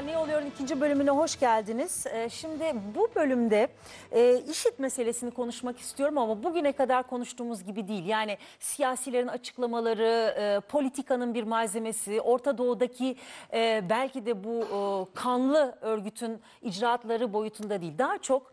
Haber Ne Oluyor'un ikinci bölümüne hoş geldiniz. Ee, şimdi bu bölümde e, işit meselesini konuşmak istiyorum ama bugüne kadar konuştuğumuz gibi değil. Yani siyasilerin açıklamaları, e, politikanın bir malzemesi, Orta Doğu'daki e, belki de bu e, kanlı örgütün icraatları boyutunda değil. Daha çok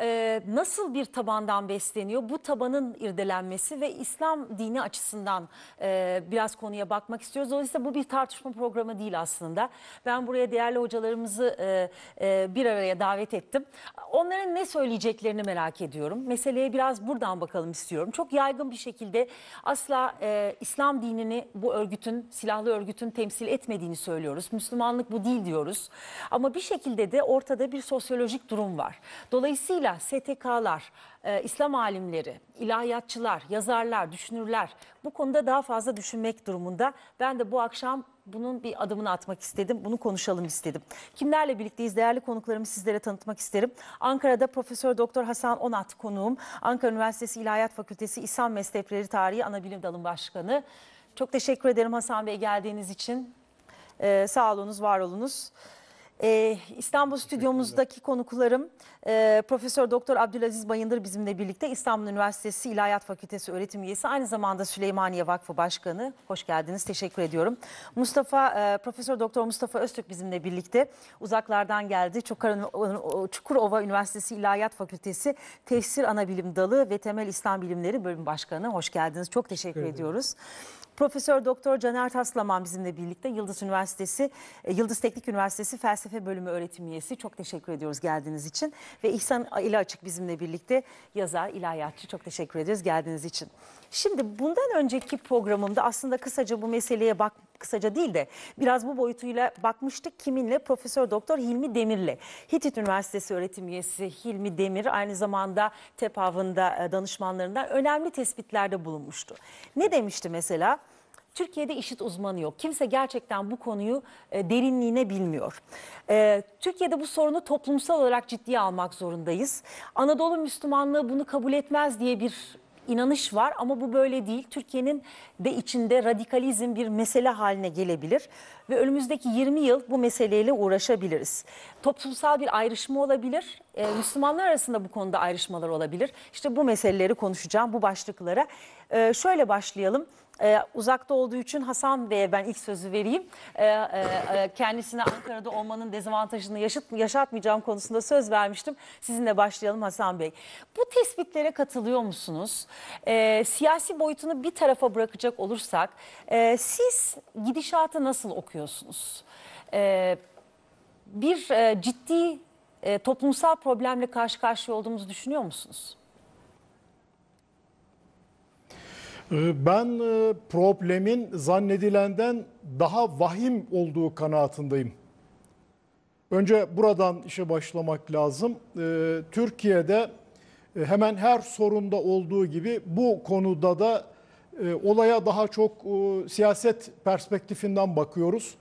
e, nasıl bir tabandan besleniyor? Bu tabanın irdelenmesi ve İslam dini açısından e, biraz konuya bakmak istiyoruz. Dolayısıyla bu bir tartışma programı değil aslında. Ben buraya değerli hocalarımızı e, e, bir araya davet ettim. Onların ne söyleyeceklerini merak ediyorum. Meseleye biraz buradan bakalım istiyorum. Çok yaygın bir şekilde asla e, İslam dinini bu örgütün, silahlı örgütün temsil etmediğini söylüyoruz. Müslümanlık bu değil diyoruz. Ama bir şekilde de ortada bir sosyolojik durum var. Dolayısıyla Mesela STK'lar, e, İslam alimleri, ilahiyatçılar, yazarlar, düşünürler bu konuda daha fazla düşünmek durumunda. Ben de bu akşam bunun bir adımını atmak istedim. Bunu konuşalım istedim. Kimlerle birlikteyiz? Değerli konuklarımı sizlere tanıtmak isterim. Ankara'da Profesör Doktor Hasan Onat konuğum. Ankara Üniversitesi İlahiyat Fakültesi İslam Meslekleri Tarihi Anabilim Dalı Başkanı. Çok teşekkür ederim Hasan Bey geldiğiniz için. Ee, sağ olunuz, var olunuz. Ee, İstanbul stüdyomuzdaki konuklarım e, Profesör Doktor Abdülaziz Bayındır bizimle birlikte İstanbul Üniversitesi İlahiyat Fakültesi öğretim üyesi aynı zamanda Süleymaniye Vakfı Başkanı. Hoş geldiniz. Teşekkür ediyorum. Mustafa e, Profesör Doktor Mustafa Öztürk bizimle birlikte uzaklardan geldi. Çukurova Üniversitesi İlahiyat Fakültesi Tefsir Anabilim Dalı ve Temel İslam Bilimleri Bölüm Başkanı. Hoş geldiniz. Çok teşekkür, teşekkür ediyoruz. Ederim. Profesör Doktor Caner Taslaman bizimle birlikte Yıldız Üniversitesi e, Yıldız Teknik Üniversitesi Felsefe Bölümü öğretim üyesi. Çok teşekkür ediyoruz geldiğiniz için ve İhsan İla Açık bizimle birlikte yazar, ilahiyatçı çok teşekkür ediyoruz geldiğiniz için. Şimdi bundan önceki programımda aslında kısaca bu meseleye bak kısaca değil de biraz bu boyutuyla bakmıştık. Kiminle? Profesör Doktor Hilmi Demir'le. Hitit Üniversitesi öğretim üyesi Hilmi Demir aynı zamanda TEPAV'ın da e, danışmanlarından önemli tespitlerde bulunmuştu. Ne demişti mesela? Türkiye'de işit uzmanı yok. Kimse gerçekten bu konuyu e, derinliğine bilmiyor. E, Türkiye'de bu sorunu toplumsal olarak ciddiye almak zorundayız. Anadolu Müslümanlığı bunu kabul etmez diye bir inanış var ama bu böyle değil. Türkiye'nin de içinde radikalizm bir mesele haline gelebilir ve önümüzdeki 20 yıl bu meseleyle uğraşabiliriz. Toplumsal bir ayrışma olabilir. Ee, Müslümanlar arasında bu konuda ayrışmalar olabilir. İşte bu meseleleri konuşacağım bu başlıklara. Ee, şöyle başlayalım. Ee, uzakta olduğu için Hasan Bey'e ben ilk sözü vereyim. Ee, e, e kendisine Ankara'da olmanın dezavantajını yaşat, yaşatmayacağım konusunda söz vermiştim. Sizinle başlayalım Hasan Bey. Bu tespitlere katılıyor musunuz? Ee, siyasi boyutunu bir tarafa bırakacak olursak e, siz gidişatı nasıl okuyorsunuz? Ee, bir e, ciddi e, toplumsal problemle karşı karşıya olduğumuzu düşünüyor musunuz? Ee, ben e, problemin zannedilenden daha vahim olduğu kanaatindeyim. Önce buradan işe başlamak lazım. Ee, Türkiye'de e, hemen her sorunda olduğu gibi bu konuda da e, olaya daha çok siyaset perspektifinden bakıyoruz.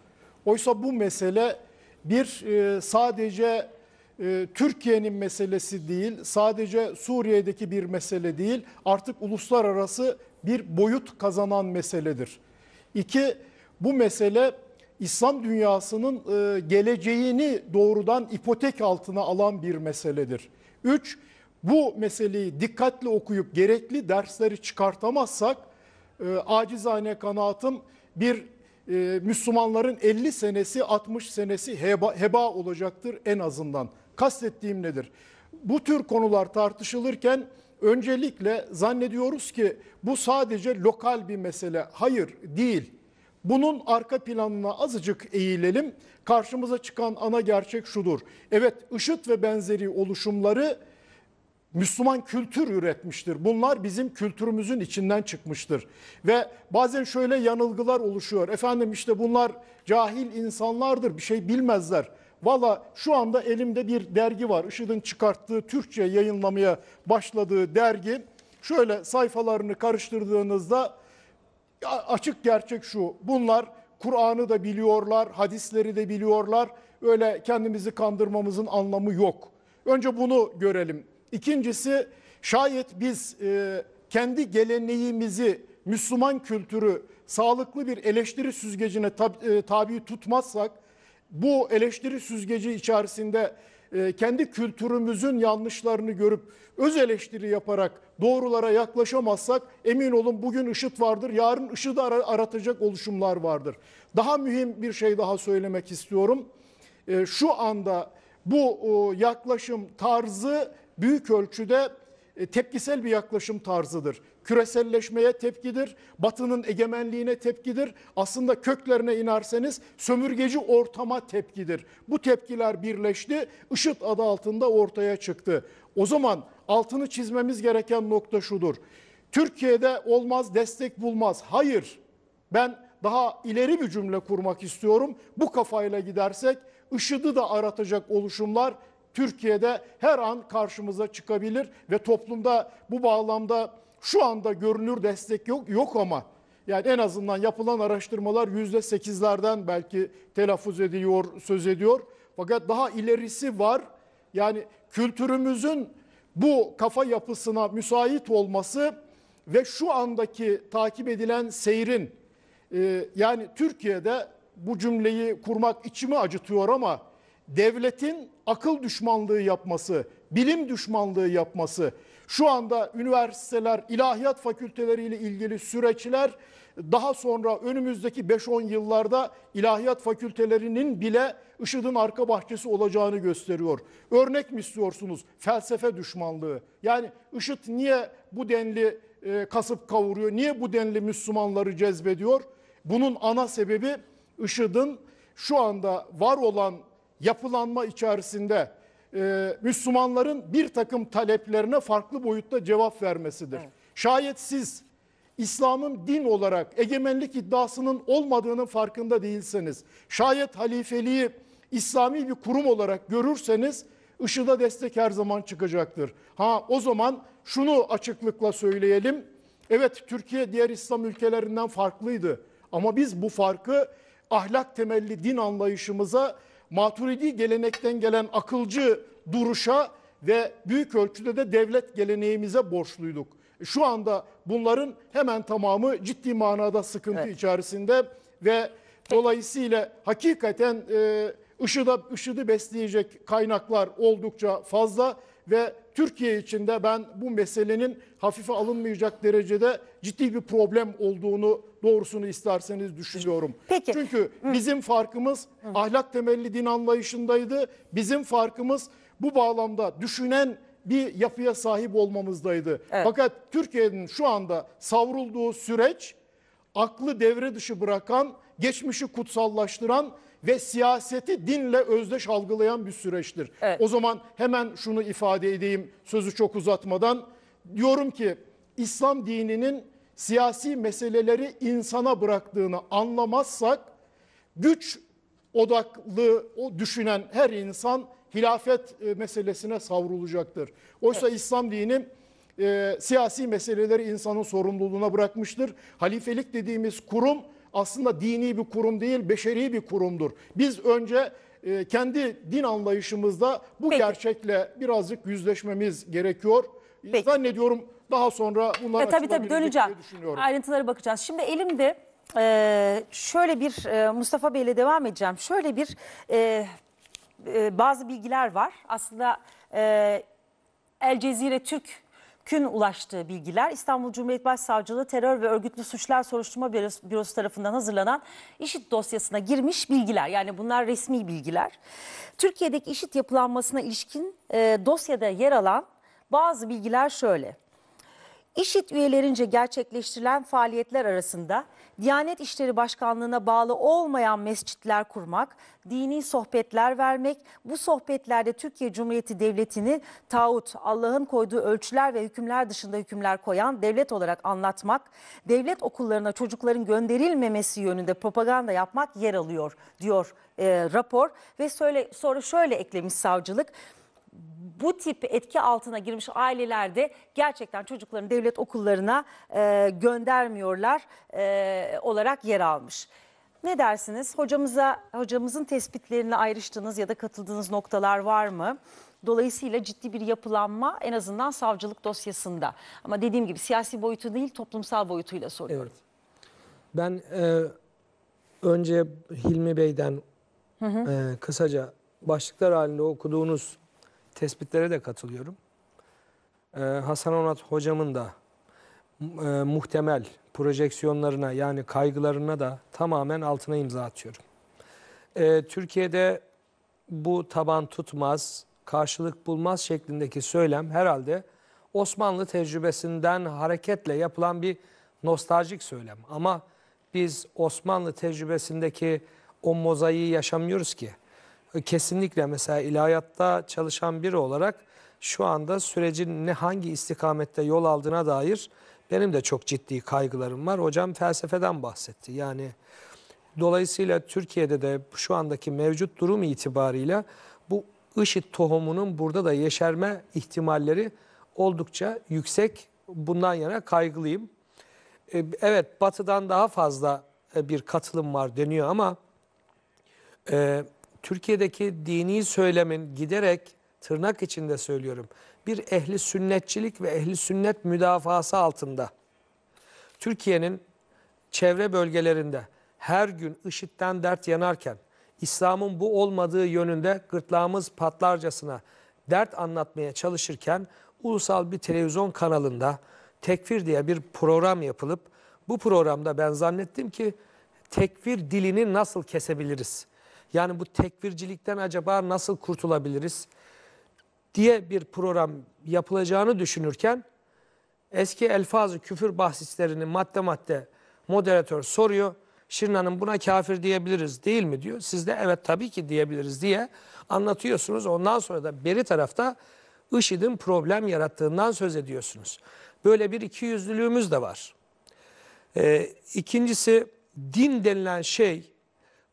Oysa bu mesele bir sadece Türkiye'nin meselesi değil, sadece Suriye'deki bir mesele değil, artık uluslararası bir boyut kazanan meseledir. İki, bu mesele İslam dünyasının e, geleceğini doğrudan ipotek altına alan bir meseledir. Üç, bu meseleyi dikkatli okuyup gerekli dersleri çıkartamazsak e, acizane kanaatim bir e, Müslümanların 50 senesi 60 senesi heba, heba olacaktır en azından. Kastettiğim nedir? Bu tür konular tartışılırken Öncelikle zannediyoruz ki bu sadece lokal bir mesele. Hayır değil. Bunun arka planına azıcık eğilelim. Karşımıza çıkan ana gerçek şudur. Evet IŞİD ve benzeri oluşumları Müslüman kültür üretmiştir. Bunlar bizim kültürümüzün içinden çıkmıştır. Ve bazen şöyle yanılgılar oluşuyor. Efendim işte bunlar cahil insanlardır, bir şey bilmezler. Valla şu anda elimde bir dergi var. IŞİD'in çıkarttığı, Türkçe yayınlamaya başladığı dergi. Şöyle sayfalarını karıştırdığınızda açık gerçek şu. Bunlar Kur'an'ı da biliyorlar, hadisleri de biliyorlar. Öyle kendimizi kandırmamızın anlamı yok. Önce bunu görelim. İkincisi şayet biz e, kendi geleneğimizi, Müslüman kültürü sağlıklı bir eleştiri süzgecine tab- e, tabi tutmazsak bu eleştiri süzgeci içerisinde e, kendi kültürümüzün yanlışlarını görüp öz eleştiri yaparak doğrulara yaklaşamazsak emin olun bugün ışıt vardır, yarın ışığı da aratacak oluşumlar vardır. Daha mühim bir şey daha söylemek istiyorum. E, şu anda bu yaklaşım tarzı büyük ölçüde e, tepkisel bir yaklaşım tarzıdır küreselleşmeye tepkidir, batının egemenliğine tepkidir. Aslında köklerine inerseniz sömürgeci ortama tepkidir. Bu tepkiler birleşti, IŞİD adı altında ortaya çıktı. O zaman altını çizmemiz gereken nokta şudur. Türkiye'de olmaz destek bulmaz. Hayır. Ben daha ileri bir cümle kurmak istiyorum. Bu kafayla gidersek IŞİD'i de aratacak oluşumlar Türkiye'de her an karşımıza çıkabilir ve toplumda bu bağlamda şu anda görünür destek yok yok ama yani en azından yapılan araştırmalar yüzde sekizlerden belki telaffuz ediyor, söz ediyor. Fakat daha ilerisi var. Yani kültürümüzün bu kafa yapısına müsait olması ve şu andaki takip edilen seyrin e, yani Türkiye'de bu cümleyi kurmak içimi acıtıyor ama devletin akıl düşmanlığı yapması, bilim düşmanlığı yapması, şu anda üniversiteler, ilahiyat fakülteleriyle ilgili süreçler daha sonra önümüzdeki 5-10 yıllarda ilahiyat fakültelerinin bile IŞİD'in arka bahçesi olacağını gösteriyor. Örnek mi istiyorsunuz? Felsefe düşmanlığı. Yani IŞİD niye bu denli e, kasıp kavuruyor? Niye bu denli Müslümanları cezbediyor? Bunun ana sebebi IŞİD'in şu anda var olan yapılanma içerisinde e, Müslümanların bir takım taleplerine farklı boyutta cevap vermesidir. Evet. Şayet siz İslam'ın din olarak egemenlik iddiasının olmadığının farkında değilseniz, şayet halifeliği İslami bir kurum olarak görürseniz IŞİD'e destek her zaman çıkacaktır. Ha o zaman şunu açıklıkla söyleyelim. Evet Türkiye diğer İslam ülkelerinden farklıydı. Ama biz bu farkı ahlak temelli din anlayışımıza Maturidi gelenekten gelen akılcı duruşa ve büyük ölçüde de devlet geleneğimize borçluyduk. Şu anda bunların hemen tamamı ciddi manada sıkıntı evet. içerisinde ve dolayısıyla hakikaten e, IŞİD'e, IŞİD'i besleyecek kaynaklar oldukça fazla ve Türkiye için de ben bu meselenin hafife alınmayacak derecede ciddi bir problem olduğunu doğrusunu isterseniz düşünüyorum. Peki. Çünkü Hı. bizim farkımız Hı. ahlak temelli din anlayışındaydı. Bizim farkımız bu bağlamda düşünen bir yapıya sahip olmamızdaydı. Evet. Fakat Türkiye'nin şu anda savrulduğu süreç aklı devre dışı bırakan, geçmişi kutsallaştıran ve siyaseti dinle özdeş algılayan bir süreçtir. Evet. O zaman hemen şunu ifade edeyim sözü çok uzatmadan. Diyorum ki İslam dininin siyasi meseleleri insana bıraktığını anlamazsak güç odaklı o düşünen her insan hilafet e, meselesine savrulacaktır. Oysa evet. İslam dini e, siyasi meseleleri insanın sorumluluğuna bırakmıştır. Halifelik dediğimiz kurum aslında dini bir kurum değil, beşeri bir kurumdur. Biz önce e, kendi din anlayışımızda bu Peki. gerçekle birazcık yüzleşmemiz gerekiyor. Peki. Zannediyorum daha sonra bunlar e, tabii, tabii, döneceğim. diye düşünüyorum. Ayrıntılara bakacağız. Şimdi elimde e, şöyle bir e, Mustafa Bey'le devam edeceğim. Şöyle bir e, e, bazı bilgiler var. Aslında e, El Cezire Türk gün ulaştığı bilgiler İstanbul Cumhuriyet Başsavcılığı Terör ve Örgütlü Suçlar Soruşturma Bürosu tarafından hazırlanan IŞİD dosyasına girmiş bilgiler. Yani bunlar resmi bilgiler. Türkiye'deki IŞİD yapılanmasına ilişkin e, dosyada yer alan bazı bilgiler şöyle. IŞİD üyelerince gerçekleştirilen faaliyetler arasında Diyanet İşleri Başkanlığı'na bağlı olmayan mescitler kurmak, dini sohbetler vermek, bu sohbetlerde Türkiye Cumhuriyeti Devleti'ni tağut, Allah'ın koyduğu ölçüler ve hükümler dışında hükümler koyan devlet olarak anlatmak, devlet okullarına çocukların gönderilmemesi yönünde propaganda yapmak yer alıyor diyor e, rapor ve söyle, sonra şöyle eklemiş savcılık bu tip etki altına girmiş ailelerde gerçekten çocuklarını devlet okullarına e, göndermiyorlar e, olarak yer almış. Ne dersiniz? Hocamıza hocamızın tespitlerine ayrıştığınız ya da katıldığınız noktalar var mı? Dolayısıyla ciddi bir yapılanma en azından savcılık dosyasında. Ama dediğim gibi siyasi boyutu değil toplumsal boyutuyla soruyorum. Evet. Ben e, önce Hilmi Bey'den hı hı. E, kısaca başlıklar halinde okuduğunuz tespitlere de katılıyorum. Ee, Hasan Onat hocamın da e, muhtemel projeksiyonlarına yani kaygılarına da tamamen altına imza atıyorum. Ee, Türkiye'de bu taban tutmaz, karşılık bulmaz şeklindeki söylem herhalde Osmanlı tecrübesinden hareketle yapılan bir nostaljik söylem. Ama biz Osmanlı tecrübesindeki o mozaiği yaşamıyoruz ki kesinlikle mesela ilahiyatta çalışan biri olarak şu anda sürecin ne hangi istikamette yol aldığına dair benim de çok ciddi kaygılarım var. Hocam felsefeden bahsetti. Yani dolayısıyla Türkiye'de de şu andaki mevcut durum itibarıyla bu IŞİD tohumunun burada da yeşerme ihtimalleri oldukça yüksek. Bundan yana kaygılıyım. E, evet batıdan daha fazla e, bir katılım var deniyor ama e, Türkiye'deki dini söylemin giderek tırnak içinde söylüyorum bir ehli sünnetçilik ve ehli sünnet müdafası altında Türkiye'nin çevre bölgelerinde her gün IŞİD'den dert yanarken İslam'ın bu olmadığı yönünde gırtlağımız patlarcasına dert anlatmaya çalışırken ulusal bir televizyon kanalında tekfir diye bir program yapılıp bu programda ben zannettim ki tekfir dilini nasıl kesebiliriz? Yani bu tekvircilikten acaba nasıl kurtulabiliriz diye bir program yapılacağını düşünürken eski elfazı küfür bahsislerini madde madde moderatör soruyor. Şirna'nın buna kafir diyebiliriz değil mi diyor. Siz de evet tabii ki diyebiliriz diye anlatıyorsunuz. Ondan sonra da beri tarafta IŞİD'in problem yarattığından söz ediyorsunuz. Böyle bir ikiyüzlülüğümüz de var. Ee, ikincisi din denilen şey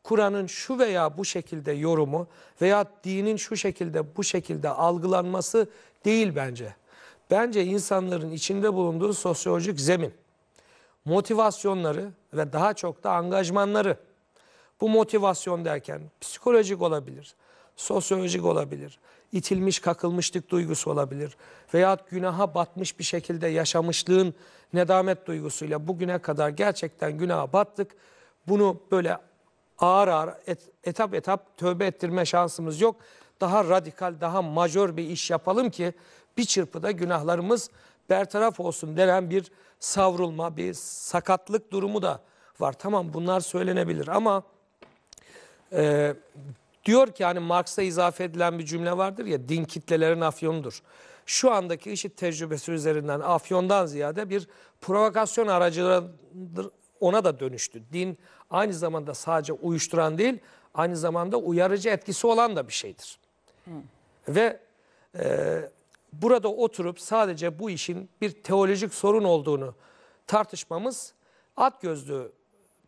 Kur'an'ın şu veya bu şekilde yorumu veya dinin şu şekilde bu şekilde algılanması değil bence. Bence insanların içinde bulunduğu sosyolojik zemin, motivasyonları ve daha çok da angajmanları. Bu motivasyon derken psikolojik olabilir, sosyolojik olabilir, itilmiş kakılmışlık duygusu olabilir veya günaha batmış bir şekilde yaşamışlığın nedamet duygusuyla bugüne kadar gerçekten günaha battık. Bunu böyle ağır ağır et, etap etap tövbe ettirme şansımız yok. Daha radikal, daha majör bir iş yapalım ki bir çırpıda günahlarımız bertaraf olsun denen bir savrulma, bir sakatlık durumu da var. Tamam bunlar söylenebilir ama e, diyor ki hani Marx'a izafe edilen bir cümle vardır ya din kitlelerin afyonudur. Şu andaki IŞİD tecrübesi üzerinden afyondan ziyade bir provokasyon aracıdır, ona da dönüştü. Din aynı zamanda sadece uyuşturan değil, aynı zamanda uyarıcı etkisi olan da bir şeydir. Hı. Ve e, burada oturup sadece bu işin bir teolojik sorun olduğunu tartışmamız at gözlü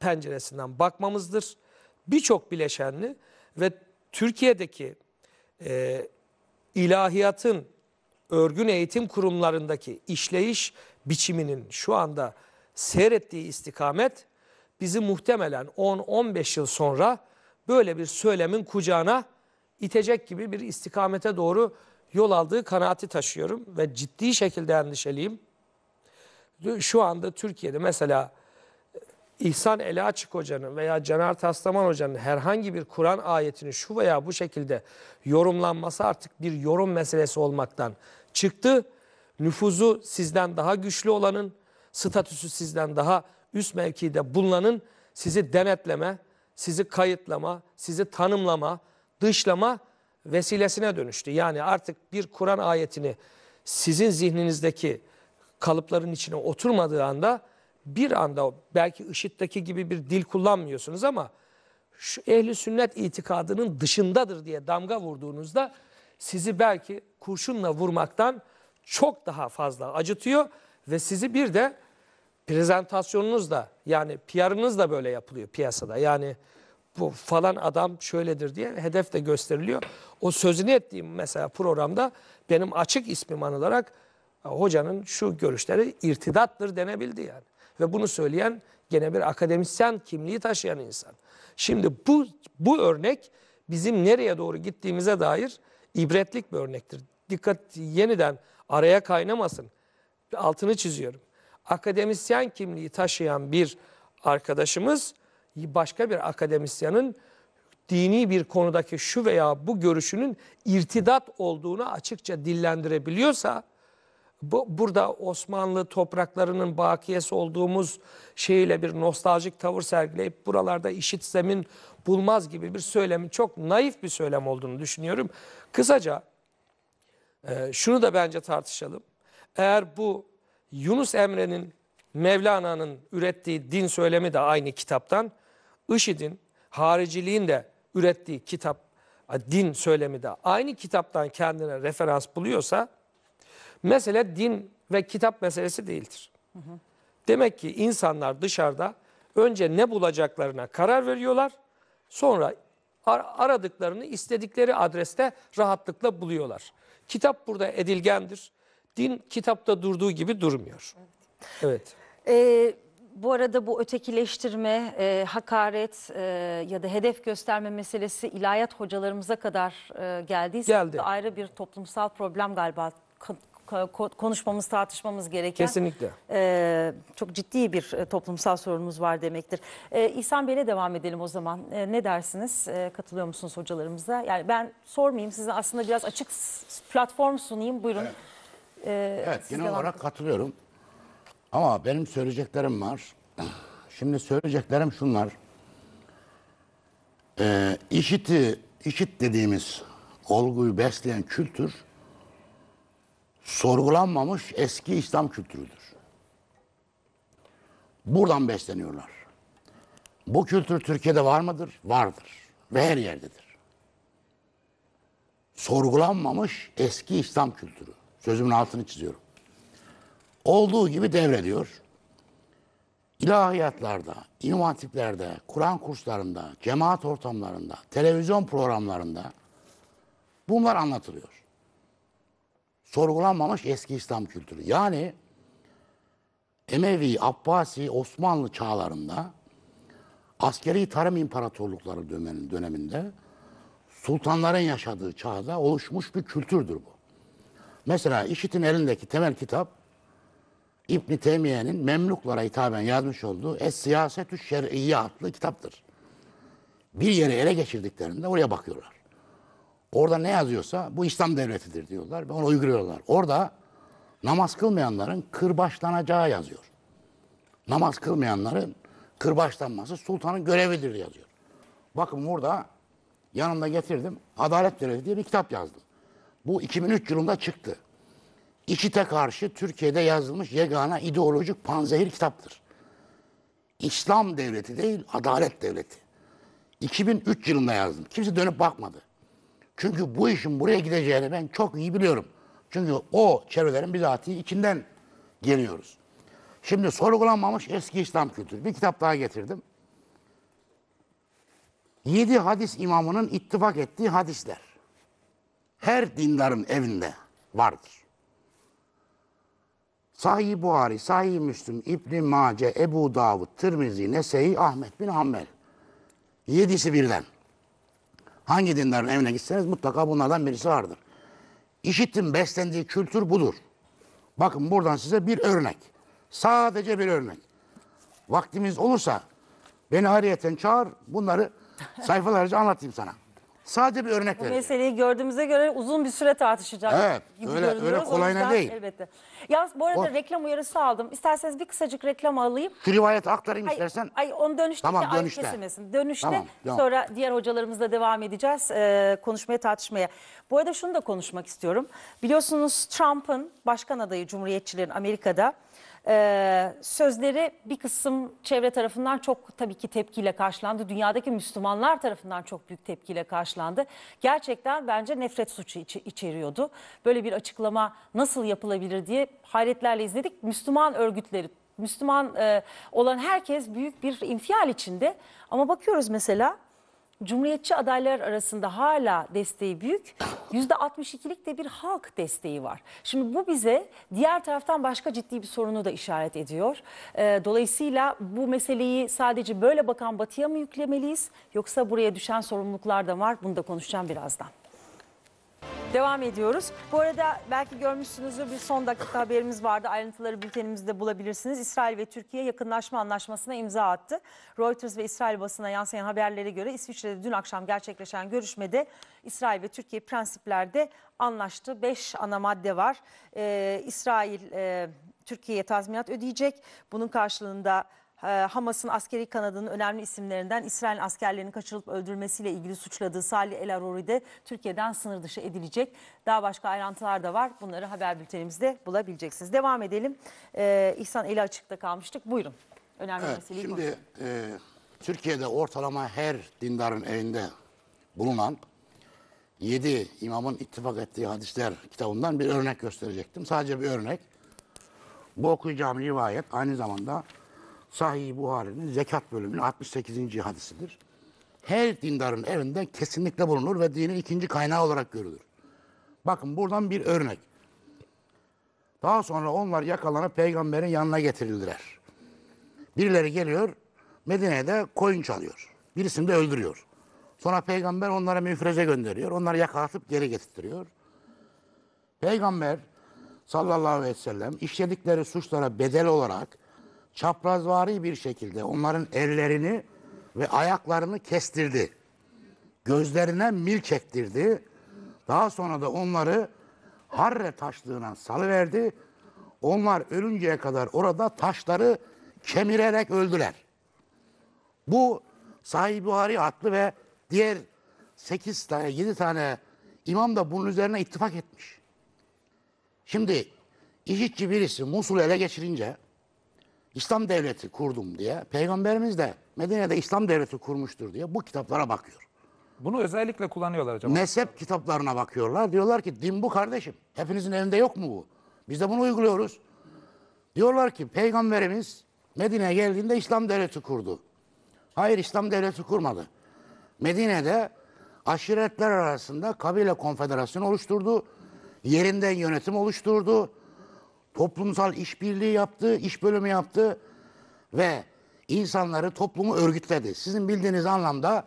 penceresinden bakmamızdır. Birçok bileşenli ve Türkiye'deki e, ilahiyatın örgün eğitim kurumlarındaki işleyiş biçiminin şu anda seyrettiği istikamet bizi muhtemelen 10-15 yıl sonra böyle bir söylemin kucağına itecek gibi bir istikamete doğru yol aldığı kanaati taşıyorum ve ciddi şekilde endişeliyim. Şu anda Türkiye'de mesela e, İhsan Ela Açık Hoca'nın veya Caner Taslaman Hoca'nın herhangi bir Kur'an ayetini şu veya bu şekilde yorumlanması artık bir yorum meselesi olmaktan çıktı. Nüfuzu sizden daha güçlü olanın, statüsü sizden daha üst mevkide bulunanın sizi denetleme, sizi kayıtlama, sizi tanımlama, dışlama vesilesine dönüştü. Yani artık bir Kur'an ayetini sizin zihninizdeki kalıpların içine oturmadığı anda bir anda belki IŞİD'deki gibi bir dil kullanmıyorsunuz ama şu ehli sünnet itikadının dışındadır diye damga vurduğunuzda sizi belki kurşunla vurmaktan çok daha fazla acıtıyor ve sizi bir de prezentasyonunuz da yani PR'ınız da böyle yapılıyor piyasada. Yani bu falan adam şöyledir diye hedef de gösteriliyor. O sözünü ettiğim mesela programda benim açık ismim anılarak hocanın şu görüşleri irtidattır denebildi yani. Ve bunu söyleyen gene bir akademisyen kimliği taşıyan insan. Şimdi bu, bu örnek bizim nereye doğru gittiğimize dair ibretlik bir örnektir. Dikkat yeniden araya kaynamasın. Altını çiziyorum akademisyen kimliği taşıyan bir arkadaşımız başka bir akademisyenin dini bir konudaki şu veya bu görüşünün irtidat olduğunu açıkça dillendirebiliyorsa bu, burada Osmanlı topraklarının bakiyesi olduğumuz şeyle bir nostaljik tavır sergileyip buralarda işit zemin bulmaz gibi bir söylemin çok naif bir söylem olduğunu düşünüyorum. Kısaca e, şunu da bence tartışalım. Eğer bu Yunus Emre'nin Mevlana'nın ürettiği din söylemi de aynı kitaptan. IŞİD'in, hariciliğin de ürettiği kitap, din söylemi de aynı kitaptan kendine referans buluyorsa mesele din ve kitap meselesi değildir. Hı hı. Demek ki insanlar dışarıda önce ne bulacaklarına karar veriyorlar. Sonra aradıklarını istedikleri adreste rahatlıkla buluyorlar. Kitap burada edilgendir din kitapta durduğu gibi durmuyor. Evet. evet. bu arada bu ötekileştirme, e, hakaret e, ya da hedef gösterme meselesi ilahiyat hocalarımıza kadar e, geldiyse Geldi. ayrı bir toplumsal problem galiba konuşmamız, tartışmamız gereken Kesinlikle. E, çok ciddi bir e, toplumsal sorunumuz var demektir. E, İhsan Bey'le devam edelim o zaman. E, ne dersiniz? E, katılıyor musunuz hocalarımıza? Yani ben sormayayım size aslında biraz açık platform sunayım. Buyurun. Evet. Ee, evet genel olarak edin. katılıyorum. Ama benim söyleyeceklerim var. Şimdi söyleyeceklerim şunlar. Ee, işiti, işit dediğimiz olguyu besleyen kültür sorgulanmamış eski İslam kültürüdür. Buradan besleniyorlar. Bu kültür Türkiye'de var mıdır? Vardır. Ve her yerdedir. Sorgulanmamış eski İslam kültürü. Sözümün altını çiziyorum. Olduğu gibi devrediyor. İlahiyatlarda, inovatiflerde, Kur'an kurslarında, cemaat ortamlarında, televizyon programlarında bunlar anlatılıyor. Sorgulanmamış eski İslam kültürü. Yani Emevi, Abbasi, Osmanlı çağlarında askeri tarım imparatorlukları döneminde sultanların yaşadığı çağda oluşmuş bir kültürdür bu. Mesela IŞİD'in elindeki temel kitap İbn Teymiye'nin Memluklara hitaben yazmış olduğu Es Siyasetü Şer'iyye adlı kitaptır. Bir yeri ele geçirdiklerinde oraya bakıyorlar. Orada ne yazıyorsa bu İslam devletidir diyorlar ve onu uyguluyorlar. Orada namaz kılmayanların kırbaçlanacağı yazıyor. Namaz kılmayanların kırbaçlanması sultanın görevidir yazıyor. Bakın burada yanımda getirdim. Adalet Görevi diye bir kitap yazdım. Bu 2003 yılında çıktı. İçite karşı Türkiye'de yazılmış yegana ideolojik panzehir kitaptır. İslam devleti değil, adalet devleti. 2003 yılında yazdım. Kimse dönüp bakmadı. Çünkü bu işin buraya gideceğini ben çok iyi biliyorum. Çünkü o çevrelerin bizatihi içinden geliyoruz. Şimdi sorgulanmamış eski İslam kültürü. Bir kitap daha getirdim. Yedi hadis imamının ittifak ettiği hadisler her dindarın evinde vardır. Sahi Buhari, Sahi Müslüm, İbn Mace, Ebu Davud, Tirmizi, Nese'yi, Ahmet bin Hanbel. Yedisi birden. Hangi dinlerin evine gitseniz mutlaka bunlardan birisi vardır. İşittim, beslendiği kültür budur. Bakın buradan size bir örnek. Sadece bir örnek. Vaktimiz olursa beni hariyeten çağır bunları sayfalarca anlatayım sana. Sadece bir örnek Bu vereceğim. meseleyi gördüğümüze göre uzun bir süre tartışacak Evet, gibi öyle- öyle kolayına yüzden değil. Elbette. Ya bu arada O- reklam uyarısı aldım. İsterseniz bir kısacık reklam alayım. Şu rivayeti aktarayım istersen. ay onu dönüşte Tamam, tamam, dönüşte. kesilmesin. Dönüşte Tamam, tamam. sonra diğer hocalarımızla devam edeceğiz e, konuşmaya tartışmaya. Bu arada şunu da konuşmak istiyorum. Biliyorsunuz Trump'ın başkan adayı Cumhuriyetçilerin Amerika'da ee, sözleri bir kısım çevre tarafından çok tabii ki tepkiyle karşılandı. Dünyadaki Müslümanlar tarafından çok büyük tepkiyle karşılandı. Gerçekten bence nefret suçu içi- içeriyordu. Böyle bir açıklama nasıl yapılabilir diye hayretlerle izledik. Müslüman örgütleri, Müslüman e, olan herkes büyük bir infial içinde. Ama bakıyoruz mesela Cumhuriyetçi adaylar arasında hala desteği büyük. %62'lik de bir halk desteği var. Şimdi bu bize diğer taraftan başka ciddi bir sorunu da işaret ediyor. Ee, dolayısıyla bu meseleyi sadece böyle bakan batıya mı yüklemeliyiz yoksa buraya düşen sorumluluklar da var. Bunu da konuşacağım birazdan. Devam ediyoruz. Bu arada belki görmüşsünüzdür bir son dakika haberimiz vardı. Ayrıntıları bültenimizde bulabilirsiniz. İsrail ve Türkiye yakınlaşma anlaşmasına imza attı. Reuters ve İsrail basına yansıyan haberlere göre İsviçre'de dün akşam gerçekleşen görüşmede İsrail ve Türkiye prensiplerde anlaştı. Beş ana madde var. Ee, İsrail e, Türkiye'ye tazminat ödeyecek. Bunun karşılığında ee, Hamas'ın askeri kanadının önemli isimlerinden İsrail askerlerinin kaçırılıp öldürmesiyle ilgili suçladığı Salih El Aruri de Türkiye'den sınır dışı edilecek. Daha başka ayrıntılar da var. Bunları haber bültenimizde bulabileceksiniz. Devam edelim. Ee, İhsan eli açıkta kalmıştık. Buyurun. Önemli evet, meseleyi Şimdi konuşalım. e, Türkiye'de ortalama her dindarın elinde bulunan 7 imamın ittifak ettiği hadisler kitabından bir örnek gösterecektim. Sadece bir örnek. Bu okuyacağım rivayet aynı zamanda Sahih Buhari'nin zekat bölümünün 68. hadisidir. Her dindarın evinden kesinlikle bulunur ve dinin ikinci kaynağı olarak görülür. Bakın buradan bir örnek. Daha sonra onlar yakalanıp peygamberin yanına getirildiler. Birileri geliyor Medine'de koyun çalıyor. Birisini de öldürüyor. Sonra peygamber onlara müfreze gönderiyor. Onları yakalatıp geri getirtiyor. Peygamber sallallahu aleyhi ve sellem işledikleri suçlara bedel olarak çaprazvari bir şekilde onların ellerini ve ayaklarını kestirdi. Gözlerine mil çektirdi. Daha sonra da onları Harre taşlığına salıverdi. Onlar ölünceye kadar orada taşları kemirerek öldüler. Bu Sahih Buhari adlı ve diğer 8 tane 7 tane imam da bunun üzerine ittifak etmiş. Şimdi işitçi birisi Musul'u ele geçirince İslam devleti kurdum diye, peygamberimiz de Medine'de İslam devleti kurmuştur diye bu kitaplara bakıyor. Bunu özellikle kullanıyorlar acaba? Mezhep kitaplarına bakıyorlar. Diyorlar ki din bu kardeşim. Hepinizin evinde yok mu bu? Biz de bunu uyguluyoruz. Diyorlar ki peygamberimiz Medine'ye geldiğinde İslam devleti kurdu. Hayır İslam devleti kurmadı. Medine'de aşiretler arasında kabile konfederasyonu oluşturdu. Yerinden yönetim oluşturdu toplumsal işbirliği yaptı, iş bölümü yaptı ve insanları toplumu örgütledi. Sizin bildiğiniz anlamda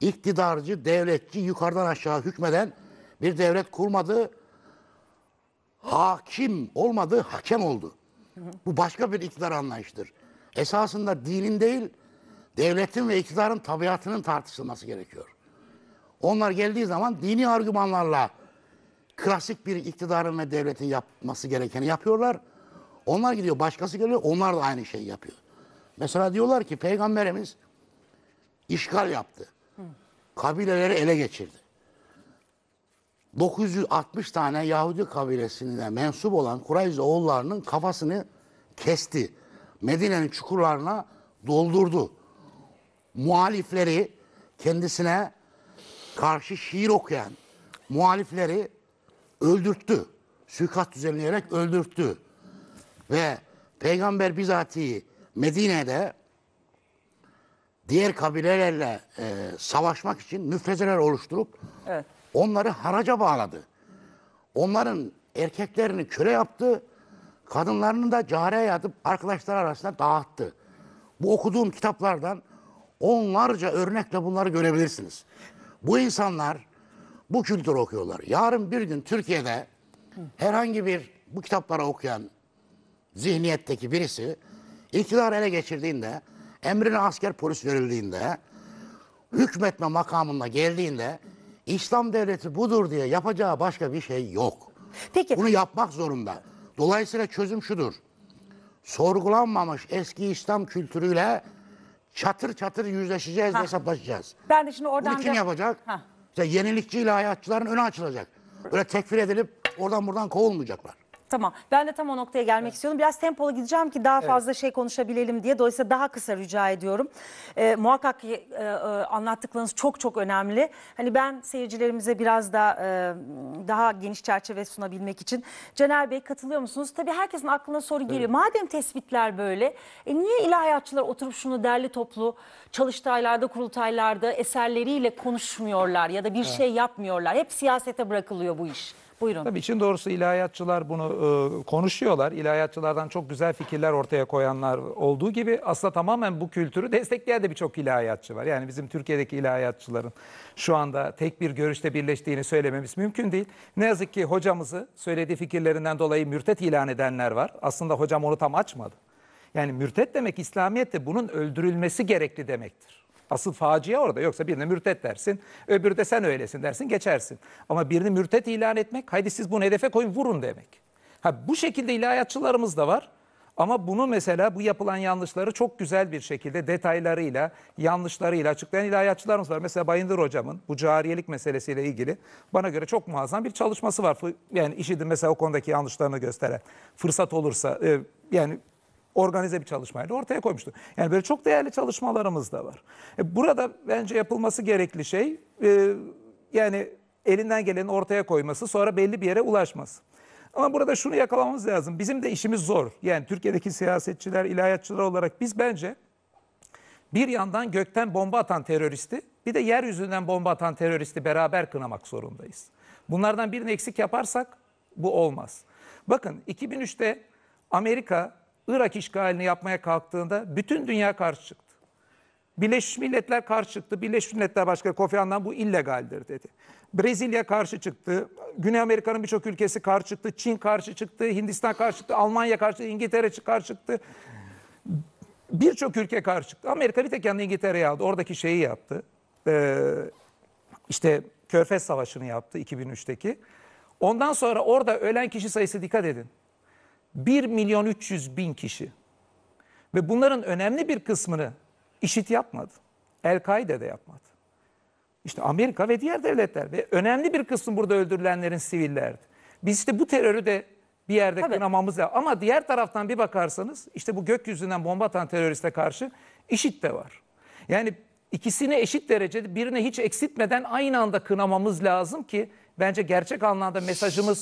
iktidarcı, devletçi, yukarıdan aşağı hükmeden bir devlet kurmadı. Hakim olmadı, hakem oldu. Bu başka bir iktidar anlayışıdır. Esasında dinin değil, devletin ve iktidarın tabiatının tartışılması gerekiyor. Onlar geldiği zaman dini argümanlarla klasik bir iktidarın ve devletin yapması gerekeni yapıyorlar. Onlar gidiyor, başkası geliyor, onlar da aynı şeyi yapıyor. Mesela diyorlar ki peygamberimiz işgal yaptı. Kabileleri ele geçirdi. 960 tane Yahudi kabilesine mensup olan Kurayz oğullarının kafasını kesti. Medine'nin çukurlarına doldurdu. Muhalifleri kendisine karşı şiir okuyan muhalifleri öldürttü. Suikast düzenleyerek öldürttü. Ve peygamber bizatihi Medine'de diğer kabilelerle e, savaşmak için müfrezeler oluşturup evet. onları haraca bağladı. Onların erkeklerini köle yaptı, kadınlarını da cariye yatıp arkadaşlar arasında dağıttı. Bu okuduğum kitaplardan onlarca örnekle bunları görebilirsiniz. Bu insanlar bu kültürü okuyorlar. Yarın bir gün Türkiye'de herhangi bir bu kitapları okuyan zihniyetteki birisi iktidar ele geçirdiğinde, emrine asker polis verildiğinde, hükmetme makamında geldiğinde İslam devleti budur diye yapacağı başka bir şey yok. Peki. Bunu yapmak zorunda. Dolayısıyla çözüm şudur. Sorgulanmamış eski İslam kültürüyle çatır çatır yüzleşeceğiz ha. hesaplaşacağız. Ben de şimdi oradan Bunu kim da... yapacak? Ha. İşte yenilikçi ilahiyatçıların önü açılacak. Öyle tekfir edilip oradan buradan kovulmayacaklar. Tamam. Ben de tam o noktaya gelmek evet. istiyorum. Biraz tempolu gideceğim ki daha evet. fazla şey konuşabilelim diye. Dolayısıyla daha kısa rica ediyorum. E, muhakkak e, e, anlattıklarınız çok çok önemli. Hani ben seyircilerimize biraz da e, daha geniş çerçeve sunabilmek için. Cener Bey katılıyor musunuz? Tabii herkesin aklına soru geliyor. Evet. Madem tespitler böyle e, niye ilahiyatçılar oturup şunu derli toplu çalıştaylarda, kurultaylarda eserleriyle konuşmuyorlar ya da bir evet. şey yapmıyorlar? Hep siyasete bırakılıyor bu iş. Buyurun. Tabii için doğrusu ilahiyatçılar bunu e, konuşuyorlar. İlahiyatçılardan çok güzel fikirler ortaya koyanlar olduğu gibi aslında tamamen bu kültürü destekleyen de birçok ilahiyatçı var. Yani bizim Türkiye'deki ilahiyatçıların şu anda tek bir görüşte birleştiğini söylememiz mümkün değil. Ne yazık ki hocamızı söylediği fikirlerinden dolayı mürtet ilan edenler var. Aslında hocam onu tam açmadı. Yani mürtet demek İslamiyet'te bunun öldürülmesi gerekli demektir. Asıl facia orada. Yoksa birine mürtet dersin, öbürü de sen öylesin dersin, geçersin. Ama birini mürtet ilan etmek, haydi siz bunu hedefe koyun, vurun demek. Ha bu şekilde ilahiyatçılarımız da var. Ama bunu mesela bu yapılan yanlışları çok güzel bir şekilde detaylarıyla, yanlışlarıyla açıklayan ilahiyatçılarımız var. Mesela Bayındır hocamın bu cariyelik meselesiyle ilgili bana göre çok muazzam bir çalışması var. Yani işidin mesela o konudaki yanlışlarını gösteren. Fırsat olursa e, yani organize bir çalışmayla ortaya koymuştu. Yani böyle çok değerli çalışmalarımız da var. E, burada bence yapılması gerekli şey e, yani elinden geleni ortaya koyması sonra belli bir yere ulaşması. Ama burada şunu yakalamamız lazım. Bizim de işimiz zor. Yani Türkiye'deki siyasetçiler, ilahiyatçılar olarak biz bence bir yandan gökten bomba atan teröristi, bir de yeryüzünden bomba atan teröristi beraber kınamak zorundayız. Bunlardan birini eksik yaparsak bu olmaz. Bakın 2003'te Amerika Irak işgalini yapmaya kalktığında bütün dünya karşı çıktı. Birleşmiş Milletler karşı çıktı. Birleşmiş Milletler Başkanı Kofi Annan bu illegaldir dedi. Brezilya karşı çıktı. Güney Amerika'nın birçok ülkesi karşı çıktı. Çin karşı çıktı. Hindistan karşı çıktı. Almanya karşı çıktı. İngiltere karşı çıktı. Birçok ülke karşı çıktı. Amerika bir tek yanına İngiltere'yi aldı. Oradaki şeyi yaptı. Ee, işte Körfez Savaşı'nı yaptı 2003'teki. Ondan sonra orada ölen kişi sayısı dikkat edin. 1 milyon 300 bin kişi. Ve bunların önemli bir kısmını işit yapmadı. El-Kaide de yapmadı. İşte Amerika ve diğer devletler ve önemli bir kısım burada öldürülenlerin sivillerdi. Biz işte bu terörü de bir yerde Tabii. kınamamız lazım. Ama diğer taraftan bir bakarsanız işte bu gökyüzünden bomba atan teröriste karşı işit de var. Yani ikisini eşit derecede birine hiç eksiltmeden aynı anda kınamamız lazım ki bence gerçek anlamda mesajımız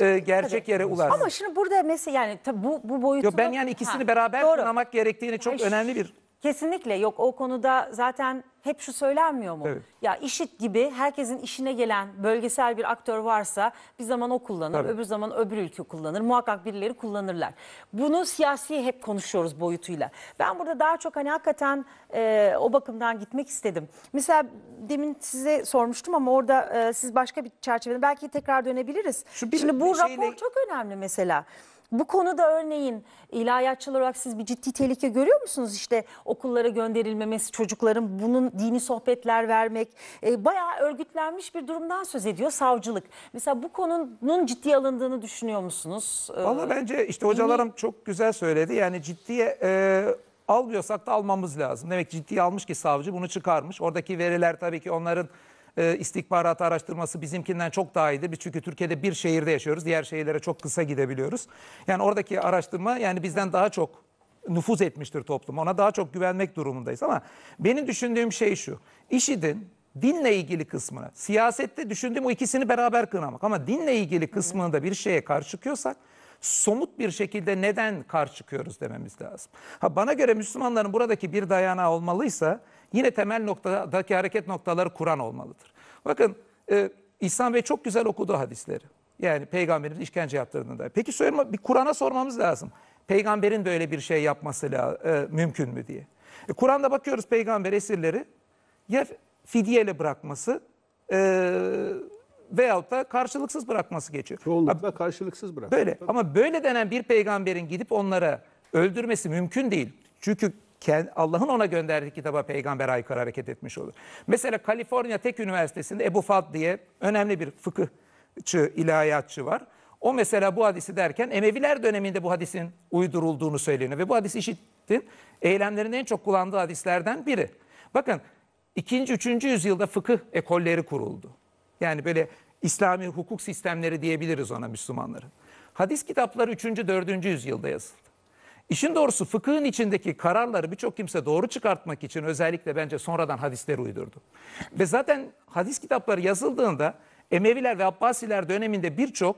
e, gerçek Tabii. yere ulaşsın. Ama şimdi burada mesela yani tabii bu, bu boyutu... Yo, ben yani ikisini beraber Doğru. kınamak gerektiğini çok e, önemli bir Kesinlikle yok o konuda zaten hep şu söylenmiyor mu? Evet. Ya işit gibi herkesin işine gelen bölgesel bir aktör varsa bir zaman o kullanır, Tabii. öbür zaman öbür ülke kullanır. Muhakkak birileri kullanırlar. Bunu siyasi hep konuşuyoruz boyutuyla. Ben burada daha çok hani hakikaten e, o bakımdan gitmek istedim. Mesela demin size sormuştum ama orada e, siz başka bir çerçevede belki tekrar dönebiliriz. Şu bir, Şimdi bu bir rapor şeyle... çok önemli mesela. Bu konuda örneğin ilahiyatçılar olarak siz bir ciddi tehlike görüyor musunuz? İşte okullara gönderilmemesi, çocukların bunun dini sohbetler vermek e, bayağı örgütlenmiş bir durumdan söz ediyor savcılık. Mesela bu konunun ciddiye alındığını düşünüyor musunuz? Ee, bence işte hocalarım çok güzel söyledi. Yani ciddiye e, almıyorsak da almamız lazım. Demek ki ciddiye almış ki savcı bunu çıkarmış. Oradaki veriler tabii ki onların e, istihbarat araştırması bizimkinden çok daha iyidir. Biz çünkü Türkiye'de bir şehirde yaşıyoruz. Diğer şehirlere çok kısa gidebiliyoruz. Yani oradaki araştırma yani bizden daha çok nüfuz etmiştir toplum. Ona daha çok güvenmek durumundayız ama benim düşündüğüm şey şu. İşidin dinle ilgili kısmını, siyasette düşündüğüm o ikisini beraber kınamak ama dinle ilgili kısmını da bir şeye karşı çıkıyorsak somut bir şekilde neden karşı çıkıyoruz dememiz lazım. Ha bana göre Müslümanların buradaki bir dayanağı olmalıysa yine temel noktadaki hareket noktaları Kur'an olmalıdır. Bakın e, İhsan Bey çok güzel okudu hadisleri. Yani Peygamberin işkence yaptığında. Peki sorma, bir Kur'an'a sormamız lazım. Peygamberin de öyle bir şey yapması e, mümkün mü diye. E, Kur'an'da bakıyoruz peygamber esirleri ya fidyeyle bırakması e, veyahut da karşılıksız bırakması geçiyor. Çoğunlukla karşılıksız bırak. Böyle ama böyle denen bir peygamberin gidip onlara öldürmesi mümkün değil. Çünkü Allah'ın ona gönderdiği kitaba peygambere aykırı hareket etmiş olur. Mesela Kaliforniya Tek Üniversitesi'nde Ebu Fad diye önemli bir fıkıhçı, ilahiyatçı var. O mesela bu hadisi derken Emeviler döneminde bu hadisin uydurulduğunu söyleniyor. Ve bu hadis işittin eylemlerin en çok kullandığı hadislerden biri. Bakın ikinci, üçüncü yüzyılda fıkıh ekolleri kuruldu. Yani böyle İslami hukuk sistemleri diyebiliriz ona Müslümanların. Hadis kitapları 3. 4. yüzyılda yazıldı. İşin doğrusu fıkhın içindeki kararları birçok kimse doğru çıkartmak için özellikle bence sonradan hadisleri uydurdu. Ve zaten hadis kitapları yazıldığında Emeviler ve Abbasiler döneminde birçok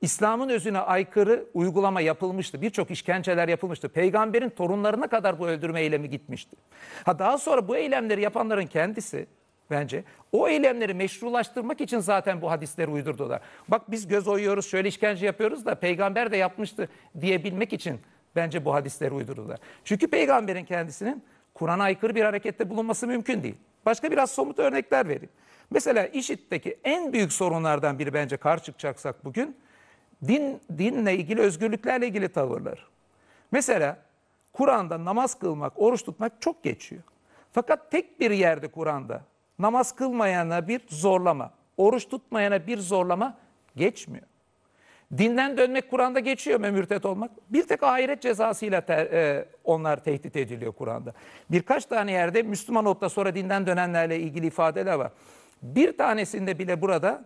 İslam'ın özüne aykırı uygulama yapılmıştı. Birçok işkenceler yapılmıştı. Peygamberin torunlarına kadar bu öldürme eylemi gitmişti. Ha daha sonra bu eylemleri yapanların kendisi bence. O eylemleri meşrulaştırmak için zaten bu hadisleri uydurdular. Bak biz göz oyuyoruz, şöyle işkence yapıyoruz da peygamber de yapmıştı diyebilmek için bence bu hadisleri uydurdular. Çünkü peygamberin kendisinin Kur'an'a aykırı bir harekette bulunması mümkün değil. Başka biraz somut örnekler vereyim. Mesela IŞİD'deki en büyük sorunlardan biri bence kar çıkacaksak bugün din dinle ilgili özgürlüklerle ilgili tavırlar. Mesela Kur'an'da namaz kılmak, oruç tutmak çok geçiyor. Fakat tek bir yerde Kur'an'da namaz kılmayana bir zorlama, oruç tutmayana bir zorlama geçmiyor. Dinden dönmek Kur'an'da geçiyor mu mürtet olmak. Bir tek ahiret cezasıyla te, e, onlar tehdit ediliyor Kur'an'da. Birkaç tane yerde Müslüman olup da sonra dinden dönenlerle ilgili ifadeler var. Bir tanesinde bile burada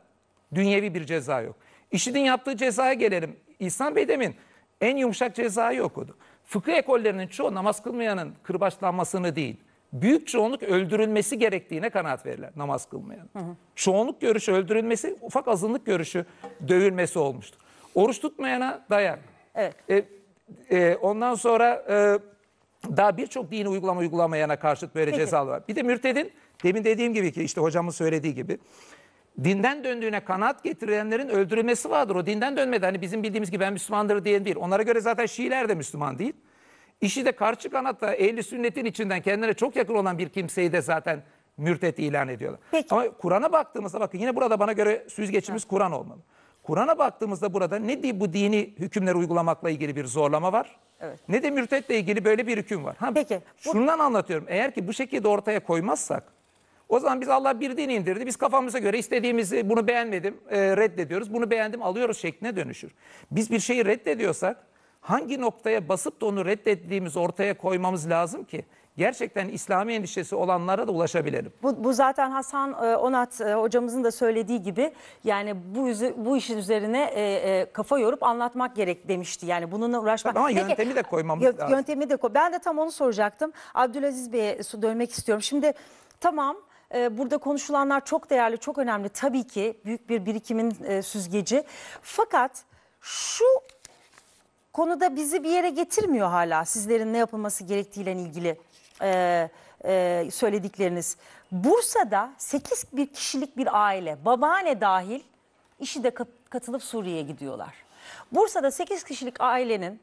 dünyevi bir ceza yok. İşidin yaptığı cezaya gelelim. İhsan Bey demin en yumuşak cezayı okudu. Fıkıh ekollerinin çoğu namaz kılmayanın kırbaçlanmasını değil, büyük çoğunluk öldürülmesi gerektiğine kanaat verirler namaz kılmayanın. Hı hı. Çoğunluk görüşü öldürülmesi, ufak azınlık görüşü dövülmesi olmuştur. Oruç tutmayana dayan. Evet. E, e, ondan sonra e, daha birçok dini uygulama uygulamayana karşıt böyle cezalı var. Bir de mürtedin demin dediğim gibi ki işte hocamın söylediği gibi dinden döndüğüne kanaat getirenlerin öldürülmesi vardır. O dinden dönmedi. Hani bizim bildiğimiz gibi ben Müslümandır diyen değil. Onlara göre zaten Şiiler de Müslüman değil. İşi de karşı kanatta ehli sünnetin içinden kendine çok yakın olan bir kimseyi de zaten mürtet ilan ediyorlar. Peki. Ama Kur'an'a baktığımızda bakın yine burada bana göre süzgeçimiz Kur'an olmalı. Kur'an'a baktığımızda burada ne diye bu dini hükümleri uygulamakla ilgili bir zorlama var. Evet. Ne de mürtetle ilgili böyle bir hüküm var. Ha, Peki. Bu... anlatıyorum. Eğer ki bu şekilde ortaya koymazsak o zaman biz Allah bir din indirdi. Biz kafamıza göre istediğimizi bunu beğenmedim e, reddediyoruz. Bunu beğendim alıyoruz şekline dönüşür. Biz bir şeyi reddediyorsak hangi noktaya basıp da onu reddettiğimiz ortaya koymamız lazım ki gerçekten İslami endişesi olanlara da ulaşabilirim. Bu, bu zaten Hasan e, Onat e, hocamızın da söylediği gibi yani bu bu işin üzerine e, e, kafa yorup anlatmak gerek demişti. Yani bununla uğraşmak. Ama Peki, yöntemi de koymamız yö, lazım. Yöntemi de koy. Ben de tam onu soracaktım. Abdülaziz Bey'e dönmek istiyorum. Şimdi tamam e, burada konuşulanlar çok değerli, çok önemli. Tabii ki büyük bir birikimin süzgeci. Fakat şu konuda bizi bir yere getirmiyor hala sizlerin ne yapılması gerektiğiyle ilgili e, e, söyledikleriniz. Bursa'da 8 bir kişilik bir aile babaanne dahil işi de katılıp Suriye'ye gidiyorlar. Bursa'da 8 kişilik ailenin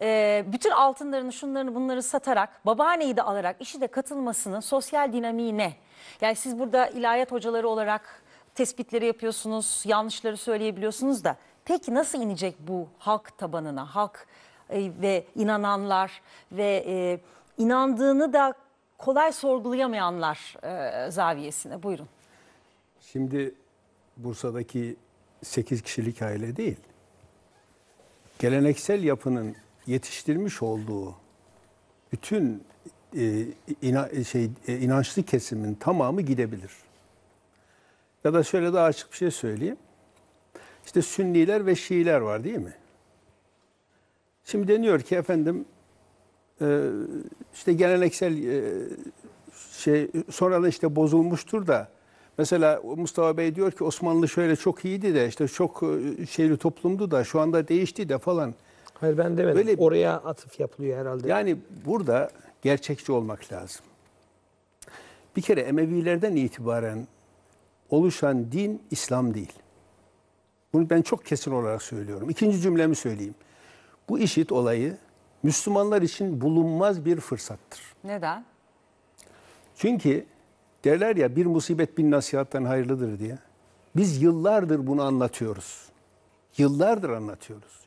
e, bütün altınlarını şunlarını bunları satarak babaanneyi de alarak işi de katılmasının sosyal dinamiği ne? Yani siz burada ilahiyat hocaları olarak tespitleri yapıyorsunuz, yanlışları söyleyebiliyorsunuz da peki nasıl inecek bu halk tabanına, halk e, ve inananlar ve e, inandığını da kolay sorgulayamayanlar e, zaviyesine. Buyurun. Şimdi Bursa'daki 8 kişilik aile değil, geleneksel yapının yetiştirmiş olduğu bütün e, ina, şey, e, inançlı kesimin tamamı gidebilir. Ya da şöyle daha açık bir şey söyleyeyim. İşte Sünniler ve Şiiler var değil mi? Şimdi deniyor ki efendim ee, işte geleneksel e, şey sonra da işte bozulmuştur da mesela Mustafa Bey diyor ki Osmanlı şöyle çok iyiydi de işte çok e, şeyli toplumdu da şu anda değişti de falan. Hayır ben demedim. Böyle, Oraya atıf yapılıyor herhalde. Yani burada gerçekçi olmak lazım. Bir kere Emevilerden itibaren oluşan din İslam değil. Bunu ben çok kesin olarak söylüyorum. İkinci cümlemi söyleyeyim. Bu işit olayı Müslümanlar için bulunmaz bir fırsattır. Neden? Çünkü derler ya bir musibet bin nasihattan hayırlıdır diye. Biz yıllardır bunu anlatıyoruz. Yıllardır anlatıyoruz.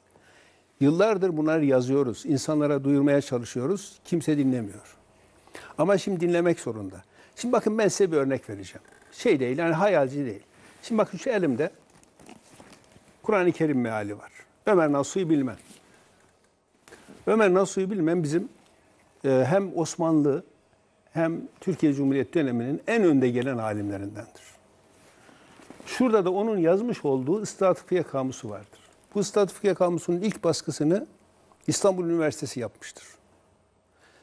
Yıllardır bunları yazıyoruz. İnsanlara duyurmaya çalışıyoruz. Kimse dinlemiyor. Ama şimdi dinlemek zorunda. Şimdi bakın ben size bir örnek vereceğim. Şey değil yani hayalci değil. Şimdi bakın şu elimde Kur'an-ı Kerim meali var. Ömer Nasuh'u bilmem. Ömer Nasuhi Bilmen bizim e, hem Osmanlı hem Türkiye Cumhuriyeti döneminin en önde gelen alimlerindendir. Şurada da onun yazmış olduğu İstatifiye Kamusu vardır. Bu İstatifiye Kamusu'nun ilk baskısını İstanbul Üniversitesi yapmıştır.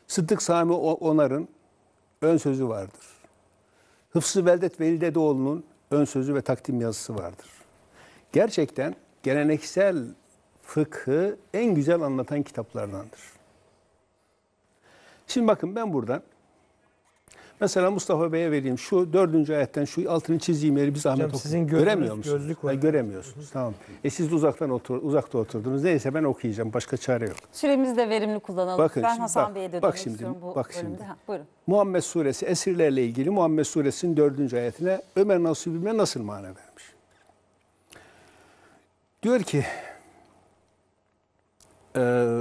Sıddık Sami Onar'ın ön sözü vardır. Hıfzı Veldet Veli ön sözü ve takdim yazısı vardır. Gerçekten geleneksel fıkhı en güzel anlatan kitaplardandır. Şimdi bakın ben buradan mesela Mustafa Bey'e vereyim şu dördüncü ayetten şu altını çizeyim yeri biz Ahmet okuyun. Sizin göremiyor musunuz? Gözlük var. Ha, göremiyorsunuz. Tamam. E siz de uzaktan otur, uzakta oturdunuz. Neyse ben okuyacağım. Başka çare yok. Süremizi de verimli kullanalım. Bakın, ben şimdi, Hasan bak, Bey'e de bak şimdi, bu bak şimdi. Ha, buyurun. Muhammed Suresi esirlerle ilgili Muhammed Suresinin dördüncü ayetine Ömer Nasuh nasıl mana vermiş? Diyor ki ee,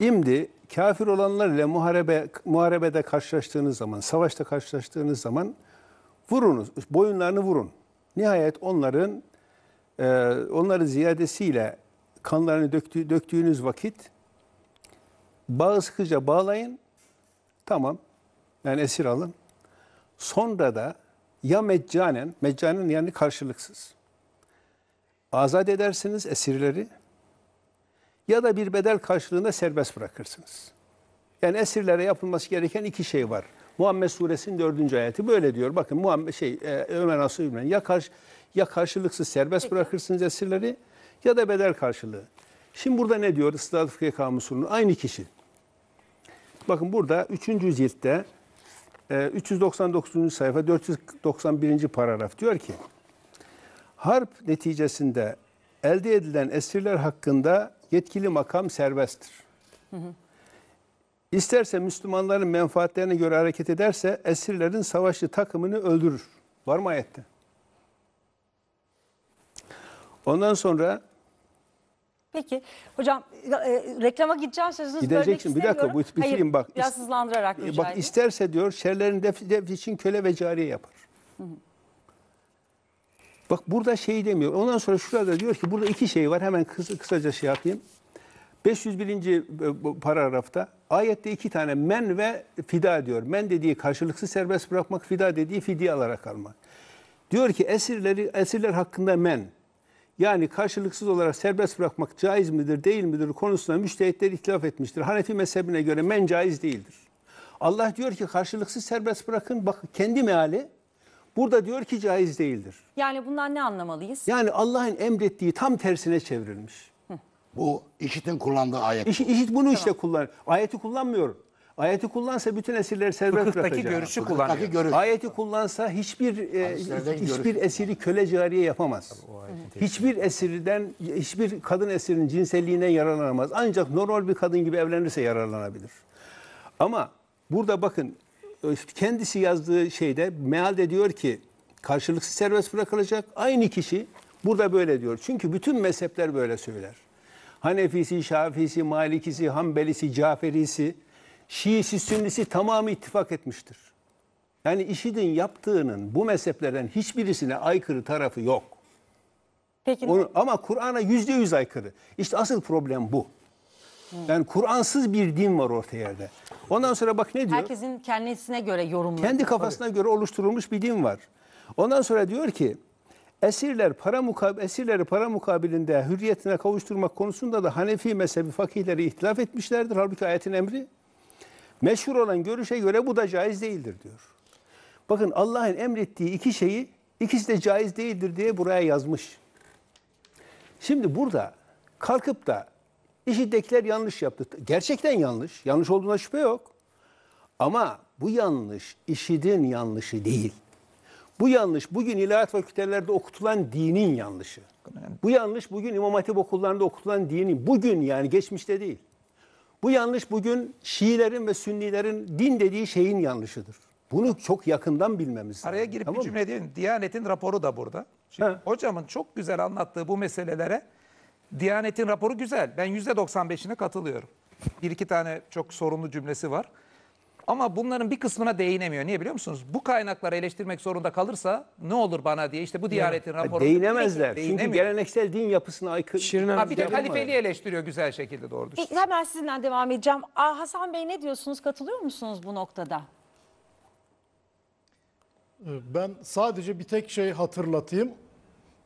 şimdi kafir olanlar ile muharebe, muharebede karşılaştığınız zaman, savaşta karşılaştığınız zaman vurunuz, boyunlarını vurun. Nihayet onların e, onları ziyadesiyle kanlarını döktü, döktüğünüz vakit bağı sıkıca bağlayın. Tamam. Yani esir alın. Sonra da ya meccanen, meccanen yani karşılıksız azat edersiniz esirleri ya da bir bedel karşılığında serbest bırakırsınız. Yani esirlere yapılması gereken iki şey var. Muhammed Suresinin dördüncü ayeti böyle diyor. Bakın Muhammed şey e, Ömer Nasuh ya karşı ya karşılıksız serbest bırakırsınız esirleri ya da bedel karşılığı. Şimdi burada ne diyor Islah-ı Fıkıh Kanusu'nun aynı kişi. Bakın burada 3. ciltte 399. E, sayfa 491. paragraf diyor ki Harp neticesinde elde edilen esirler hakkında yetkili makam serbesttir. Hı hı. İsterse Müslümanların menfaatlerine göre hareket ederse esirlerin savaşçı takımını öldürür. Var mı ayette? Ondan sonra Peki hocam e, reklama gideceğim sözünüzü Gideceksin bir dakika bu bitireyim Hayır, bak. Biraz hızlandırarak e, Bak isterse diyor şerlerin def, def için köle ve cariye yapar. Hı hı. Bak burada şey demiyor. Ondan sonra şurada diyor ki burada iki şey var. Hemen kısa, kısaca şey yapayım. 501. E, paragrafta ayette iki tane men ve fida diyor. Men dediği karşılıksız serbest bırakmak, fida dediği fidye alarak almak. Diyor ki esirleri esirler hakkında men yani karşılıksız olarak serbest bırakmak caiz midir değil midir konusunda müştehitler ihtilaf etmiştir. Hanefi mezhebine göre men caiz değildir. Allah diyor ki karşılıksız serbest bırakın. Bak kendi meali Burada diyor ki caiz değildir. Yani bundan ne anlamalıyız? Yani Allah'ın emrettiği tam tersine çevrilmiş. Bu IŞİD'in kullandığı ayet. İş, IŞİD bunu işte kullan. Ayeti kullanmıyor. Ayeti kullansa bütün esirleri serbest Fıkıhtaki bırakacak. görüşü kullanıyor. Görüş. Ayeti kullansa hiçbir e, hiçbir görüş. esiri köle cariye yapamaz. Hiçbir esirden hiçbir kadın esirin cinselliğine yararlanamaz. Ancak normal bir kadın gibi evlenirse yararlanabilir. Ama burada bakın kendisi yazdığı şeyde mealde diyor ki karşılıksız serbest bırakılacak. Aynı kişi burada böyle diyor. Çünkü bütün mezhepler böyle söyler. Hanefisi, Şafisi, Malikisi, Hanbelisi, Caferisi, Şiisi, Sünnisi tamamı ittifak etmiştir. Yani işidin yaptığının bu mezheplerden hiçbirisine aykırı tarafı yok. Peki. Onu, ama Kur'an'a yüzde yüz aykırı. İşte asıl problem bu. Yani Kur'ansız bir din var ortaya yerde. Ondan sonra bak ne diyor? Herkesin kendisine göre yorumluyor. Kendi kafasına göre oluşturulmuş bir din var. Ondan sonra diyor ki esirler para mukab esirleri para mukabilinde hürriyetine kavuşturmak konusunda da Hanefi mezhebi fakihleri ihtilaf etmişlerdir. Halbuki ayetin emri meşhur olan görüşe göre bu da caiz değildir diyor. Bakın Allah'ın emrettiği iki şeyi ikisi de caiz değildir diye buraya yazmış. Şimdi burada kalkıp da IŞİD'dekiler yanlış yaptı. Gerçekten yanlış. Yanlış olduğuna şüphe yok. Ama bu yanlış işidin yanlışı değil. Bu yanlış bugün ilahiyat fakültelerde okutulan dinin yanlışı. Bu yanlış bugün İmam Hatip okullarında okutulan dinin Bugün yani geçmişte değil. Bu yanlış bugün Şiilerin ve Sünnilerin din dediği şeyin yanlışıdır. Bunu çok yakından bilmemiz lazım. Araya girip tamam bir cümle diyeyim. Diyanet'in raporu da burada. Şimdi hocamın çok güzel anlattığı bu meselelere Diyanet'in raporu güzel. Ben %95'ine katılıyorum. Bir iki tane çok sorunlu cümlesi var. Ama bunların bir kısmına değinemiyor. Niye biliyor musunuz? Bu kaynakları eleştirmek zorunda kalırsa ne olur bana diye işte bu diyanetin raporu. Değinemezler. Çünkü geleneksel din yapısına aykırı. Şirin bir de yapılmadı. halifeliği eleştiriyor güzel şekilde doğru düzgün. Hemen sizinden devam edeceğim. Aa, Hasan Bey ne diyorsunuz? Katılıyor musunuz bu noktada? Ee, ben sadece bir tek şey hatırlatayım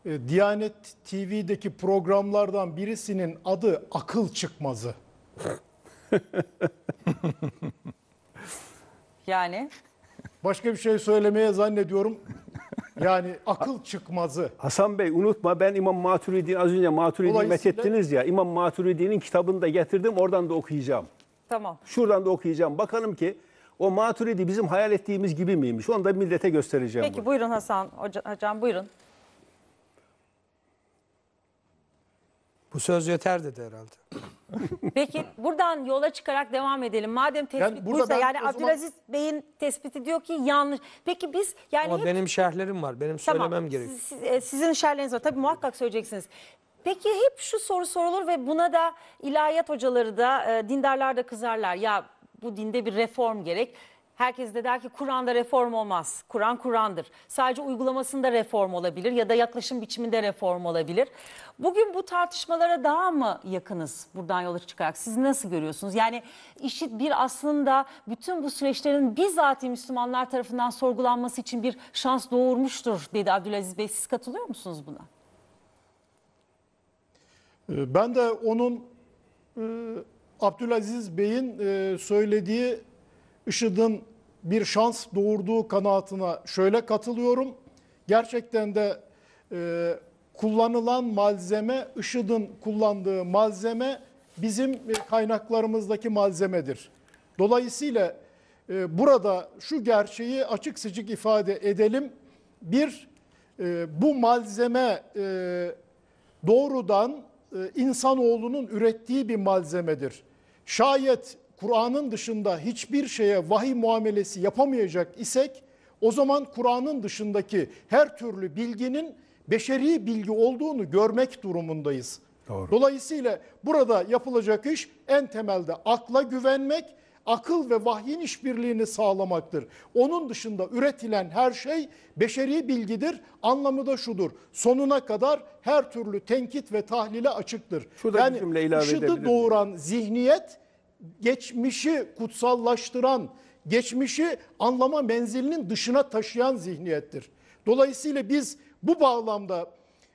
e, Diyanet TV'deki programlardan birisinin adı Akıl Çıkmazı. Yani Başka bir şey söylemeye zannediyorum. Yani akıl çıkmazı. Hasan Bey unutma ben İmam Maturidi'yi az önce Maturidi'yi Dolayısıyla- methettiniz ya. İmam Maturidi'nin kitabını da getirdim oradan da okuyacağım. tamam. Şuradan da okuyacağım. Bakalım ki o Maturidi bizim hayal ettiğimiz gibi miymiş? Onu da millete göstereceğim. Peki bugün. buyurun Hasan hocam buyurun. Bu söz yeter dedi herhalde. Peki buradan yola çıkarak devam edelim. Madem tespit yani burada buysa ben yani o zaman- Abdülaziz Bey'in tespiti diyor ki yanlış. Peki biz yani Ama hep- benim şerhlerim var. Benim söylemem Siz- gerekiyor. siz- e, sizin şerleriniz var. Tabii muhakkak söyleyeceksiniz. Peki hep şu soru sorulur ve buna da ilahiyat hocaları da e, dindarlar da kızarlar. Ya bu dinde bir reform gerek. Herkes de der ki Kur'an'da reform olmaz. Kur'an Kur'an'dır. Sadece uygulamasında reform olabilir ya da yaklaşım biçiminde reform olabilir. Bugün bu tartışmalara daha mı yakınız buradan yola çıkarak? Siz nasıl görüyorsunuz? Yani işit bir aslında bütün bu süreçlerin bizatihi Müslümanlar tarafından sorgulanması için bir şans doğurmuştur dedi Abdülaziz Bey. Siz katılıyor musunuz buna? Ee, ben de onun e, Abdülaziz Bey'in e, söylediği IŞİD'in bir şans doğurduğu kanaatına şöyle katılıyorum. Gerçekten de e, kullanılan malzeme, IŞİD'in kullandığı malzeme bizim e, kaynaklarımızdaki malzemedir. Dolayısıyla e, burada şu gerçeği açık sıcık ifade edelim. Bir, e, bu malzeme e, doğrudan e, insanoğlunun ürettiği bir malzemedir. Şayet Kur'an'ın dışında hiçbir şeye vahiy muamelesi yapamayacak isek o zaman Kur'an'ın dışındaki her türlü bilginin beşeri bilgi olduğunu görmek durumundayız. Doğru. Dolayısıyla burada yapılacak iş en temelde akla güvenmek, akıl ve vahyin işbirliğini sağlamaktır. Onun dışında üretilen her şey beşeri bilgidir. Anlamı da şudur. Sonuna kadar her türlü tenkit ve tahlile açıktır. Şurada yani cümle ışıdı doğuran zihniyet geçmişi kutsallaştıran, geçmişi anlama menzilinin dışına taşıyan zihniyettir. Dolayısıyla biz bu bağlamda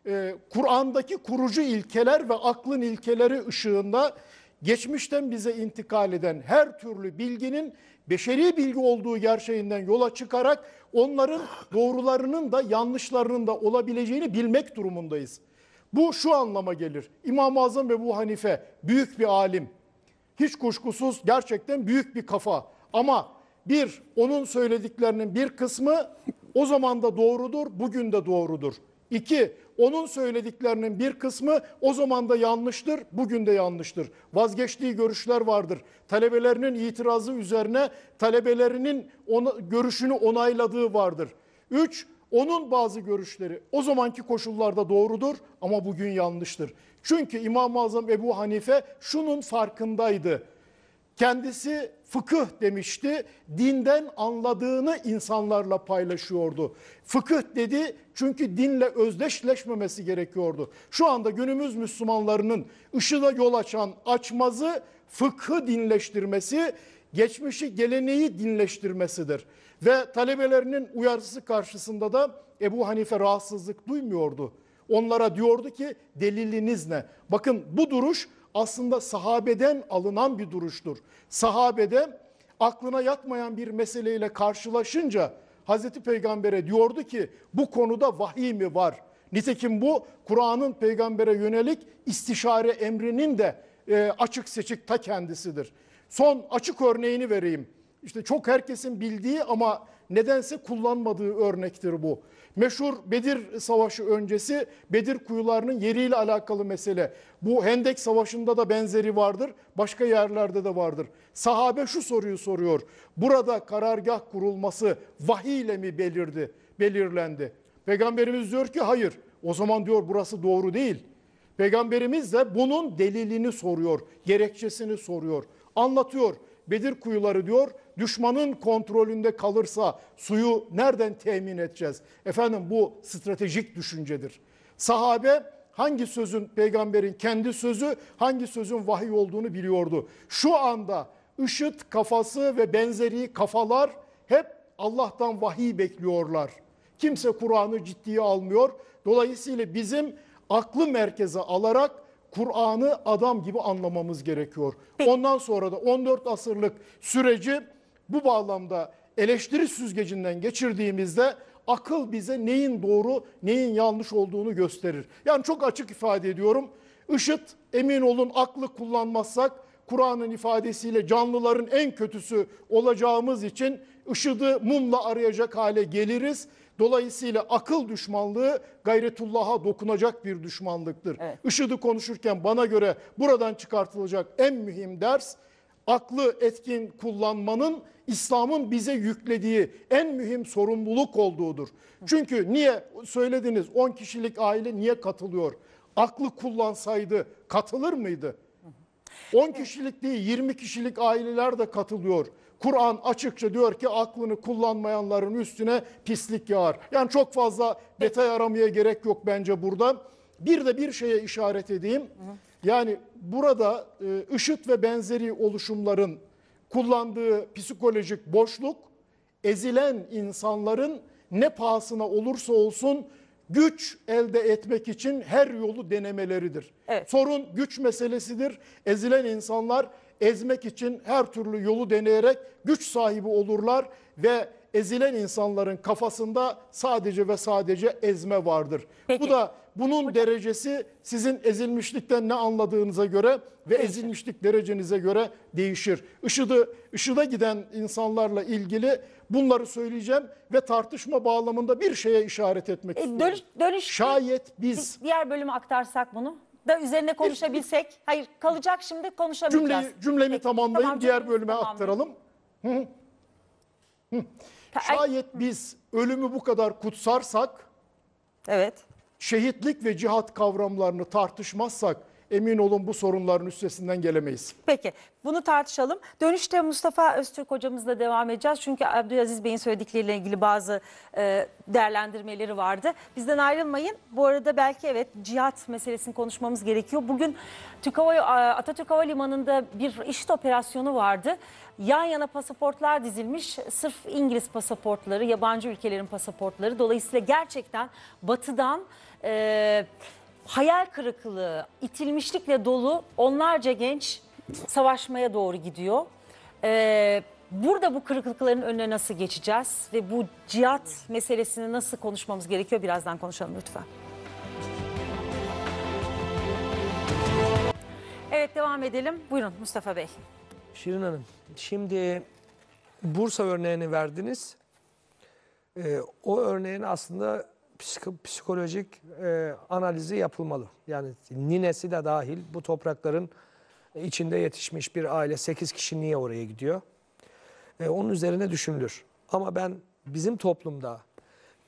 e, Kur'an'daki kurucu ilkeler ve aklın ilkeleri ışığında geçmişten bize intikal eden her türlü bilginin beşeri bilgi olduğu gerçeğinden yola çıkarak onların doğrularının da yanlışlarının da olabileceğini bilmek durumundayız. Bu şu anlama gelir. İmam-ı Azam ve bu Hanife büyük bir alim, hiç kuşkusuz gerçekten büyük bir kafa. Ama bir onun söylediklerinin bir kısmı o zaman da doğrudur, bugün de doğrudur. İki, onun söylediklerinin bir kısmı o zaman da yanlıştır, bugün de yanlıştır. Vazgeçtiği görüşler vardır. Talebelerinin itirazı üzerine talebelerinin ona, görüşünü onayladığı vardır. Üç, onun bazı görüşleri o zamanki koşullarda doğrudur ama bugün yanlıştır. Çünkü İmam-ı Azam Ebu Hanife şunun farkındaydı. Kendisi fıkıh demişti. Dinden anladığını insanlarla paylaşıyordu. Fıkıh dedi çünkü dinle özdeşleşmemesi gerekiyordu. Şu anda günümüz Müslümanlarının ışığa yol açan açmazı fıkhı dinleştirmesi, geçmişi geleneği dinleştirmesidir. Ve talebelerinin uyarısı karşısında da Ebu Hanife rahatsızlık duymuyordu. Onlara diyordu ki deliliniz ne? Bakın bu duruş aslında sahabeden alınan bir duruştur. Sahabede aklına yatmayan bir meseleyle karşılaşınca Hazreti Peygamber'e diyordu ki bu konuda vahiy mi var? Nitekim bu Kur'an'ın peygambere yönelik istişare emrinin de e, açık seçik ta kendisidir. Son açık örneğini vereyim. İşte çok herkesin bildiği ama nedense kullanmadığı örnektir bu. Meşhur Bedir Savaşı öncesi Bedir kuyularının yeriyle alakalı mesele. Bu Hendek Savaşı'nda da benzeri vardır. Başka yerlerde de vardır. Sahabe şu soruyu soruyor. Burada karargah kurulması vahiy ile mi belirdi, belirlendi? Peygamberimiz diyor ki hayır. O zaman diyor burası doğru değil. Peygamberimiz de bunun delilini soruyor, gerekçesini soruyor, anlatıyor. Bedir kuyuları diyor düşmanın kontrolünde kalırsa suyu nereden temin edeceğiz? Efendim bu stratejik düşüncedir. Sahabe hangi sözün peygamberin kendi sözü hangi sözün vahiy olduğunu biliyordu. Şu anda IŞİD kafası ve benzeri kafalar hep Allah'tan vahiy bekliyorlar. Kimse Kur'an'ı ciddiye almıyor. Dolayısıyla bizim aklı merkeze alarak Kur'an'ı adam gibi anlamamız gerekiyor. Peki. Ondan sonra da 14 asırlık süreci bu bağlamda eleştiri süzgecinden geçirdiğimizde akıl bize neyin doğru neyin yanlış olduğunu gösterir. Yani çok açık ifade ediyorum. IŞİD emin olun aklı kullanmazsak Kur'an'ın ifadesiyle canlıların en kötüsü olacağımız için IŞİD'i mumla arayacak hale geliriz. Dolayısıyla akıl düşmanlığı gayretullah'a dokunacak bir düşmanlıktır. Evet. IŞİD'i konuşurken bana göre buradan çıkartılacak en mühim ders aklı etkin kullanmanın İslam'ın bize yüklediği en mühim sorumluluk olduğudur. Çünkü niye söylediniz 10 kişilik aile niye katılıyor? Aklı kullansaydı katılır mıydı? 10 kişilik değil 20 kişilik aileler de katılıyor. Kur'an açıkça diyor ki aklını kullanmayanların üstüne pislik yağar. Yani çok fazla detay aramaya gerek yok bence burada. Bir de bir şeye işaret edeyim. Yani burada e, IŞİD ve benzeri oluşumların kullandığı psikolojik boşluk ezilen insanların ne pahasına olursa olsun güç elde etmek için her yolu denemeleridir. Evet. Sorun güç meselesidir. Ezilen insanlar ezmek için her türlü yolu deneyerek güç sahibi olurlar ve ezilen insanların kafasında sadece ve sadece ezme vardır. Peki. Bu da bunun derecesi sizin ezilmişlikten ne anladığınıza göre ve Peki. ezilmişlik derecenize göre değişir. Işıdı, ışıda giden insanlarla ilgili bunları söyleyeceğim ve tartışma bağlamında bir şeye işaret etmek e, istiyorum. Dönüş, dönüş, Şayet biz... Diğer bölümü aktarsak bunu da üzerine konuşabilsek. Hayır kalacak şimdi konuşamayacağız. Cümleyi, cümlemi Peki, tamamlayayım tamam, diğer bölüme aktaralım. Şayet biz ölümü bu kadar kutsarsak, evet. şehitlik ve cihat kavramlarını tartışmazsak emin olun bu sorunların üstesinden gelemeyiz. Peki bunu tartışalım. Dönüşte Mustafa Öztürk hocamızla devam edeceğiz. Çünkü Abdülaziz Bey'in söyledikleriyle ilgili bazı e, değerlendirmeleri vardı. Bizden ayrılmayın. Bu arada belki evet cihat meselesini konuşmamız gerekiyor. Bugün Türk Hava, e, Atatürk Havalimanı'nda bir işit operasyonu vardı. Yan yana pasaportlar dizilmiş. Sırf İngiliz pasaportları, yabancı ülkelerin pasaportları. Dolayısıyla gerçekten batıdan... E, hayal kırıklığı, itilmişlikle dolu onlarca genç savaşmaya doğru gidiyor. Ee, burada bu kırıklıkların önüne nasıl geçeceğiz ve bu cihat meselesini nasıl konuşmamız gerekiyor birazdan konuşalım lütfen. Evet devam edelim. Buyurun Mustafa Bey. Şirin Hanım, şimdi Bursa örneğini verdiniz. Ee, o örneğin aslında psikolojik e, analizi yapılmalı. Yani ninesi de dahil bu toprakların içinde yetişmiş bir aile 8 kişi niye oraya gidiyor? E, onun üzerine düşünülür. Ama ben bizim toplumda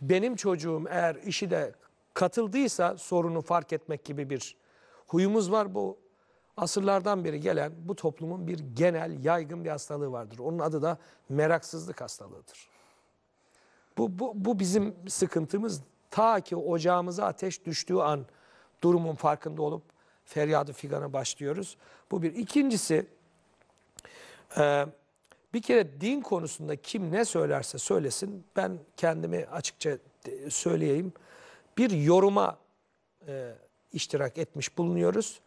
benim çocuğum eğer işi de katıldıysa sorunu fark etmek gibi bir huyumuz var. Bu asırlardan beri gelen bu toplumun bir genel yaygın bir hastalığı vardır. Onun adı da meraksızlık hastalığıdır. Bu, bu, bu bizim sıkıntımız Ta ki ocağımıza ateş düştüğü an durumun farkında olup feryadı figana başlıyoruz. Bu bir. İkincisi e, bir kere din konusunda kim ne söylerse söylesin ben kendimi açıkça söyleyeyim. Bir yoruma e, iştirak etmiş bulunuyoruz.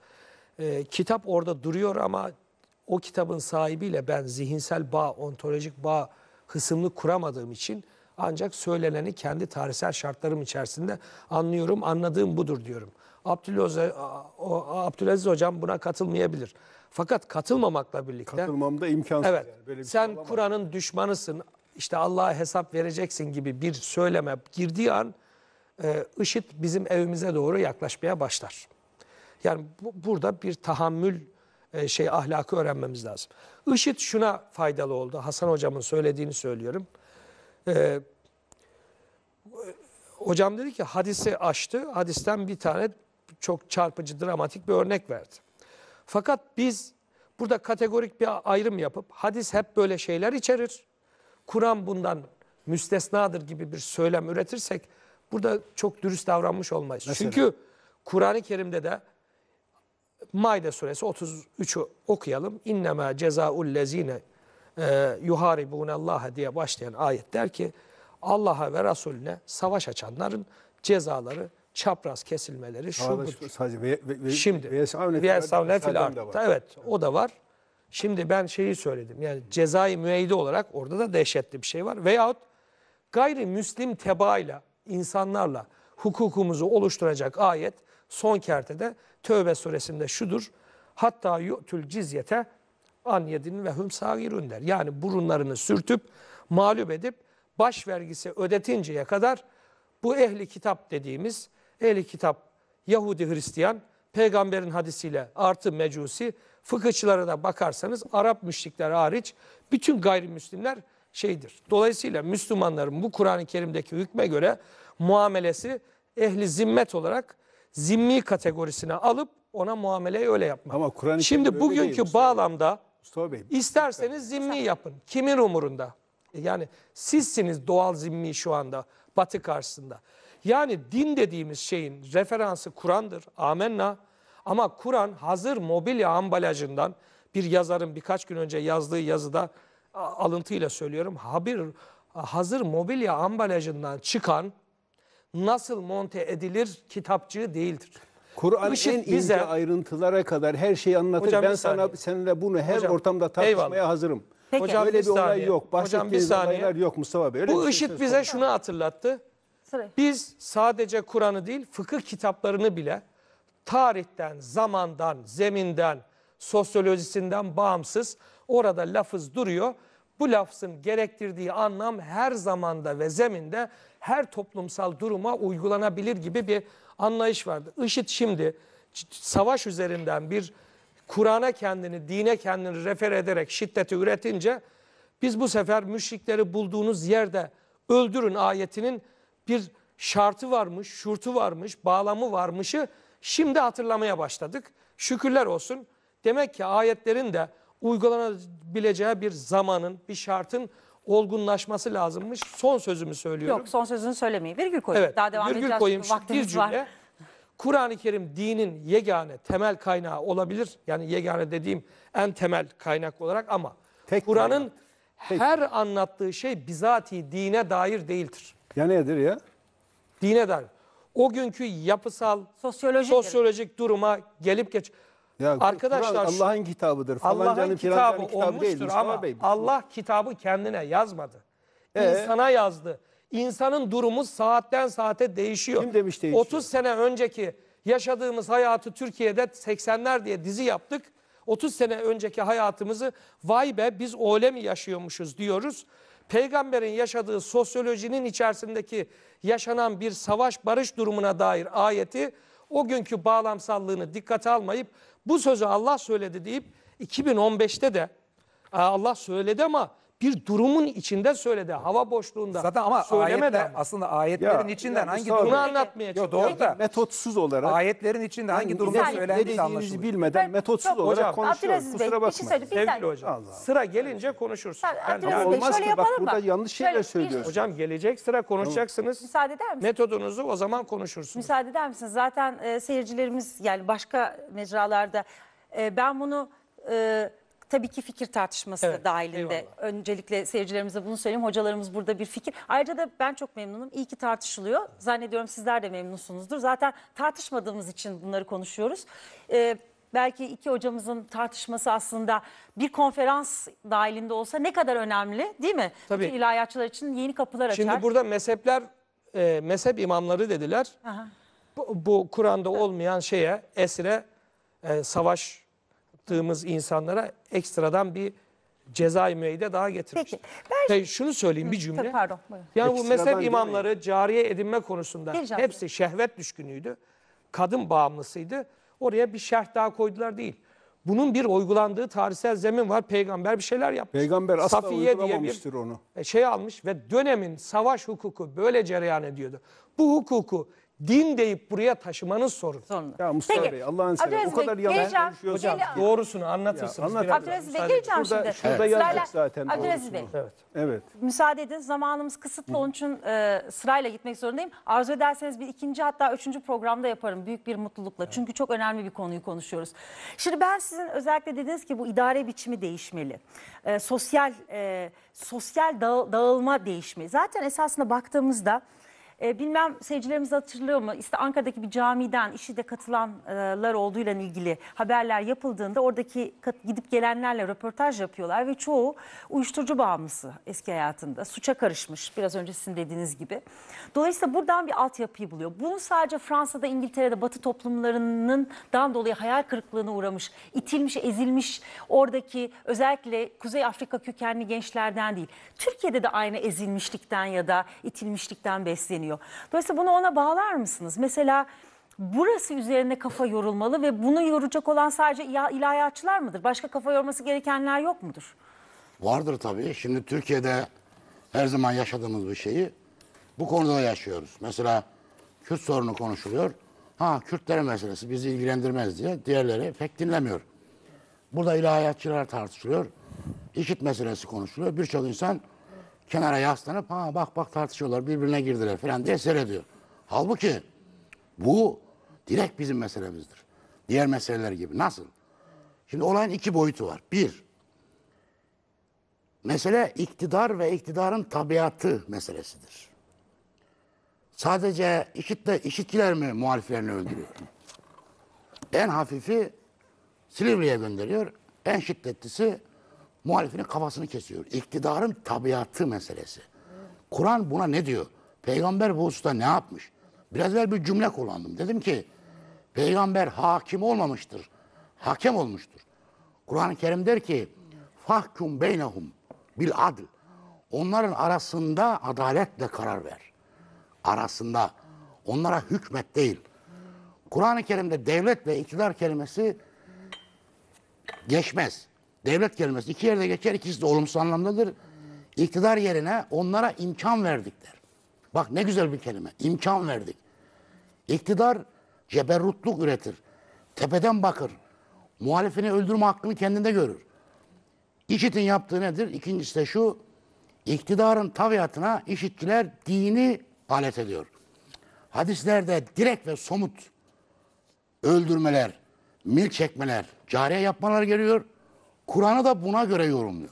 E, kitap orada duruyor ama o kitabın sahibiyle ben zihinsel bağ, ontolojik bağ, hısımlı kuramadığım için ancak söyleneni kendi tarihsel şartlarım içerisinde anlıyorum, anladığım budur diyorum. Abdülaziz e, Hocam buna katılmayabilir. Fakat katılmamakla birlikte... katılmamda imkansız. Evet, yani. Böyle bir şey sen şey Kur'an'ın düşmanısın, işte Allah'a hesap vereceksin gibi bir söyleme girdiği an e, IŞİD bizim evimize doğru yaklaşmaya başlar. Yani bu, burada bir tahammül e, şey ahlakı öğrenmemiz lazım. IŞİD şuna faydalı oldu. Hasan hocamın söylediğini söylüyorum. E, hocam dedi ki hadisi açtı. Hadisten bir tane çok çarpıcı, dramatik bir örnek verdi. Fakat biz burada kategorik bir ayrım yapıp hadis hep böyle şeyler içerir. Kur'an bundan müstesnadır gibi bir söylem üretirsek burada çok dürüst davranmış olmayız. Mesela? Çünkü Kur'an-ı Kerim'de de Maide suresi 33'ü okuyalım. İnne ma İnnemâ cezâullezîne e, yuharibunallaha diye başlayan ayet der ki Allah'a ve Resulüne savaş açanların cezaları çapraz kesilmeleri şu sadece ve, ve, ve, şimdi vesavne fil evet o da var. Şimdi ben şeyi söyledim. Yani cezai müeyyide olarak orada da dehşetli bir şey var. Veyahut gayrimüslim tebaayla insanlarla hukukumuzu oluşturacak ayet son kertede Tövbe suresinde şudur. Hatta yu'tul cizyete an yedin ve hüm sagirun der. Yani burunlarını sürtüp mağlup edip baş vergisi ödetinceye kadar bu ehli kitap dediğimiz ehli kitap Yahudi Hristiyan peygamberin hadisiyle artı mecusi fıkıhçılara da bakarsanız Arap müşrikler hariç bütün gayrimüslimler şeydir. Dolayısıyla Müslümanların bu Kur'an-ı Kerim'deki hükme göre muamelesi ehli zimmet olarak zimmi kategorisine alıp ona muameleyi öyle yapmak. Ama Kur'an-ı Şimdi bugünkü bağlamda Mustafa Bey. İsterseniz zimni yapın. Kimin umurunda? Yani sizsiniz doğal zimni şu anda batı karşısında. Yani din dediğimiz şeyin referansı Kur'an'dır. Amenna. Ama Kur'an hazır mobilya ambalajından bir yazarın birkaç gün önce yazdığı yazıda alıntıyla söylüyorum. Habir, hazır mobilya ambalajından çıkan nasıl monte edilir kitapçığı değildir. Kur'an Işık en ince ayrıntılara kadar her şeyi anlatır. Hocam, ben sana seninle bunu her hocam, ortamda tartışmaya eyvallah. hazırım. Peki. Hocam öyle bir, bir olay yok. Bahsettiğiniz bir olaylar yok Mustafa Bey. Öyle bu şey IŞİD bize şunu hatırlattı. Biz sadece Kur'an'ı değil fıkıh kitaplarını bile tarihten, zamandan, zeminden, sosyolojisinden bağımsız orada lafız duruyor. Bu lafzın gerektirdiği anlam her zamanda ve zeminde her toplumsal duruma uygulanabilir gibi bir anlayış vardı. IŞİD şimdi savaş üzerinden bir Kur'an'a kendini, dine kendini refer ederek şiddeti üretince biz bu sefer müşrikleri bulduğunuz yerde öldürün ayetinin bir şartı varmış, şurtu varmış, bağlamı varmışı şimdi hatırlamaya başladık. Şükürler olsun. Demek ki ayetlerin de uygulanabileceği bir zamanın, bir şartın olgunlaşması lazımmış. Son sözümü söylüyorum. Yok son sözünü söylemeyin. Virgül koyayım. Evet, Daha devam virgül edeceğiz. Koyayım, vaktimiz bir cümle. Kur'an-ı Kerim dinin yegane temel kaynağı olabilir. Yani yegane dediğim en temel kaynak olarak ama Kur'an'ın her anlattığı şey bizatihi dine dair değildir. Ya nedir ya? Dine dair. O günkü yapısal, sosyolojik, sosyolojik duruma gelip geç. Ya, Arkadaşlar Allah'ın kitabıdır. Allah'ın kitabı olmuştur değil, ama Bey, Allah kitabı kendine yazmadı. Ee? İnsana yazdı. İnsanın durumu saatten saate değişiyor. Kim demiş değişiyor? 30 sene önceki yaşadığımız hayatı Türkiye'de 80'ler diye dizi yaptık. 30 sene önceki hayatımızı vay be biz öyle mi yaşıyormuşuz diyoruz. Peygamberin yaşadığı sosyolojinin içerisindeki yaşanan bir savaş barış durumuna dair ayeti o günkü bağlamsallığını dikkate almayıp bu sözü Allah söyledi deyip 2015'te de Allah söyledi ama bir durumun içinde söyledi. Hava boşluğunda Zaten ama söylemedi. ayetler, ama. aslında ayetlerin Ya, içinden yani hangi Mustafa durumu anlatmaya Yo, çalışıyor. doğru da metotsuz olarak ayetlerin içinde hangi durumda ne söylendiği dediğinizi anlaşılıyor. bilmeden Ben- metotsuz Hocam, olarak konuşuyoruz. Abdülaziz Bey Kusura bir şey Sevgili hocam Allah Allah. sıra gelince konuşursun. Sen- Ben- Abdülaziz olmaz şöyle ki bak yapalım burada yanlış şeyler Şöyle söylüyorsun. Şey- hocam gelecek sıra konuşacaksınız. Müsaade eder misiniz? Metodunuzu o zaman konuşursunuz. Müsaade eder misiniz? Zaten e, seyircilerimiz yani başka mecralarda e, ben bunu e, tabii ki fikir tartışması da Evet, dahilinde. eyvallah. Öncelikle seyircilerimize bunu söyleyeyim. Hocalarımız burada bir fikir. Ayrıca da ben çok memnunum. İyi ki tartışılıyor. Zannediyorum sizler de memnunsunuzdur. Zaten tartışmadığımız için bunları konuşuyoruz. Ee, belki iki hocamızın tartışması aslında bir konferans dahilinde olsa ne kadar önemli değil mi? Tabii. Bütün ilahiyatçılar için yeni kapılar açar. Şimdi burada mezhepler, e, mezhep imamları dediler. Aha. Bu, bu Kur'an'da olmayan şeye, esire e, savaş yaptığımız insanlara ekstradan bir cezai müeyyide daha getirmiş. Peki, ben... Şey, şunu söyleyeyim bir cümle. Hı, pardon. Yani bu mezhep imamları cariye edinme konusunda Gireceğim hepsi şehvet düşkünüydü. Kadın bağımlısıydı. Oraya bir şerh daha koydular değil. Bunun bir uygulandığı tarihsel zemin var. Peygamber bir şeyler yapmış. Peygamber asla Safiye diye bir onu. E, şey almış ve dönemin savaş hukuku böyle cereyan ediyordu. Bu hukuku din deyip buraya taşımanız sorun. Sorun. Ya Mustafa Peki. Bey Allah'ın seversen o kadar yalan geleceğim. Hocam doğrusunu anlatırsınız. anlat- Abdülaziz Bey Müsaade- geleceğim Burada- şimdi. şurada yazdık Sırayla- zaten Abdülaziz Bey Evet. Evet. müsaade edin zamanımız kısıtlı onun için e, sırayla gitmek zorundayım. Arzu ederseniz bir ikinci hatta üçüncü programda yaparım büyük bir mutlulukla. Çünkü çok önemli bir konuyu konuşuyoruz. Şimdi ben sizin özellikle dediniz ki bu idare biçimi değişmeli. E, sosyal e, sosyal dağı- dağılma değişmeli. Zaten esasında baktığımızda e, bilmem seyircilerimiz hatırlıyor mu? İşte Ankara'daki bir camiden işi de katılanlar olduğuyla ilgili haberler yapıldığında oradaki gidip gelenlerle röportaj yapıyorlar ve çoğu uyuşturucu bağımlısı eski hayatında. Suça karışmış biraz önce sizin dediğiniz gibi. Dolayısıyla buradan bir altyapıyı buluyor. Bunu sadece Fransa'da, İngiltere'de batı toplumlarının dan dolayı hayal kırıklığına uğramış, itilmiş, ezilmiş oradaki özellikle Kuzey Afrika kökenli gençlerden değil. Türkiye'de de aynı ezilmişlikten ya da itilmişlikten besleniyor oluyor. Dolayısıyla bunu ona bağlar mısınız? Mesela burası üzerine kafa yorulmalı ve bunu yoracak olan sadece ilahiyatçılar mıdır? Başka kafa yorması gerekenler yok mudur? Vardır tabii. Şimdi Türkiye'de her zaman yaşadığımız bir şeyi bu konuda da yaşıyoruz. Mesela Kürt sorunu konuşuluyor. Ha Kürtlerin meselesi bizi ilgilendirmez diye diğerleri pek dinlemiyor. Burada ilahiyatçılar tartışılıyor. İşit meselesi konuşuluyor. Birçok insan kenara yaslanıp ha bak bak tartışıyorlar birbirine girdiler falan diye seyrediyor. Halbuki bu direkt bizim meselemizdir. Diğer meseleler gibi. Nasıl? Şimdi olayın iki boyutu var. Bir, mesele iktidar ve iktidarın tabiatı meselesidir. Sadece işitle, işitkiler mi muhaliflerini öldürüyor? En hafifi Silivri'ye gönderiyor. En şiddetlisi muhalifinin kafasını kesiyor. İktidarın tabiatı meselesi. Kur'an buna ne diyor? Peygamber bu hususta ne yapmış? Biraz evvel bir cümle kullandım. Dedim ki peygamber hakim olmamıştır. Hakem olmuştur. Kur'an-ı Kerim der ki fahkum beynehum bil adl. Onların arasında adaletle karar ver. Arasında. Onlara hükmet değil. Kur'an-ı Kerim'de devlet ve iktidar kelimesi geçmez devlet kelimesi iki yerde geçer, ikisi de olumsuz anlamdadır. İktidar yerine onlara imkan verdik der. Bak ne güzel bir kelime, imkan verdik. İktidar ceberrutluk üretir. Tepeden bakır. Muhalefini öldürme hakkını kendinde görür. İşit'in yaptığı nedir? İkincisi de şu, iktidarın tabiatına işitçiler dini alet ediyor. Hadislerde direkt ve somut öldürmeler, mil çekmeler, cariye yapmalar geliyor. Kur'an'ı da buna göre yorumluyor.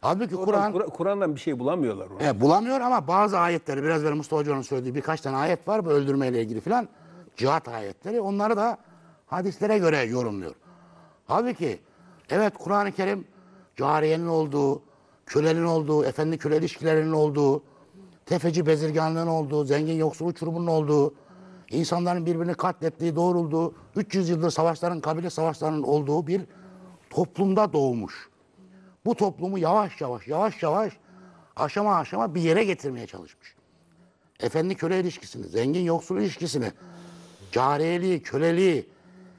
Halbuki Kur'an... Kur'an'dan bir şey bulamıyorlar. Ona. E, bulamıyor ama bazı ayetleri, biraz evvel Mustafa Hoca'nın söylediği birkaç tane ayet var bu öldürmeyle ilgili filan. Cihat ayetleri. Onları da hadislere göre yorumluyor. Halbuki evet Kur'an-ı Kerim cariyenin olduğu, kölenin olduğu, efendi köle ilişkilerinin olduğu, tefeci bezirganlığın olduğu, zengin yoksul uçurumunun olduğu, insanların birbirini katlettiği, doğrulduğu, 300 yıldır savaşların, kabile savaşlarının olduğu bir toplumda doğmuş. Bu toplumu yavaş yavaş, yavaş yavaş aşama aşama bir yere getirmeye çalışmış. Efendi köle ilişkisini, zengin yoksul ilişkisini, cariyeliği, köleliği,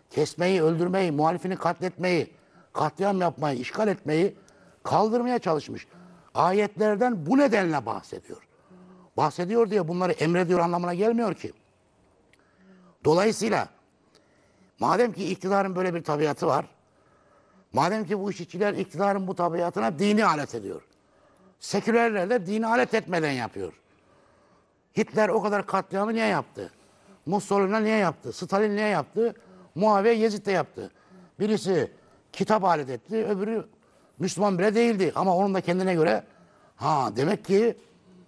kesmeyi, öldürmeyi, muhalifini katletmeyi, katliam yapmayı, işgal etmeyi kaldırmaya çalışmış. Ayetlerden bu nedenle bahsediyor. Bahsediyor diye bunları emrediyor anlamına gelmiyor ki. Dolayısıyla madem ki iktidarın böyle bir tabiatı var, Madem ki bu işçiler iktidarın bu tabiatına dini alet ediyor. Sekülerler de dini alet etmeden yapıyor. Hitler o kadar katliamı niye yaptı? Mussolini niye yaptı? Stalin niye yaptı? Muaviye Yezid de yaptı. Birisi kitap alet etti, öbürü Müslüman bile değildi. Ama onun da kendine göre ha demek ki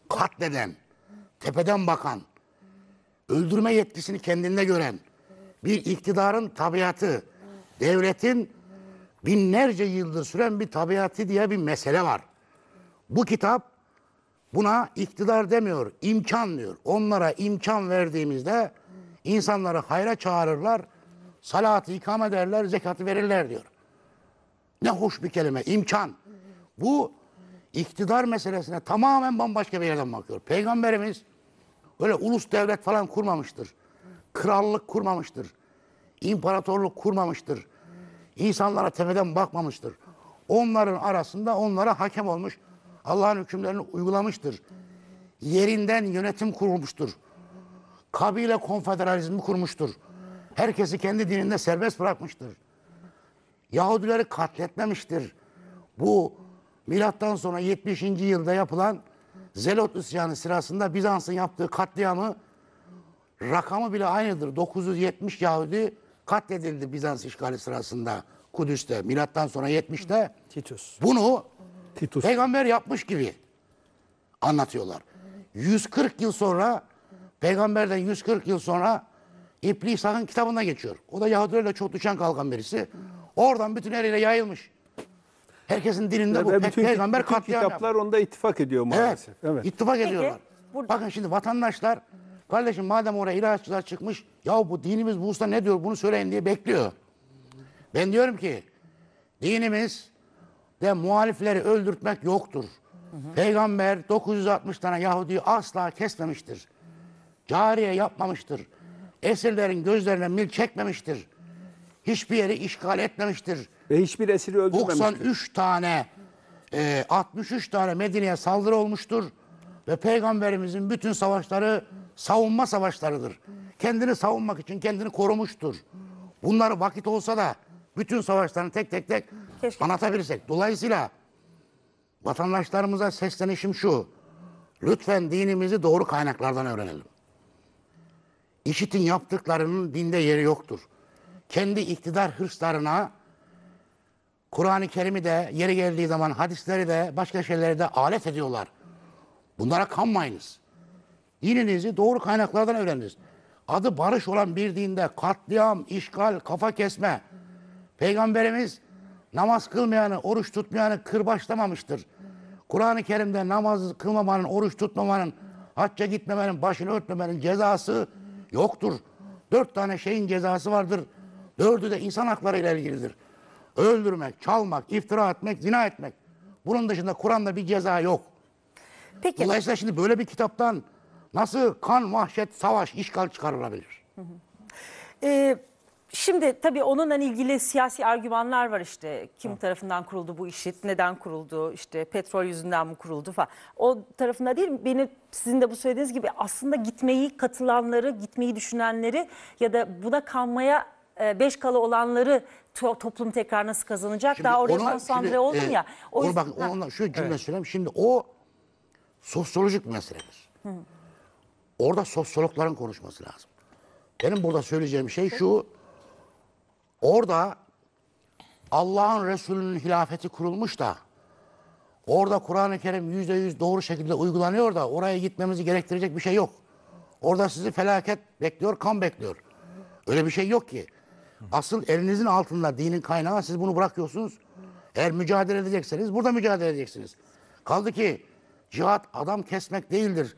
katleden, tepeden bakan, öldürme yetkisini kendinde gören bir iktidarın tabiatı, devletin binlerce yıldır süren bir tabiatı diye bir mesele var. Bu kitap buna iktidar demiyor, imkan diyor. Onlara imkan verdiğimizde insanları hayra çağırırlar, salatı ikam ederler, zekatı verirler diyor. Ne hoş bir kelime, imkan. Bu iktidar meselesine tamamen bambaşka bir yerden bakıyor. Peygamberimiz öyle ulus devlet falan kurmamıştır. Krallık kurmamıştır. İmparatorluk kurmamıştır İnsanlara tepeden bakmamıştır. Onların arasında onlara hakem olmuş, Allah'ın hükümlerini uygulamıştır. Yerinden yönetim kurmuştur. Kabile konfederalizmi kurmuştur. Herkesi kendi dininde serbest bırakmıştır. Yahudileri katletmemiştir. Bu milattan sonra 70. yılda yapılan Zelot isyanı sırasında Bizans'ın yaptığı katliamı rakamı bile aynıdır. 970 Yahudi katledildi Bizans işgali sırasında Kudüs'te milattan sonra 70'te. Titus. Bunu Titus. peygamber yapmış gibi anlatıyorlar. 140 yıl sonra peygamberden 140 yıl sonra İbni İshak'ın kitabında geçiyor. O da Yahudilerle çok düşen kalkan birisi. Oradan bütün her yere yayılmış. Herkesin dilinde ve bu. bütün, peygamber bütün katliam kitaplar onda ittifak ediyor maalesef. Evet, evet. ittifak Peki, ediyorlar. Burada... Bakın şimdi vatandaşlar Kardeşim madem oraya ilaçlar çıkmış ya bu dinimiz bu usta ne diyor bunu söyleyin diye bekliyor. Ben diyorum ki dinimiz de muhalifleri öldürtmek yoktur. Hı hı. Peygamber 960 tane Yahudi'yi asla kesmemiştir. Cariye yapmamıştır. Esirlerin gözlerine mil çekmemiştir. Hiçbir yeri işgal etmemiştir. Ve hiçbir esiri öldürmemiştir. 93 tane, e, 63 tane Medine'ye saldırı olmuştur. Ve peygamberimizin bütün savaşları savunma savaşlarıdır. Kendini savunmak için kendini korumuştur. Bunları vakit olsa da bütün savaşlarını tek tek tek Keşke. anlatabilirsek. Dolayısıyla vatandaşlarımıza seslenişim şu. Lütfen dinimizi doğru kaynaklardan öğrenelim. İşitin yaptıklarının dinde yeri yoktur. Kendi iktidar hırslarına Kur'an-ı Kerim'i de yeri geldiği zaman hadisleri de başka şeyleri de alet ediyorlar. Bunlara kanmayınız. Dininizi doğru kaynaklardan öğreniniz. Adı barış olan bir dinde katliam, işgal, kafa kesme. Peygamberimiz namaz kılmayanı, oruç tutmayanı kırbaçlamamıştır. Kur'an-ı Kerim'de namaz kılmamanın, oruç tutmamanın, hacca gitmemenin, başını örtmemenin cezası yoktur. Dört tane şeyin cezası vardır. Dördü de insan hakları ile ilgilidir. Öldürmek, çalmak, iftira etmek, zina etmek. Bunun dışında Kur'an'da bir ceza yok.'' Peki. Dolayısıyla şimdi böyle bir kitaptan nasıl kan, vahşet, savaş, işgal çıkarılabilir? Ee, Şimdi tabii onunla hani ilgili siyasi argümanlar var işte. Kim evet. tarafından kuruldu bu işit, neden kuruldu, işte petrol yüzünden mi kuruldu falan. O tarafında değil, beni sizin de bu söylediğiniz gibi aslında gitmeyi katılanları, gitmeyi düşünenleri ya da buna kalmaya e, beş kala olanları toplum tekrar nasıl kazanacak? Şimdi Daha oraya konsantre oldum e, ya. O yüzden, bak, ona şu cümle evet. söyleyeyim. Şimdi o sosyolojik meseledir. Orada sosyologların konuşması lazım. Benim burada söyleyeceğim şey şu. Orada Allah'ın Resulü'nün hilafeti kurulmuş da orada Kur'an-ı Kerim yüzde yüz doğru şekilde uygulanıyor da oraya gitmemizi gerektirecek bir şey yok. Orada sizi felaket bekliyor, kan bekliyor. Öyle bir şey yok ki. Asıl elinizin altında dinin kaynağı siz bunu bırakıyorsunuz. Eğer mücadele edecekseniz burada mücadele edeceksiniz. Kaldı ki Cihat adam kesmek değildir.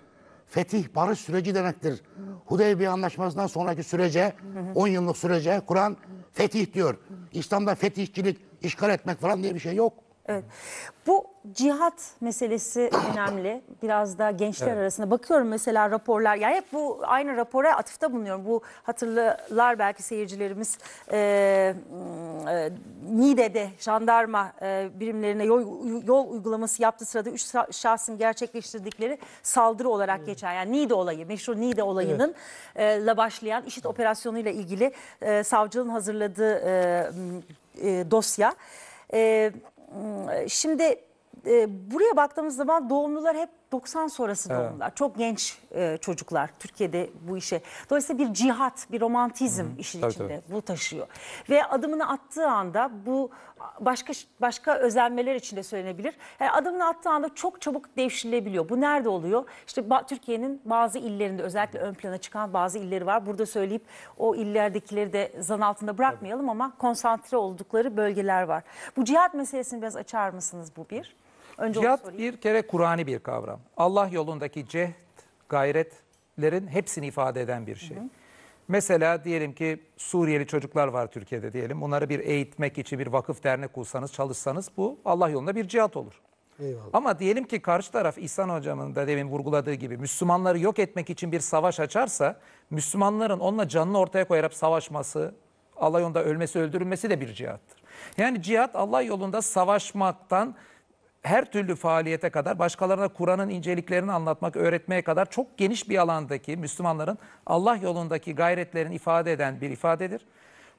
Fetih barış süreci demektir. Hudeybiye anlaşmasından sonraki sürece, 10 yıllık sürece Kur'an fetih diyor. İslam'da fetihçilik, işgal etmek falan diye bir şey yok. Evet. Bu cihat meselesi önemli. Biraz da gençler evet. arasında. Bakıyorum mesela raporlar. Yani hep bu aynı rapora atıfta bulunuyorum. Bu hatırlılar belki seyircilerimiz. E, e, Nide'de jandarma e, birimlerine yol, yol uygulaması yaptığı sırada üç şahsın gerçekleştirdikleri saldırı olarak hmm. geçen. Yani Nide olayı, meşhur Nide olayının evet. e, la başlayan işit operasyonuyla ilgili e, savcılığın hazırladığı e, e, dosya. Evet Şimdi e, buraya baktığımız zaman doğumlular hep 90 sonrası evet. doğumlar. Çok genç e, çocuklar Türkiye'de bu işe. Dolayısıyla bir cihat, bir romantizm Hı -hı. işin tabii, içinde tabii. bu taşıyor. Ve adımını attığı anda bu başka başka özenmeler içinde söylenebilir. Yani e, adımını attığı anda çok çabuk devşirilebiliyor. Bu nerede oluyor? İşte ba Türkiye'nin bazı illerinde özellikle ön plana çıkan bazı illeri var. Burada söyleyip o illerdekileri de zan altında bırakmayalım tabii. ama konsantre oldukları bölgeler var. Bu cihat meselesini biraz açar mısınız bu bir? Önce Cihat bir kere Kur'an'ı bir kavram. Allah yolundaki cehd, gayretlerin hepsini ifade eden bir şey. Hı hı. Mesela diyelim ki Suriyeli çocuklar var Türkiye'de diyelim. Bunları bir eğitmek için bir vakıf dernek kursanız, çalışsanız bu Allah yolunda bir cihat olur. Eyvallah. Ama diyelim ki karşı taraf İhsan Hocam'ın da demin vurguladığı gibi Müslümanları yok etmek için bir savaş açarsa Müslümanların onunla canını ortaya koyarak savaşması, Allah yolunda ölmesi, öldürülmesi de bir cihattır. Yani cihat Allah yolunda savaşmaktan her türlü faaliyete kadar başkalarına Kur'an'ın inceliklerini anlatmak, öğretmeye kadar çok geniş bir alandaki Müslümanların Allah yolundaki gayretlerini ifade eden bir ifadedir.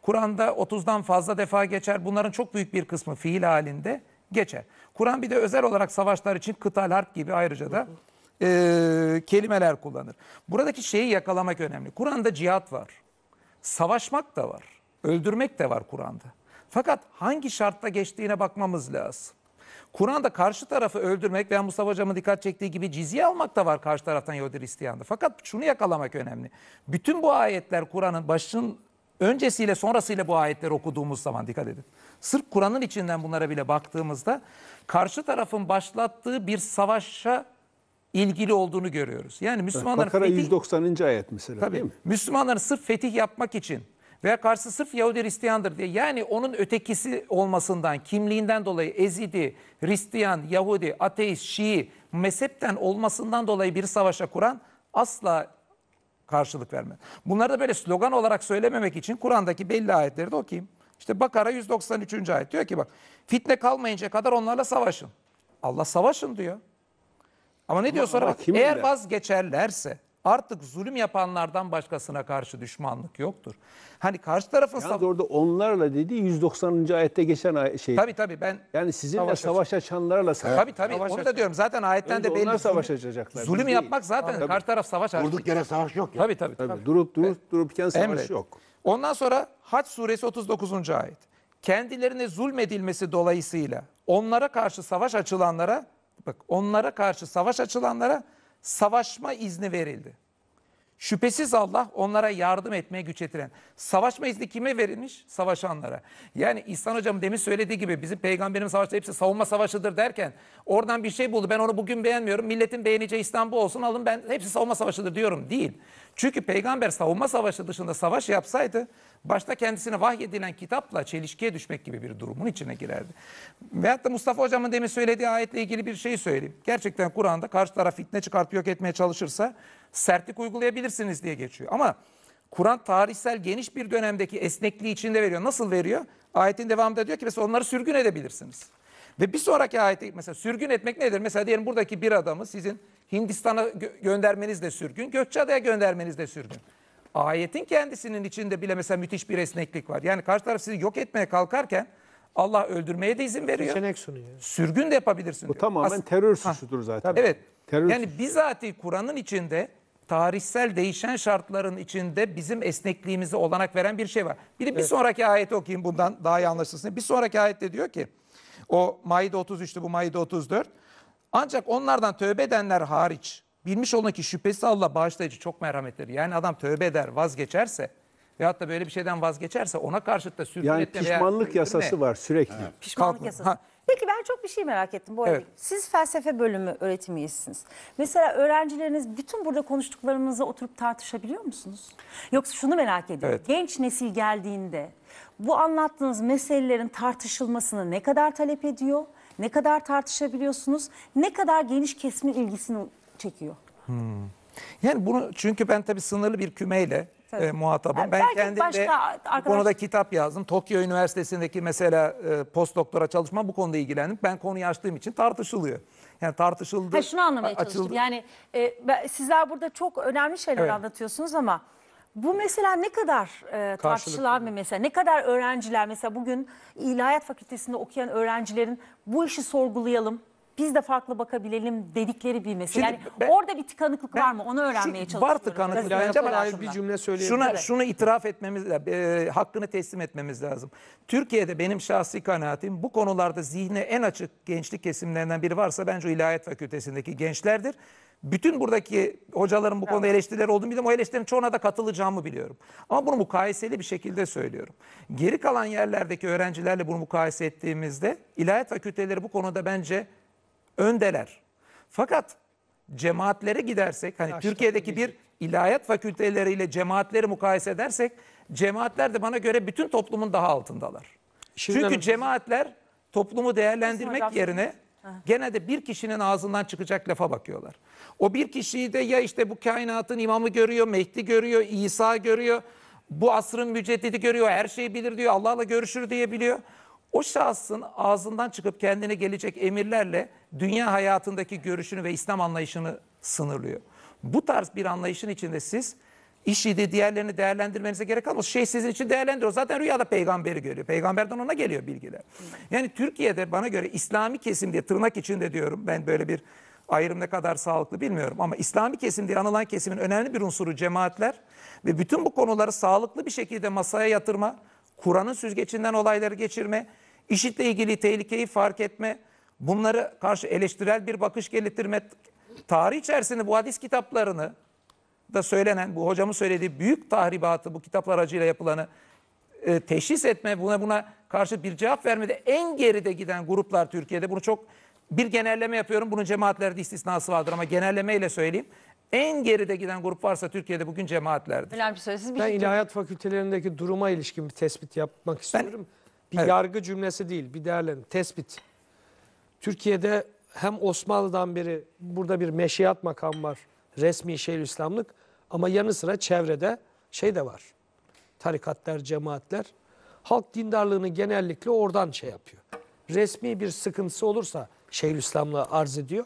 Kur'an'da 30'dan fazla defa geçer. Bunların çok büyük bir kısmı fiil halinde geçer. Kur'an bir de özel olarak savaşlar için kıtal harp gibi ayrıca da e, kelimeler kullanır. Buradaki şeyi yakalamak önemli. Kur'an'da cihat var. Savaşmak da var. Öldürmek de var Kur'an'da. Fakat hangi şartta geçtiğine bakmamız lazım. Kur'an'da karşı tarafı öldürmek veya Mustafa Hocam'ın dikkat çektiği gibi cizye almak da var karşı taraftan Yahudiler isteyanda. Fakat şunu yakalamak önemli. Bütün bu ayetler Kur'an'ın başının öncesiyle sonrasıyla bu ayetleri okuduğumuz zaman dikkat edin. Sırf Kur'an'ın içinden bunlara bile baktığımızda karşı tarafın başlattığı bir savaşa ilgili olduğunu görüyoruz. Yani Müslümanların Bakara fetih, 190. ayet mesela Tabii, değil mi? Müslümanların sırf fetih yapmak için veya karşı sırf Yahudi Hristiyandır diye. Yani onun ötekisi olmasından, kimliğinden dolayı Ezidi, Hristiyan, Yahudi, ateist, Şii mezhepten olmasından dolayı bir savaşa kuran asla karşılık vermez. Bunları da böyle slogan olarak söylememek için Kur'an'daki belli ayetleri de okuyayım. İşte Bakara 193. ayet diyor ki bak fitne kalmayınca kadar onlarla savaşın. Allah savaşın diyor. Ama ne diyor Ama sonra? Bak, eğer vazgeçerlerse artık zulüm yapanlardan başkasına karşı düşmanlık yoktur. Hani karşı tarafın Yalnız orada onlarla dedi 190. ayette geçen şey. Tabii tabii ben yani sizinle savaş, savaş açanlarla savaş. Tabii tabii savaş onu da diyorum zaten ayetten Önce de belli. Onlar savaş zulüm, açacaklar. Zulüm değil. yapmak zaten tabii. karşı taraf savaş açacak. Durduk yere savaş yok ya. Tabii tabii. tabii. tabii. Durup durup evet. durupken savaş Emret. yok. Ondan sonra Haç suresi 39. ayet. Kendilerine zulmedilmesi dolayısıyla onlara karşı savaş açılanlara bak onlara karşı savaş açılanlara savaşma izni verildi. Şüphesiz Allah onlara yardım etmeye güç yetiren. Savaşma izni kime verilmiş? Savaşanlara. Yani İhsan Hocam demin söylediği gibi bizim peygamberimiz savaşta hepsi savunma savaşıdır derken oradan bir şey buldu. Ben onu bugün beğenmiyorum. Milletin beğeneceği İstanbul olsun alın ben hepsi savunma savaşıdır diyorum. Değil. Çünkü peygamber savunma savaşı dışında savaş yapsaydı başta kendisine vahyedilen kitapla çelişkiye düşmek gibi bir durumun içine girerdi. Veyahut da Mustafa Hocam'ın demin söylediği ayetle ilgili bir şey söyleyeyim. Gerçekten Kur'an'da karşı taraf fitne çıkartıp yok etmeye çalışırsa sertlik uygulayabilirsiniz diye geçiyor. Ama Kur'an tarihsel geniş bir dönemdeki esnekliği içinde veriyor. Nasıl veriyor? Ayetin devamında diyor ki mesela onları sürgün edebilirsiniz. Ve bir sonraki ayette mesela sürgün etmek nedir? Mesela diyelim buradaki bir adamı sizin Hindistan'a gö- göndermeniz de sürgün, Gökçeada'ya göndermeniz de sürgün. Ayetin kendisinin içinde bile mesela müthiş bir esneklik var. Yani karşı taraf sizi yok etmeye kalkarken Allah öldürmeye de izin veriyor. Seçenek sunuyor. Sürgün de yapabilirsin Bu diyor. tamamen As- terör suçudur zaten. Evet. Terör yani suçu. bizatihi Kur'an'ın içinde tarihsel değişen şartların içinde bizim esnekliğimizi olanak veren bir şey var. Bir de bir evet. sonraki ayeti okuyayım bundan daha iyi anlaşılsın. Bir sonraki ayette diyor ki o Maide 33'tü bu Maide 34. Ancak onlardan tövbe edenler hariç bilmiş olun ki şüphesi Allah bağışlayıcı çok merhametlidir. Yani adam tövbe eder vazgeçerse veyahut da böyle bir şeyden vazgeçerse ona karşı da sürgün yani etme. Yani pişmanlık yasası var sürekli. Evet. Pişmanlık Kalkın. yasası. Ha, Peki ben çok bir şey merak ettim bu arada. Evet. Siz felsefe bölümü öğretimiyesiniz. Mesela öğrencileriniz bütün burada konuştuklarımızı oturup tartışabiliyor musunuz? Yoksa şunu merak ediyorum. Evet. Genç nesil geldiğinde bu anlattığınız meselelerin tartışılmasını ne kadar talep ediyor? Ne kadar tartışabiliyorsunuz? Ne kadar geniş kesimin ilgisini çekiyor? Hmm. Yani bunu çünkü ben tabii sınırlı bir kümeyle Tabii. e, muhatabım. Yani ben belki kendim başka de arkadaş... bu konuda kitap yazdım. Tokyo Üniversitesi'ndeki mesela e, postdoktora çalışma bu konuda ilgilendim. Ben konuyu açtığım için tartışılıyor. Yani tartışıldı. Ha, şunu anlamaya açıldı. çalıştım. Yani e, ben, sizler burada çok önemli şeyler evet. anlatıyorsunuz ama bu mesela ne kadar e, tartışılan bir mesele? Ne kadar öğrenciler mesela bugün ilahiyat fakültesinde okuyan öğrencilerin bu işi sorgulayalım, biz de farklı bakabilelim dedikleri bir mesele. yani ben- orada bir tıkanıklık ben- var mı onu öğrenmeye Şu- çalışıyorum. Var tıkanıklık Gazeteciler bence bir arasında. cümle söyleyebilirim. şuna şunu itiraf etmemiz e, hakkını teslim etmemiz lazım. Türkiye'de benim şahsi kanaatim bu konularda zihne en açık gençlik kesimlerinden biri varsa bence o ilahiyat fakültesindeki gençlerdir. Bütün buradaki hocaların bu konuda eleştirileri olduğunu biliyorum. O eleştirilerin çoğuna da katılacağımı biliyorum. Ama bunu mukayeseli bir şekilde söylüyorum. Geri kalan yerlerdeki öğrencilerle bunu mukayese ettiğimizde ilahiyat fakülteleri bu konuda bence öndeler. Fakat cemaatlere gidersek hani Yaştan Türkiye'deki bir ilahiyat fakülteleriyle cemaatleri mukayese edersek cemaatler de bana göre bütün toplumun daha altındalar. Şimdi Çünkü cemaatler toplumu değerlendirmek yerine gene de bir kişinin ağzından çıkacak lafa bakıyorlar. O bir kişiyi de ya işte bu kainatın imamı görüyor, Mehdi görüyor, İsa görüyor, bu asrın müceddidi görüyor, her şeyi bilir diyor, Allah'la görüşür diye biliyor. O şahsın ağzından çıkıp kendine gelecek emirlerle dünya hayatındaki görüşünü ve İslam anlayışını sınırlıyor. Bu tarz bir anlayışın içinde siz IŞİD'i diğerlerini değerlendirmenize gerek kalmaz. Şey sizin için değerlendiriyor. Zaten rüyada peygamberi görüyor. Peygamberden ona geliyor bilgiler. Yani Türkiye'de bana göre İslami kesim diye tırnak içinde diyorum. Ben böyle bir ayrım ne kadar sağlıklı bilmiyorum ama İslami kesim diye anılan kesimin önemli bir unsuru cemaatler ve bütün bu konuları sağlıklı bir şekilde masaya yatırma, Kur'an'ın süzgecinden olayları geçirme, işitle ilgili tehlikeyi fark etme, bunları karşı eleştirel bir bakış getirmek, tarih içerisinde bu hadis kitaplarını da söylenen, bu hocamın söylediği büyük tahribatı, bu kitaplar acıyla yapılanı e, teşhis etme, buna buna karşı bir cevap vermede en geride giden gruplar Türkiye'de. Bunu çok bir genelleme yapıyorum. Bunun cemaatlerde istisnası vardır ama genellemeyle söyleyeyim. En geride giden grup varsa Türkiye'de bugün cemaatlerdir. Önemli bir söylesiniz. Ben şey ilahiyat fakültelerindeki duruma ilişkin bir tespit yapmak istiyorum. Ben, bir evet. yargı cümlesi değil, bir değerlendirme, tespit. Türkiye'de hem Osmanlı'dan beri burada bir meşiyat makam var. Resmi İslamlık ama yanı sıra çevrede şey de var. Tarikatlar, cemaatler. Halk dindarlığını genellikle oradan şey yapıyor. Resmi bir sıkıntısı olursa Şeyhülislamlığa arz ediyor.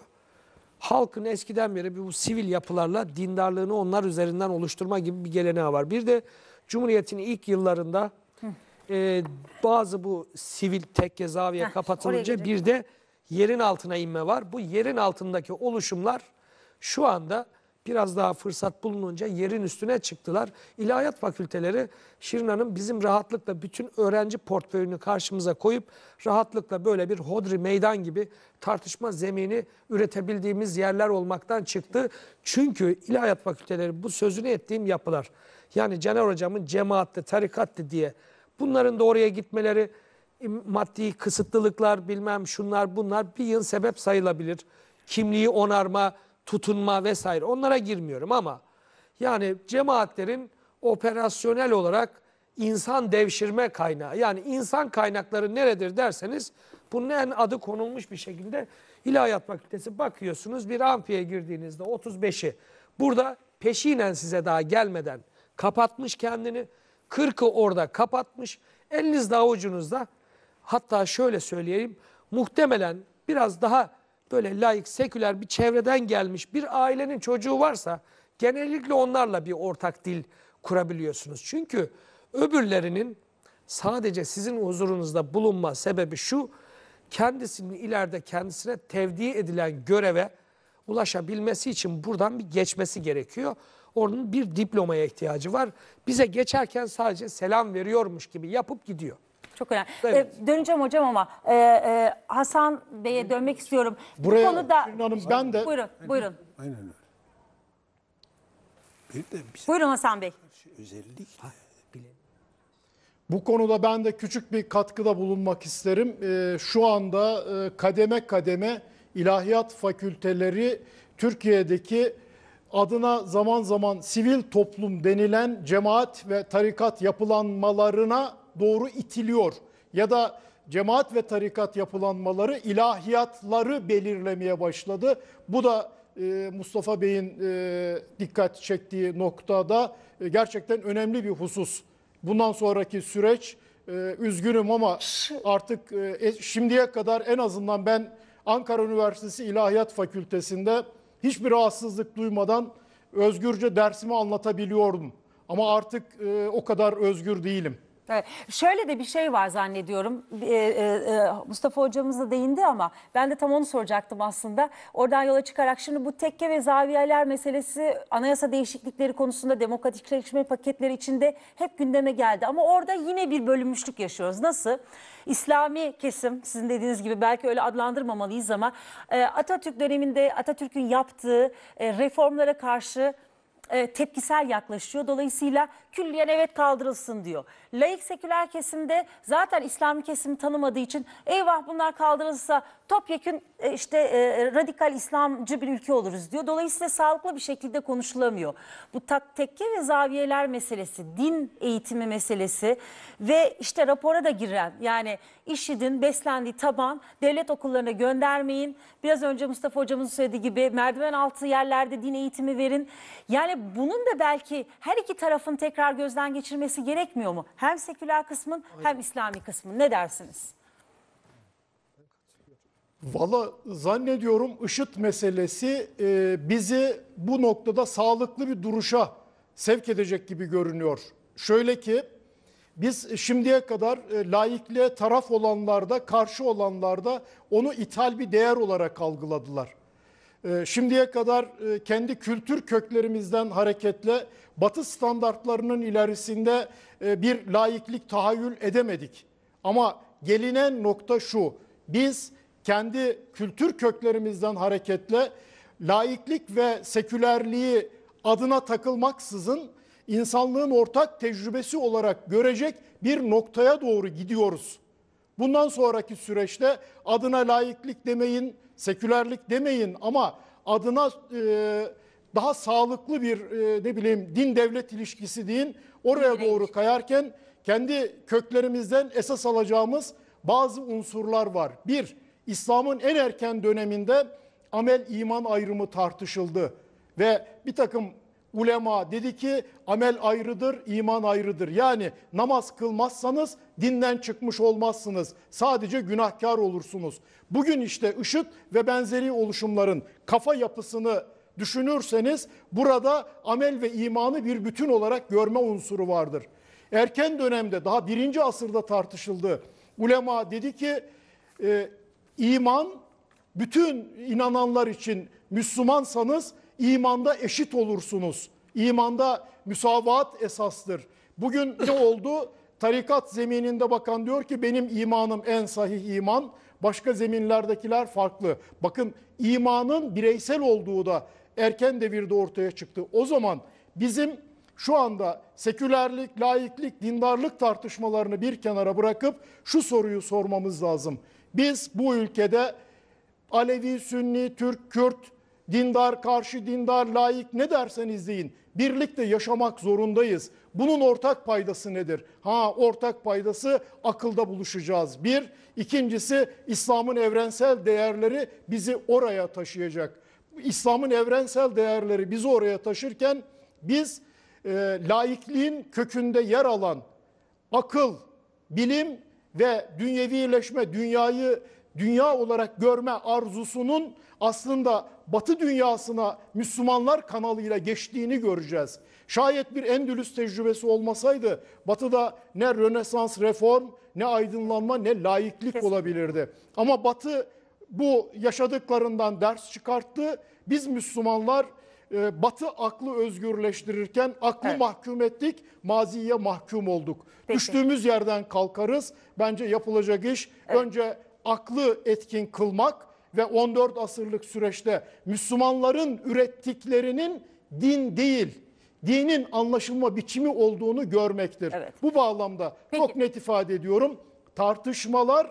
Halkın eskiden beri bu sivil yapılarla dindarlığını onlar üzerinden oluşturma gibi bir geleneği var. Bir de Cumhuriyet'in ilk yıllarında e, bazı bu sivil tekke zaviye Heh, kapatılınca bir de yerin altına inme var. Bu yerin altındaki oluşumlar şu anda biraz daha fırsat bulununca yerin üstüne çıktılar. İlahiyat fakülteleri Şirin bizim rahatlıkla bütün öğrenci portföyünü karşımıza koyup rahatlıkla böyle bir hodri meydan gibi tartışma zemini üretebildiğimiz yerler olmaktan çıktı. Çünkü ilahiyat fakülteleri bu sözünü ettiğim yapılar. Yani Caner Hocam'ın cemaatli, tarikatli diye bunların da oraya gitmeleri maddi kısıtlılıklar bilmem şunlar bunlar bir yıl sebep sayılabilir. Kimliği onarma, tutunma vesaire onlara girmiyorum ama yani cemaatlerin operasyonel olarak insan devşirme kaynağı yani insan kaynakları neredir derseniz bunun en adı konulmuş bir şekilde İlahiyat Fakültesi bakıyorsunuz bir ampiye girdiğinizde 35'i burada peşinen size daha gelmeden kapatmış kendini 40'ı orada kapatmış eliniz avucunuzda hatta şöyle söyleyeyim muhtemelen biraz daha böyle laik seküler bir çevreden gelmiş bir ailenin çocuğu varsa genellikle onlarla bir ortak dil kurabiliyorsunuz. Çünkü öbürlerinin sadece sizin huzurunuzda bulunma sebebi şu kendisinin ileride kendisine tevdi edilen göreve ulaşabilmesi için buradan bir geçmesi gerekiyor. Onun bir diplomaya ihtiyacı var. Bize geçerken sadece selam veriyormuş gibi yapıp gidiyor. Çok önemli. Evet. Ee, döneceğim hocam ama e, e, Hasan Bey'e dönmek istiyorum. Buraya, Bu konuda... Hanım ben de... Buyurun, buyurun. Aynen öyle. Bir de bize Buyurun Hasan Bey. Şey özellikle bu konuda ben de küçük bir katkıda bulunmak isterim. Ee, şu anda e, kademe kademe ilahiyat fakülteleri Türkiye'deki adına zaman zaman sivil toplum denilen cemaat ve tarikat yapılanmalarına doğru itiliyor. Ya da cemaat ve tarikat yapılanmaları ilahiyatları belirlemeye başladı. Bu da e, Mustafa Bey'in e, dikkat çektiği noktada e, gerçekten önemli bir husus. Bundan sonraki süreç üzgünüm ama artık şimdiye kadar en azından ben Ankara Üniversitesi İlahiyat Fakültesi'nde hiçbir rahatsızlık duymadan özgürce dersimi anlatabiliyordum. Ama artık o kadar özgür değilim. Evet. Şöyle de bir şey var zannediyorum. Ee, e, Mustafa hocamız da değindi ama ben de tam onu soracaktım aslında. Oradan yola çıkarak şimdi bu tekke ve zaviyeler meselesi anayasa değişiklikleri konusunda demokratikleşme paketleri içinde hep gündeme geldi. Ama orada yine bir bölünmüşlük yaşıyoruz. Nasıl? İslami kesim sizin dediğiniz gibi belki öyle adlandırmamalıyız ama e, Atatürk döneminde Atatürk'ün yaptığı e, reformlara karşı e, tepkisel yaklaşıyor. Dolayısıyla külliyen evet kaldırılsın diyor laik seküler kesimde zaten İslami kesimi tanımadığı için eyvah bunlar kaldırılırsa topyekün e, işte e, radikal İslamcı bir ülke oluruz diyor. Dolayısıyla sağlıklı bir şekilde konuşulamıyor. Bu tak tekke ve zaviyeler meselesi, din eğitimi meselesi ve işte rapora da giren yani IŞİD'in beslendiği taban devlet okullarına göndermeyin. Biraz önce Mustafa hocamızın söylediği gibi merdiven altı yerlerde din eğitimi verin. Yani bunun da belki her iki tarafın tekrar gözden geçirmesi gerekmiyor mu? Hem seküler kısmın hem İslami kısmın. Ne dersiniz? Valla zannediyorum IŞİD meselesi e, bizi bu noktada sağlıklı bir duruşa sevk edecek gibi görünüyor. Şöyle ki biz şimdiye kadar e, laikliğe taraf olanlarda, karşı olanlarda onu ithal bir değer olarak algıladılar. Ee, şimdiye kadar e, kendi kültür köklerimizden hareketle batı standartlarının ilerisinde e, bir laiklik tahayyül edemedik. Ama gelinen nokta şu, biz kendi kültür köklerimizden hareketle laiklik ve sekülerliği adına takılmaksızın insanlığın ortak tecrübesi olarak görecek bir noktaya doğru gidiyoruz. Bundan sonraki süreçte adına laiklik demeyin, sekülerlik demeyin ama adına e, daha sağlıklı bir e, ne bileyim din devlet ilişkisi deyin. Oraya doğru kayarken kendi köklerimizden esas alacağımız bazı unsurlar var. Bir, İslam'ın en erken döneminde amel iman ayrımı tartışıldı ve bir takım ulema dedi ki amel ayrıdır, iman ayrıdır. Yani namaz kılmazsanız dinden çıkmış olmazsınız. Sadece günahkar olursunuz. Bugün işte IŞİD ve benzeri oluşumların kafa yapısını düşünürseniz burada amel ve imanı bir bütün olarak görme unsuru vardır. Erken dönemde daha birinci asırda tartışıldı. Ulema dedi ki e, iman bütün inananlar için Müslümansanız imanda eşit olursunuz. İmanda müsavat esastır. Bugün ne oldu? Tarikat zemininde bakan diyor ki benim imanım en sahih iman. Başka zeminlerdekiler farklı. Bakın imanın bireysel olduğu da erken devirde ortaya çıktı. O zaman bizim şu anda sekülerlik, laiklik, dindarlık tartışmalarını bir kenara bırakıp şu soruyu sormamız lazım. Biz bu ülkede Alevi, Sünni, Türk, Kürt, dindar, karşı dindar, laik ne derseniz deyin. Birlikte yaşamak zorundayız. Bunun ortak paydası nedir? Ha ortak paydası akılda buluşacağız. Bir, ikincisi İslam'ın evrensel değerleri bizi oraya taşıyacak. İslam'ın evrensel değerleri bizi oraya taşırken biz e, laikliğin kökünde yer alan akıl, bilim ve dünyevileşme, dünyayı dünya olarak görme arzusunun aslında Batı dünyasına Müslümanlar kanalıyla geçtiğini göreceğiz. Şayet bir Endülüs tecrübesi olmasaydı Batı'da ne Rönesans reform, ne aydınlanma, ne laiklik Kesinlikle. olabilirdi. Ama Batı bu yaşadıklarından ders çıkarttı. Biz Müslümanlar e, Batı aklı özgürleştirirken aklı evet. mahkum ettik, maziye mahkum olduk. Peki. Düştüğümüz yerden kalkarız. Bence yapılacak iş evet. önce aklı etkin kılmak, ve 14 asırlık süreçte Müslümanların ürettiklerinin din değil, dinin anlaşılma biçimi olduğunu görmektir. Evet. Bu bağlamda Peki. çok net ifade ediyorum. Tartışmalar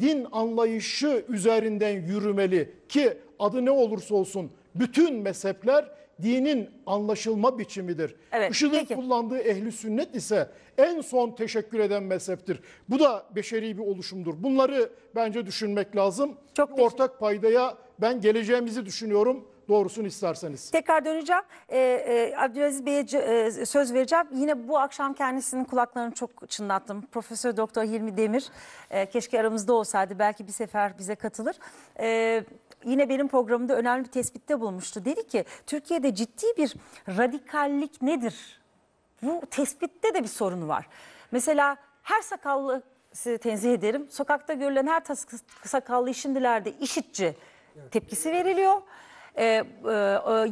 din anlayışı üzerinden yürümeli ki adı ne olursa olsun bütün mezhepler dinin anlaşılma biçimidir. Evet, IŞİD'in kullandığı ehli sünnet ise en son teşekkür eden mezheptir. Bu da beşeri bir oluşumdur. Bunları bence düşünmek lazım. Çok Ortak paydaya ben geleceğimizi düşünüyorum doğrusunu isterseniz. Tekrar döneceğim. Ee, e, Abdülaziz Bey'e e, söz vereceğim. Yine bu akşam kendisinin kulaklarını çok çınlattım. Profesör Doktor Hilmi Demir. E, keşke aramızda olsaydı. Belki bir sefer bize katılır. E, yine benim programımda önemli bir tespitte bulmuştu. Dedi ki Türkiye'de ciddi bir radikallik nedir? Bu tespitte de bir sorun var. Mesela her sakallı size tenzih ederim. Sokakta görülen her sakallı şimdilerde işitçi tepkisi veriliyor. Ee, e, e,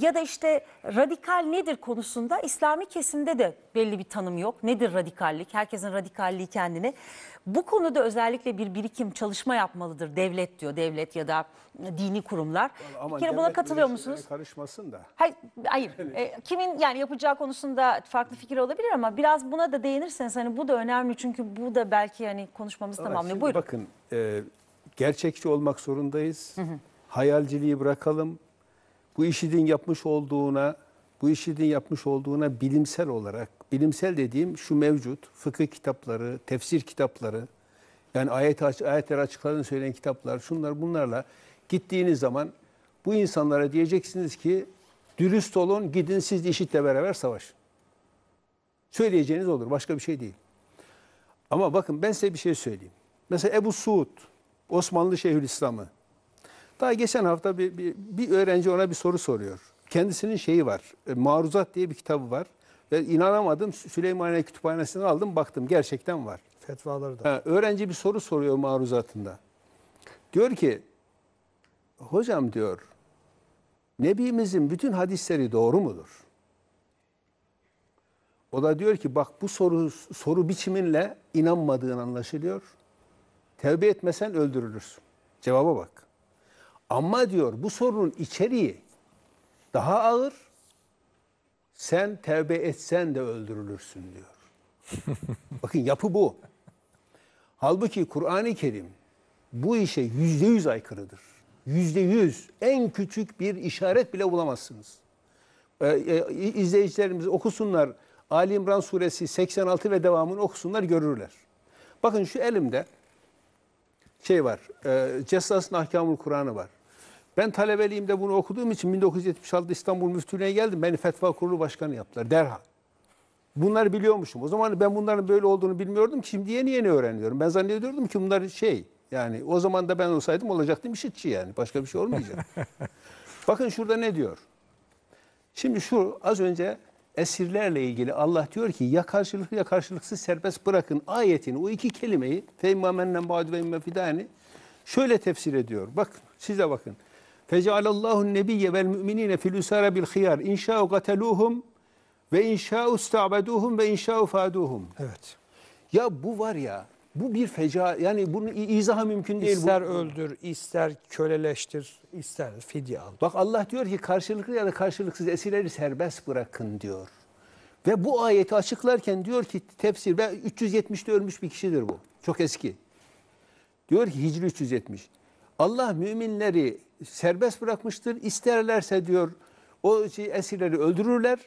ya da işte radikal nedir konusunda İslami kesimde de belli bir tanım yok. Nedir radikallik? Herkesin radikalliği kendini. Bu konuda özellikle bir birikim çalışma yapmalıdır devlet diyor. Devlet ya da dini kurumlar. Ama bir kere buna katılıyor musunuz? Karışmasın da. Hayır. hayır. E, kimin yani yapacağı konusunda farklı fikir olabilir ama biraz buna da değinirseniz hani bu da önemli çünkü bu da belki hani konuşmamız evet, tamamlıyor. Buyurun. Bakın e, gerçekçi olmak zorundayız. Hı hı. Hayalciliği bırakalım bu IŞİD'in yapmış olduğuna bu IŞİD'in yapmış olduğuna bilimsel olarak, bilimsel dediğim şu mevcut fıkıh kitapları, tefsir kitapları, yani ayet ayetler açıklarını söyleyen kitaplar, şunlar bunlarla gittiğiniz zaman bu insanlara diyeceksiniz ki dürüst olun, gidin siz de IŞİD'le beraber savaşın. Söyleyeceğiniz olur, başka bir şey değil. Ama bakın ben size bir şey söyleyeyim. Mesela Ebu Suud, Osmanlı Şeyhülislam'ı, daha geçen hafta bir, bir, bir öğrenci ona bir soru soruyor. Kendisinin şeyi var. E, Maruzat diye bir kitabı var. Ve inanamadım Süleymaniye Kütüphanesi'nden aldım baktım gerçekten var. Fetvaları da. Ha, öğrenci bir soru soruyor maruzatında. Diyor ki hocam diyor Nebimizin bütün hadisleri doğru mudur? O da diyor ki bak bu soru soru biçiminle inanmadığın anlaşılıyor. Tevbe etmesen öldürülürsün. Cevaba bak. Ama diyor bu sorunun içeriği daha ağır. Sen tevbe etsen de öldürülürsün diyor. Bakın yapı bu. Halbuki Kur'an-ı Kerim bu işe yüzde yüz aykırıdır. Yüzde yüz. En küçük bir işaret bile bulamazsınız. Ee, e, okusunlar. Ali İmran suresi 86 ve devamını okusunlar görürler. Bakın şu elimde şey var. E, ee, Cessas'ın ahkamul Kur'an'ı var. Ben de bunu okuduğum için 1976 İstanbul Müftülüğü'ne geldim. Beni fetva kurulu başkanı yaptılar derhal. Bunları biliyormuşum. O zaman ben bunların böyle olduğunu bilmiyordum. Şimdi yeni yeni öğreniyorum. Ben zannediyordum ki bunlar şey yani o zaman da ben olsaydım olacaktım işitçi yani. Başka bir şey olmayacak. Bakın şurada ne diyor? Şimdi şu az önce esirlerle ilgili Allah diyor ki ya karşılıklı ya karşılıksız serbest bırakın ayetini o iki kelimeyi feyma mennen ba'du ve şöyle tefsir ediyor. Bak size bakın. Fecealallahu nebiyye vel müminine fil usara bil khiyar. İnşa'u gateluhum ve inşa'u sta'beduhum ve inşa'u faduhum. Evet. Ya bu var ya bu bir feca yani bunun izahı mümkün değil. İster bu. öldür, ister köleleştir, ister fidye al. Bak Allah diyor ki karşılıklı ya da karşılıksız esirleri serbest bırakın diyor. Ve bu ayeti açıklarken diyor ki tefsir ve 370'te ölmüş bir kişidir bu. Çok eski. Diyor ki Hicri 370. Allah müminleri serbest bırakmıştır. İsterlerse diyor o şey, esirleri öldürürler.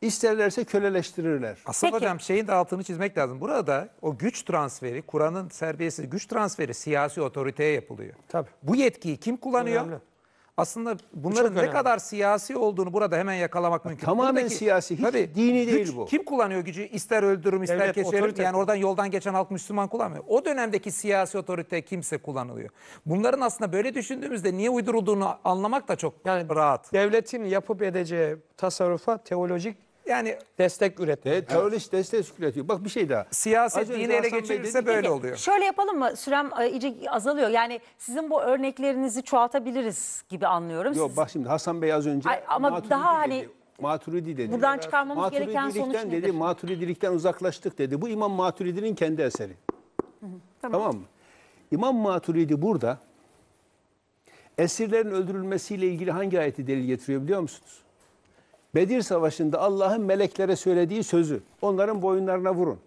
İsterlerse köleleştirirler. Asıl hocam şeyin de altını çizmek lazım. Burada o güç transferi, Kur'an'ın serbiyesi güç transferi siyasi otoriteye yapılıyor. Tabii. Bu yetkiyi kim kullanıyor? Önemli. Aslında bunların ne kadar siyasi olduğunu burada hemen yakalamak mümkün. Tamamen Buradaki, siyasi, hiç tabii, dini güç, değil bu. Kim kullanıyor gücü? İster öldürürüm, ister Devlet, geçerim. Otorite. Yani oradan yoldan geçen halk Müslüman kullanmıyor. O dönemdeki siyasi otorite kimse kullanılıyor. Bunların aslında böyle düşündüğümüzde niye uydurulduğunu anlamak da çok yani rahat. Devletin yapıp edeceği tasarrufa teolojik yani destek üretmek. De, terörist destek üretiyor. Bak bir şey daha. Siyaset dini ele Hasan geçirirse dedi ki- böyle oluyor. Şöyle yapalım mı? Sürem e, iyice azalıyor. Yani sizin bu örneklerinizi çoğaltabiliriz gibi anlıyorum. Yok Siz- bak şimdi Hasan Bey az önce Ay, ama daha hani dedi. Maturidi dedi. buradan çıkarmamız gereken sonuç dedi. nedir? dedi, Maturidilikten uzaklaştık dedi. Bu İmam Maturidi'nin kendi eseri. tamam. mı? İmam Maturidi burada esirlerin öldürülmesiyle ilgili hangi ayeti delil getiriyor biliyor musunuz? Bedir Savaşı'nda Allah'ın meleklere söylediği sözü onların boyunlarına vurun.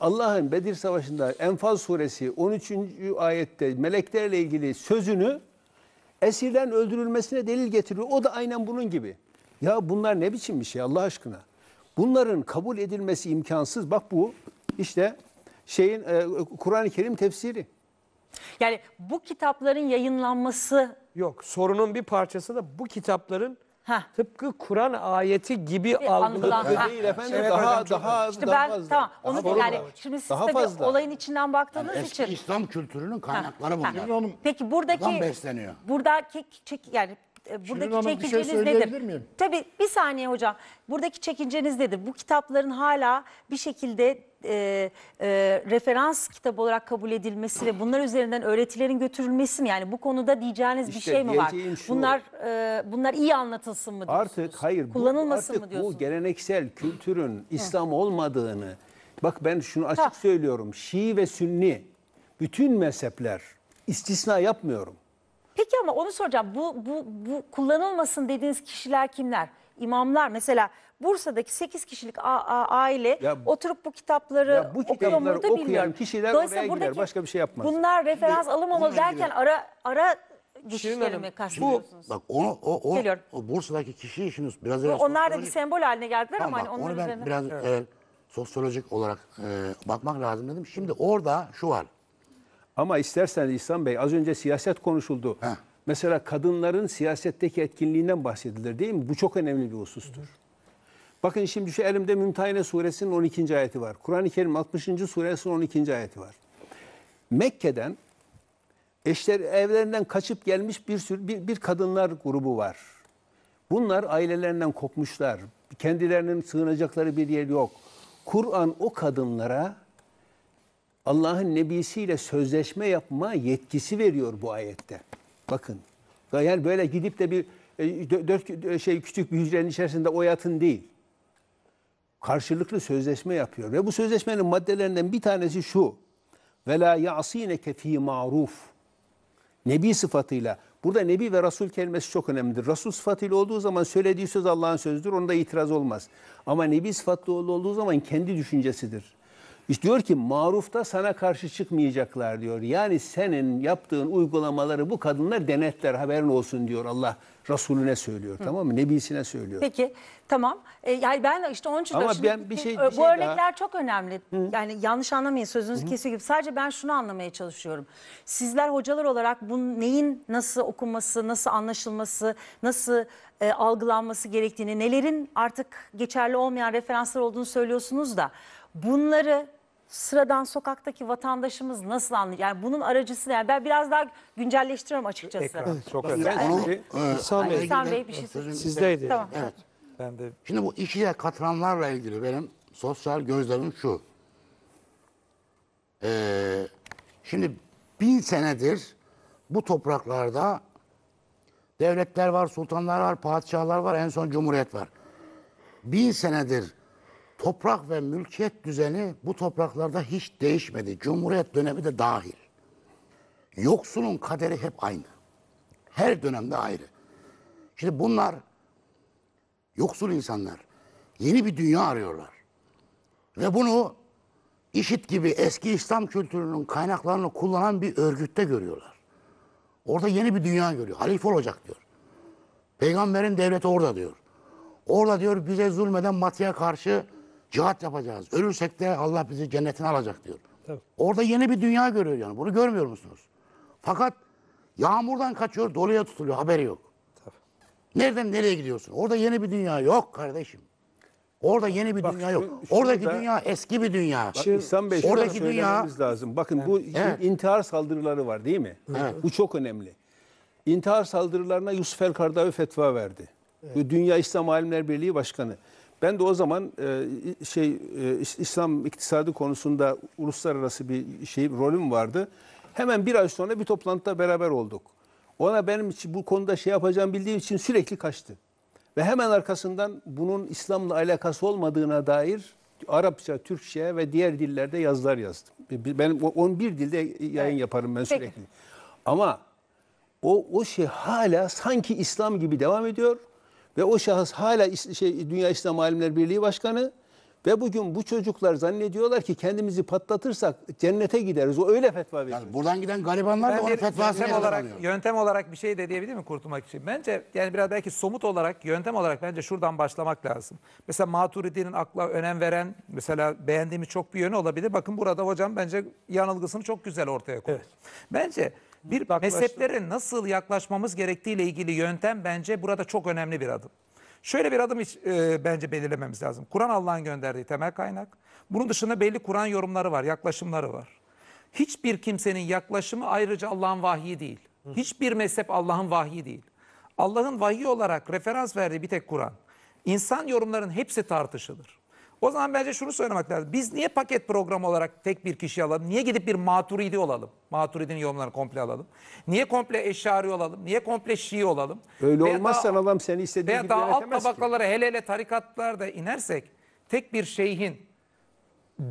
Allah'ın Bedir Savaşı'nda Enfal Suresi 13. ayette meleklerle ilgili sözünü esirlerin öldürülmesine delil getiriyor. O da aynen bunun gibi. Ya bunlar ne biçim bir şey Allah aşkına? Bunların kabul edilmesi imkansız. Bak bu işte şeyin e, Kur'an-ı Kerim tefsiri. Yani bu kitapların yayınlanması yok. Sorunun bir parçası da bu kitapların Heh. Tıpkı Kur'an ayeti gibi algıladık. Değil efendim evet, daha daha az işte daha ben fazla. tamam daha onu daha yani şimdi siz tabii fazla. olayın içinden baktığınız yani eski İslam kültürünün kaynakları ha. bunlar. Ha. Peki buradaki Adam besleniyor. Buradaki yani e, buradaki Şirin şey çekinceniz şey nedir? Miyim? Tabii bir saniye hocam. Buradaki çekinceniz nedir? Bu kitapların hala bir şekilde e, e, referans kitabı olarak kabul edilmesi ve bunlar üzerinden öğretilerin götürülmesi mi? Yani bu konuda diyeceğiniz bir şey mi var? şu. Bunlar e, bunlar iyi anlatılsın mı diyorsunuz? Artık hayır bu, Kullanılmasın artık mı diyorsunuz? bu geleneksel kültürün İslam olmadığını bak ben şunu açık Ha. söylüyorum. Şii ve Sünni bütün mezhepler istisna yapmıyorum. Peki ama onu soracağım. Bu, bu, bu kullanılmasın dediğiniz kişiler kimler? İmamlar mesela Bursa'daki 8 kişilik aile ya, oturup bu kitapları, ya bu kitapları okuyan bilmiyorum. kişiler oraya gider. Başka bir şey yapmaz. Bunlar referans Şimdi, alınmamalı derken ara ara geçişleri mi kastediyorsunuz? Bak onu o, o, o Bursa'daki kişi işiniz biraz evvel... Onlar da bir sembol haline geldiler tamam, ama hani bak, onu ben üzerine... biraz evet. e, sosyolojik olarak e, bakmak lazım dedim. Şimdi orada şu var. Ama isterseniz İhsan Bey az önce siyaset konuşuldu. Heh. Mesela kadınların siyasetteki etkinliğinden bahsedilir değil mi? Bu çok önemli bir husustur. Hı. Bakın şimdi şu elimde Mümtehine suresinin 12. ayeti var. Kur'an-ı Kerim 60. suresinin 12. ayeti var. Mekke'den eşler evlerinden kaçıp gelmiş bir sürü bir, bir kadınlar grubu var. Bunlar ailelerinden kopmuşlar. Kendilerinin sığınacakları bir yer yok. Kur'an o kadınlara Allah'ın nebisiyle sözleşme yapma yetkisi veriyor bu ayette. Bakın. Yani böyle gidip de bir e, dört e, şey küçük bir hücrenin içerisinde o yatın değil karşılıklı sözleşme yapıyor. Ve bu sözleşmenin maddelerinden bir tanesi şu. Ve Yasine ya'sineke fi maruf. Nebi sıfatıyla. Burada nebi ve rasul kelimesi çok önemlidir. Rasul sıfatıyla olduğu zaman söylediği söz Allah'ın sözüdür. Onda itiraz olmaz. Ama nebi sıfatlı olduğu zaman kendi düşüncesidir. İşte diyor ki marufta sana karşı çıkmayacaklar diyor. Yani senin yaptığın uygulamaları bu kadınlar denetler haberin olsun diyor Allah Resulüne söylüyor Hı. tamam mı? Nebisine söylüyor. Peki tamam. E, yani ben işte onun için Ama ben bir şey, e, bir şey bu şey örnekler daha... çok önemli. Hı. Yani yanlış anlamayın sözünüzü kesiyor gibi. Sadece ben şunu anlamaya çalışıyorum. Sizler hocalar olarak bu neyin nasıl okunması, nasıl anlaşılması, nasıl e, algılanması gerektiğini, nelerin artık geçerli olmayan referanslar olduğunu söylüyorsunuz da Bunları sıradan sokaktaki vatandaşımız nasıl anlayacak? Yani bunun aracısı ne? Yani ben biraz daha güncelleştiriyorum açıkçası. Ekran. Çok evet. Ben onu, e, İhsan Bey, İhsan Bey bir şey söyleyeyim. Sizdeydi. Tamam. Evet. Ben de... Şimdi bu işe katılanlarla ilgili benim sosyal gözlerim şu. Ee, şimdi bin senedir bu topraklarda devletler var, sultanlar var, padişahlar var, en son cumhuriyet var. Bin senedir toprak ve mülkiyet düzeni bu topraklarda hiç değişmedi. Cumhuriyet dönemi de dahil. Yoksulun kaderi hep aynı. Her dönemde ayrı. Şimdi bunlar yoksul insanlar yeni bir dünya arıyorlar. Ve bunu işit gibi eski İslam kültürünün kaynaklarını kullanan bir örgütte görüyorlar. Orada yeni bir dünya görüyor. Halife olacak diyor. Peygamberin devleti orada diyor. Orada diyor bize zulmeden batıya karşı Cihat yapacağız. Ölürsek de Allah bizi cennetine alacak diyor. Tabii. Orada yeni bir dünya görüyor yani. Bunu görmüyor musunuz? Fakat yağmurdan kaçıyor, doluya tutuluyor. Haberi yok. Tabii. Nereden nereye gidiyorsun? Orada yeni bir dünya yok kardeşim. Orada yeni bir Bak, dünya yok. Oradaki da, dünya eski bir dünya. Bak, İhsan Bey oradaki dünya lazım. Bakın evet. bu evet. intihar saldırıları var değil mi? Evet. Bu çok önemli. İntihar saldırılarına Yusuf El Kardavi fetva verdi. Evet. Dünya İslam Alimler Birliği Başkanı. Ben de o zaman e, şey e, İslam iktisadı konusunda uluslararası bir şey rolüm vardı. Hemen bir ay sonra bir toplantıda beraber olduk. Ona benim için bu konuda şey yapacağım bildiğim için sürekli kaçtı. Ve hemen arkasından bunun İslam'la alakası olmadığına dair Arapça, Türkçe ve diğer dillerde yazılar yazdım. Ben 11 dilde yayın evet. yaparım ben sürekli. Peki. Ama o, o şey hala sanki İslam gibi devam ediyor. Ve o şahıs hala şey, Dünya İslam Alimler Birliği Başkanı ve bugün bu çocuklar zannediyorlar ki kendimizi patlatırsak cennete gideriz. O öyle fetva veriyor. Yani buradan giden galibanlar da onun fetvasını yöntem olarak, yöntem olarak bir şey de diyebilir mi kurtulmak için? Bence yani biraz belki somut olarak, yöntem olarak bence şuradan başlamak lazım. Mesela Maturidi'nin akla önem veren, mesela beğendiğimiz çok bir yönü olabilir. Bakın burada hocam bence yanılgısını çok güzel ortaya koydu. Evet. Bence bir mezheplere nasıl yaklaşmamız gerektiği ile ilgili yöntem bence burada çok önemli bir adım. Şöyle bir adım hiç, e, bence belirlememiz lazım. Kur'an Allah'ın gönderdiği temel kaynak. Bunun dışında belli Kur'an yorumları var, yaklaşımları var. Hiçbir kimsenin yaklaşımı ayrıca Allah'ın vahyi değil. Hiçbir mezhep Allah'ın vahyi değil. Allah'ın vahyi olarak referans verdiği bir tek Kur'an. İnsan yorumların hepsi tartışılır. O zaman bence şunu söylemek lazım. Biz niye paket program olarak tek bir kişi alalım? Niye gidip bir Maturidi olalım? Maturidi'nin yorumlarını komple alalım. Niye komple Eşari olalım? Niye komple Şii olalım? Öyle veya olmazsan daha, adam seni istediği gibi yönetemez ki. Veya daha alt tabakalara hele hele tarikatlarda inersek tek bir şeyhin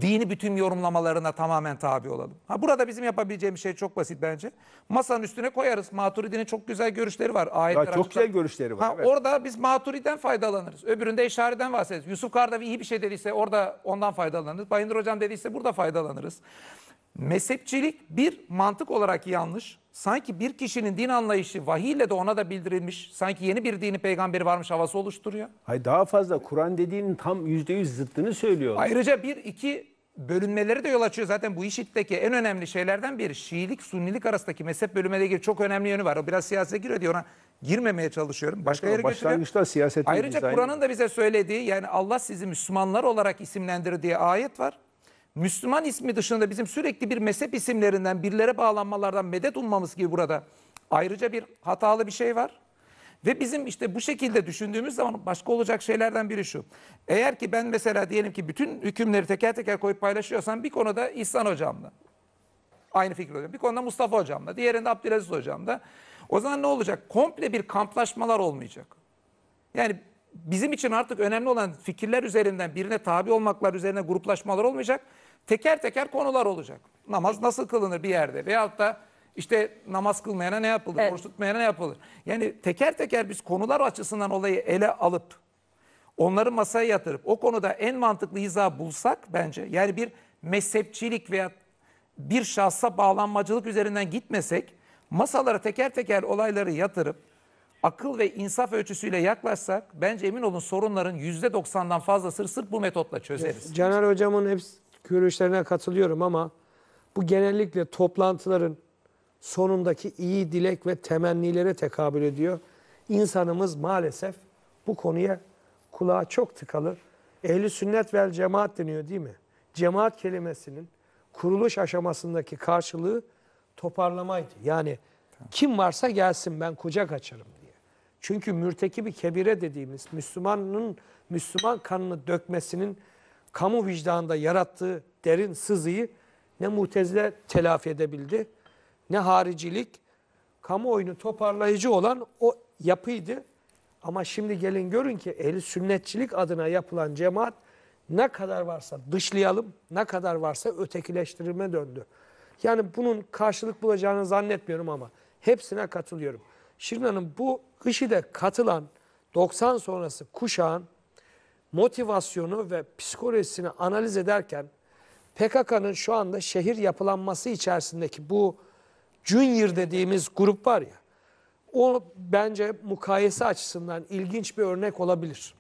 dini bütün yorumlamalarına tamamen tabi olalım. Ha burada bizim yapabileceğimiz şey çok basit bence. Masanın üstüne koyarız. Maturidi'nin çok güzel görüşleri var. Ayetler çok güzel görüşleri var. Ha, evet. Orada biz Maturidi'den faydalanırız. Öbüründe işareden bahsederiz. Yusuf Kardavi iyi bir şey dediyse orada ondan faydalanırız. Bayındır Hocam dediyse burada faydalanırız. Mezhepçilik bir mantık olarak yanlış. Sanki bir kişinin din anlayışı vahiyle de ona da bildirilmiş. Sanki yeni bir dini peygamberi varmış havası oluşturuyor. Hayır daha fazla Kur'an dediğinin tam yüzde yüz zıttını söylüyor. Ayrıca bir iki bölünmeleri de yol açıyor. Zaten bu işitteki en önemli şeylerden biri Şiilik, Sunnilik arasındaki mezhep bölümüne ilgili çok önemli yönü var. O biraz siyasete giriyor diye ona girmemeye çalışıyorum. Başka yere Başlangıçta siyaset. Ayrıca Kur'an'ın da bize söylediği yani Allah sizi Müslümanlar olarak isimlendirir diye ayet var. Müslüman ismi dışında bizim sürekli bir mezhep isimlerinden birilere bağlanmalardan medet ummamız gibi burada ayrıca bir hatalı bir şey var. Ve bizim işte bu şekilde düşündüğümüz zaman başka olacak şeylerden biri şu. Eğer ki ben mesela diyelim ki bütün hükümleri teker teker koyup paylaşıyorsam bir konuda İhsan hocamla aynı fikir hocam. Bir konuda Mustafa hocamla, diğerinde Abdülaziz hocamla. O zaman ne olacak? Komple bir kamplaşmalar olmayacak. Yani bizim için artık önemli olan fikirler üzerinden birine tabi olmaklar üzerine gruplaşmalar olmayacak. Teker teker konular olacak. Namaz nasıl kılınır bir yerde veyahut da işte namaz kılmayana ne yapılır, evet. oruç tutmayana ne yapılır? Yani teker teker biz konular açısından olayı ele alıp onları masaya yatırıp o konuda en mantıklı izah bulsak bence yani bir mezhepçilik veya bir şahsa bağlanmacılık üzerinden gitmesek masalara teker teker olayları yatırıp akıl ve insaf ölçüsüyle yaklaşsak bence emin olun sorunların %90'dan fazlası sırf bu metotla çözeriz. Caner hocamın hepsi görüşlerine katılıyorum ama bu genellikle toplantıların sonundaki iyi dilek ve temennilere tekabül ediyor. İnsanımız maalesef bu konuya kulağa çok tıkalı. Ehli sünnet vel cemaat deniyor değil mi? Cemaat kelimesinin kuruluş aşamasındaki karşılığı toparlamaydı. Yani kim varsa gelsin ben kucak açarım diye. Çünkü mürteki bir kebire dediğimiz Müslümanın Müslüman kanını dökmesinin kamu vicdanında yarattığı derin sızıyı ne mutezile telafi edebildi, ne haricilik, kamuoyunu toparlayıcı olan o yapıydı. Ama şimdi gelin görün ki el sünnetçilik adına yapılan cemaat ne kadar varsa dışlayalım, ne kadar varsa ötekileştirme döndü. Yani bunun karşılık bulacağını zannetmiyorum ama hepsine katılıyorum. Şirin Hanım bu IŞİD'e katılan 90 sonrası kuşağın motivasyonu ve psikolojisini analiz ederken PKK'nın şu anda şehir yapılanması içerisindeki bu Junior dediğimiz grup var ya, o bence mukayese açısından ilginç bir örnek olabilir.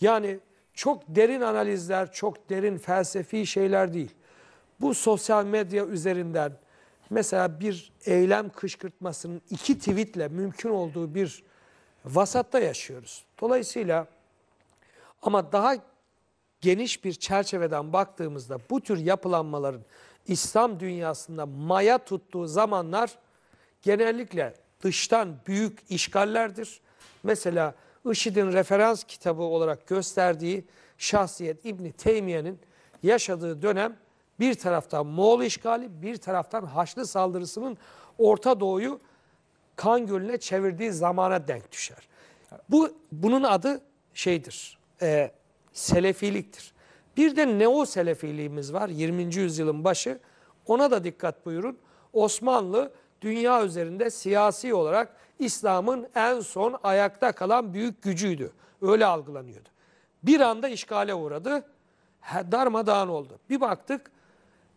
Yani çok derin analizler, çok derin felsefi şeyler değil. Bu sosyal medya üzerinden mesela bir eylem kışkırtmasının iki tweetle mümkün olduğu bir vasatta yaşıyoruz. Dolayısıyla ama daha geniş bir çerçeveden baktığımızda bu tür yapılanmaların İslam dünyasında maya tuttuğu zamanlar genellikle dıştan büyük işgallerdir. Mesela IŞİD'in referans kitabı olarak gösterdiği şahsiyet İbni Teymiye'nin yaşadığı dönem bir taraftan Moğol işgali, bir taraftan Haçlı saldırısının Orta Doğu'yu kan gölüne çevirdiği zamana denk düşer. Bu bunun adı şeydir e, selefiliktir. Bir de neo selefiliğimiz var 20. yüzyılın başı. Ona da dikkat buyurun. Osmanlı dünya üzerinde siyasi olarak İslam'ın en son ayakta kalan büyük gücüydü. Öyle algılanıyordu. Bir anda işgale uğradı. Darmadağın oldu. Bir baktık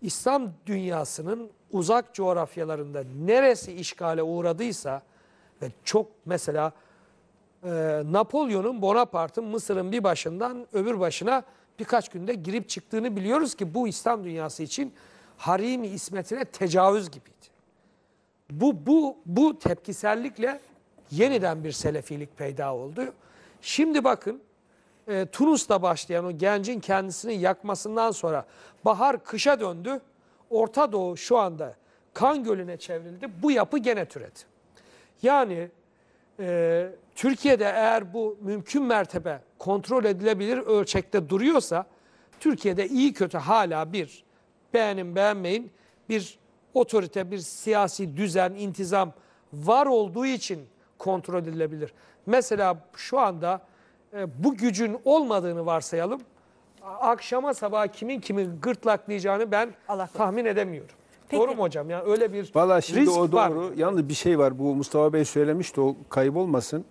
İslam dünyasının uzak coğrafyalarında neresi işgale uğradıysa ve çok mesela e, Napolyon'un Bonaparte'ın Mısır'ın bir başından öbür başına birkaç günde girip çıktığını biliyoruz ki bu İslam dünyası için Harimi ismetine tecavüz gibiydi. Bu, bu, bu tepkisellikle yeniden bir selefilik peyda oldu. Şimdi bakın e, Tunus'ta başlayan o gencin kendisini yakmasından sonra bahar kışa döndü. Orta Doğu şu anda kan gölüne çevrildi. Bu yapı gene türedi. Yani e, Türkiye'de eğer bu mümkün mertebe kontrol edilebilir ölçekte duruyorsa Türkiye'de iyi kötü hala bir beğenin beğenmeyin bir otorite, bir siyasi düzen, intizam var olduğu için kontrol edilebilir. Mesela şu anda e, bu gücün olmadığını varsayalım. Akşama sabah kimin kimin gırtlaklayacağını ben Allah tahmin edemiyorum. Peki. Doğru mu hocam? Yani öyle bir Valla şimdi risk o doğru. Var. Yalnız bir şey var. Bu Mustafa Bey söylemişti o kaybolmasın.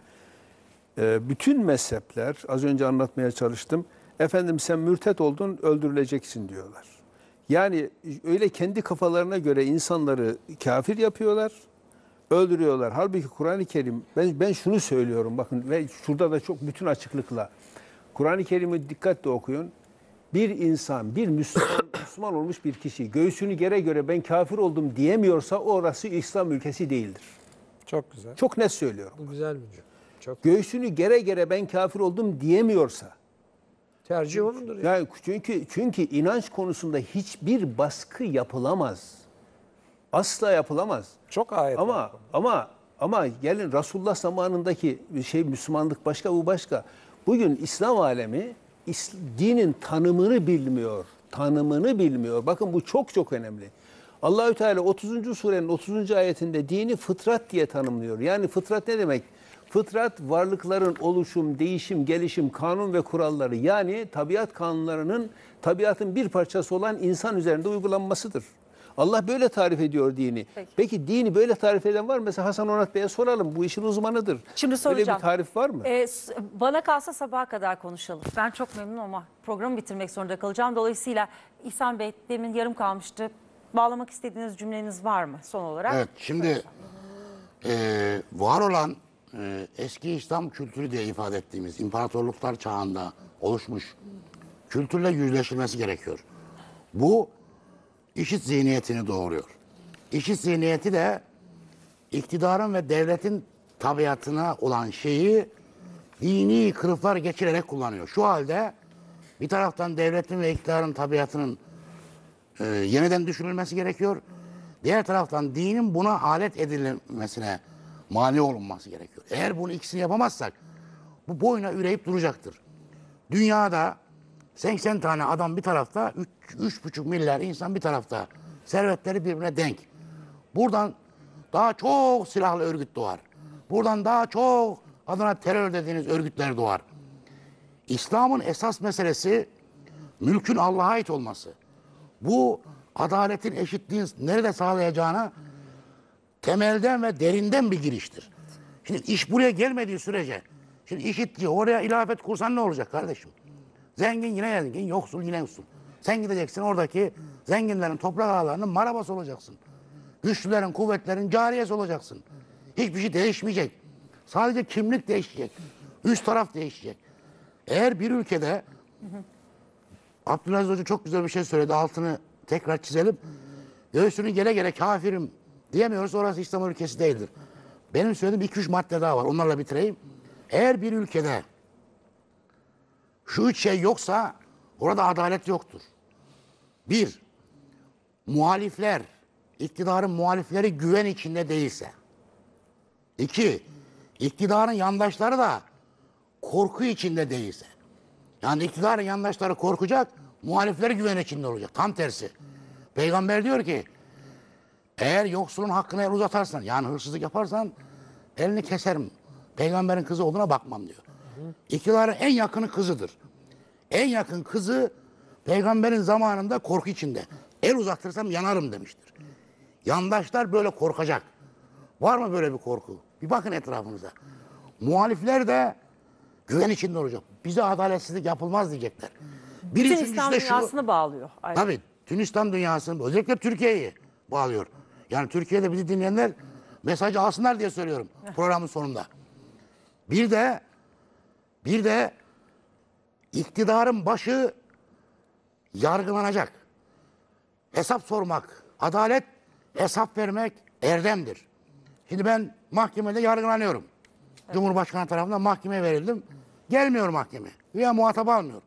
Ee, bütün mezhepler az önce anlatmaya çalıştım. Efendim sen mürtet oldun öldürüleceksin diyorlar. Yani öyle kendi kafalarına göre insanları kafir yapıyorlar öldürüyorlar. Halbuki Kur'an-ı Kerim ben ben şunu söylüyorum bakın ve şurada da çok bütün açıklıkla. Kur'an-ı Kerim'i dikkatle okuyun. Bir insan, bir Müslüman Müslüman olmuş bir kişi göğsünü gere göre ben kafir oldum diyemiyorsa orası İslam ülkesi değildir. Çok güzel. Çok net söylüyorum. Bu güzel bir cümle. Çok. Göğsünü gere gere ben kafir oldum diyemiyorsa. Tercih onundur. Yani. yani çünkü çünkü inanç konusunda hiçbir baskı yapılamaz. Asla yapılamaz. Çok ayet. Ama ama ama gelin Resulullah zamanındaki şey Müslümanlık başka bu başka. Bugün İslam alemi dinin tanımını bilmiyor tanımını bilmiyor. Bakın bu çok çok önemli. Allahü Teala 30. surenin 30. ayetinde dini fıtrat diye tanımlıyor. Yani fıtrat ne demek? Fıtrat varlıkların oluşum, değişim, gelişim, kanun ve kuralları yani tabiat kanunlarının tabiatın bir parçası olan insan üzerinde uygulanmasıdır. Allah böyle tarif ediyor dini. Peki, Peki dini böyle tarif eden var mı? Mesela Hasan Onat Bey'e soralım. Bu işin uzmanıdır. Şimdi soracağım. Böyle bir tarif var mı? Ee, bana kalsa sabaha kadar konuşalım. Ben çok memnunum ama programı bitirmek zorunda kalacağım. Dolayısıyla İhsan Bey demin yarım kalmıştı. Bağlamak istediğiniz cümleniz var mı son olarak? Evet şimdi e, var olan e, eski İslam kültürü diye ifade ettiğimiz imparatorluklar çağında oluşmuş kültürle yüzleşilmesi gerekiyor. Bu işit zihniyetini doğuruyor. İşit zihniyeti de iktidarın ve devletin tabiatına olan şeyi dini kırıklar geçirerek kullanıyor. Şu halde bir taraftan devletin ve iktidarın tabiatının e, yeniden düşünülmesi gerekiyor. Diğer taraftan dinin buna alet edilmesine mani olunması gerekiyor. Eğer bunu ikisini yapamazsak bu boyuna üreyip duracaktır. Dünyada 80 tane adam bir tarafta, 3,5 milyar insan bir tarafta. Servetleri birbirine denk. Buradan daha çok silahlı örgüt doğar. Buradan daha çok adına terör dediğiniz örgütler doğar. İslam'ın esas meselesi mülkün Allah'a ait olması. Bu adaletin, eşitliğin nerede sağlayacağına temelden ve derinden bir giriştir. Şimdi iş buraya gelmediği sürece, şimdi işitçi oraya ilafet kursan ne olacak kardeşim? Zengin yine zengin, yoksul yine yoksul. Sen gideceksin oradaki zenginlerin toprak ağlarının marabası olacaksın. Güçlülerin, kuvvetlerin cariyesi olacaksın. Hiçbir şey değişmeyecek. Sadece kimlik değişecek. Üst taraf değişecek. Eğer bir ülkede Abdülaziz Hoca çok güzel bir şey söyledi. Altını tekrar çizelim. Göğsünü gele gele kafirim diyemiyoruz. Orası İslam ülkesi değildir. Benim söylediğim 2-3 madde daha var. Onlarla bitireyim. Eğer bir ülkede şu üç şey yoksa orada adalet yoktur. Bir, muhalifler, iktidarın muhalifleri güven içinde değilse. İki, iktidarın yandaşları da korku içinde değilse. Yani iktidarın yandaşları korkacak, muhalifler güven içinde olacak. Tam tersi. Peygamber diyor ki, eğer yoksulun hakkını el uzatarsan, yani hırsızlık yaparsan elini keserim. Peygamberin kızı olduğuna bakmam diyor. İktidara en yakını kızıdır. En yakın kızı peygamberin zamanında korku içinde. El uzaktırsam yanarım demiştir. Yandaşlar böyle korkacak. Var mı böyle bir korku? Bir bakın etrafınıza. Muhalifler de güven içinde olacak. Bize adaletsizlik yapılmaz diyecekler. Bir Bütün İslam dünyasını şu, bağlıyor. Aynen. Tabii. Tüm İslam dünyasını özellikle Türkiye'yi bağlıyor. Yani Türkiye'de bizi dinleyenler mesajı alsınlar diye söylüyorum programın sonunda. Bir de bir de iktidarın başı yargılanacak. Hesap sormak, adalet hesap vermek erdemdir. Şimdi ben mahkemede yargılanıyorum. Evet. Cumhurbaşkanı tarafından mahkemeye verildim. Gelmiyor mahkeme. Veya muhatap almıyor.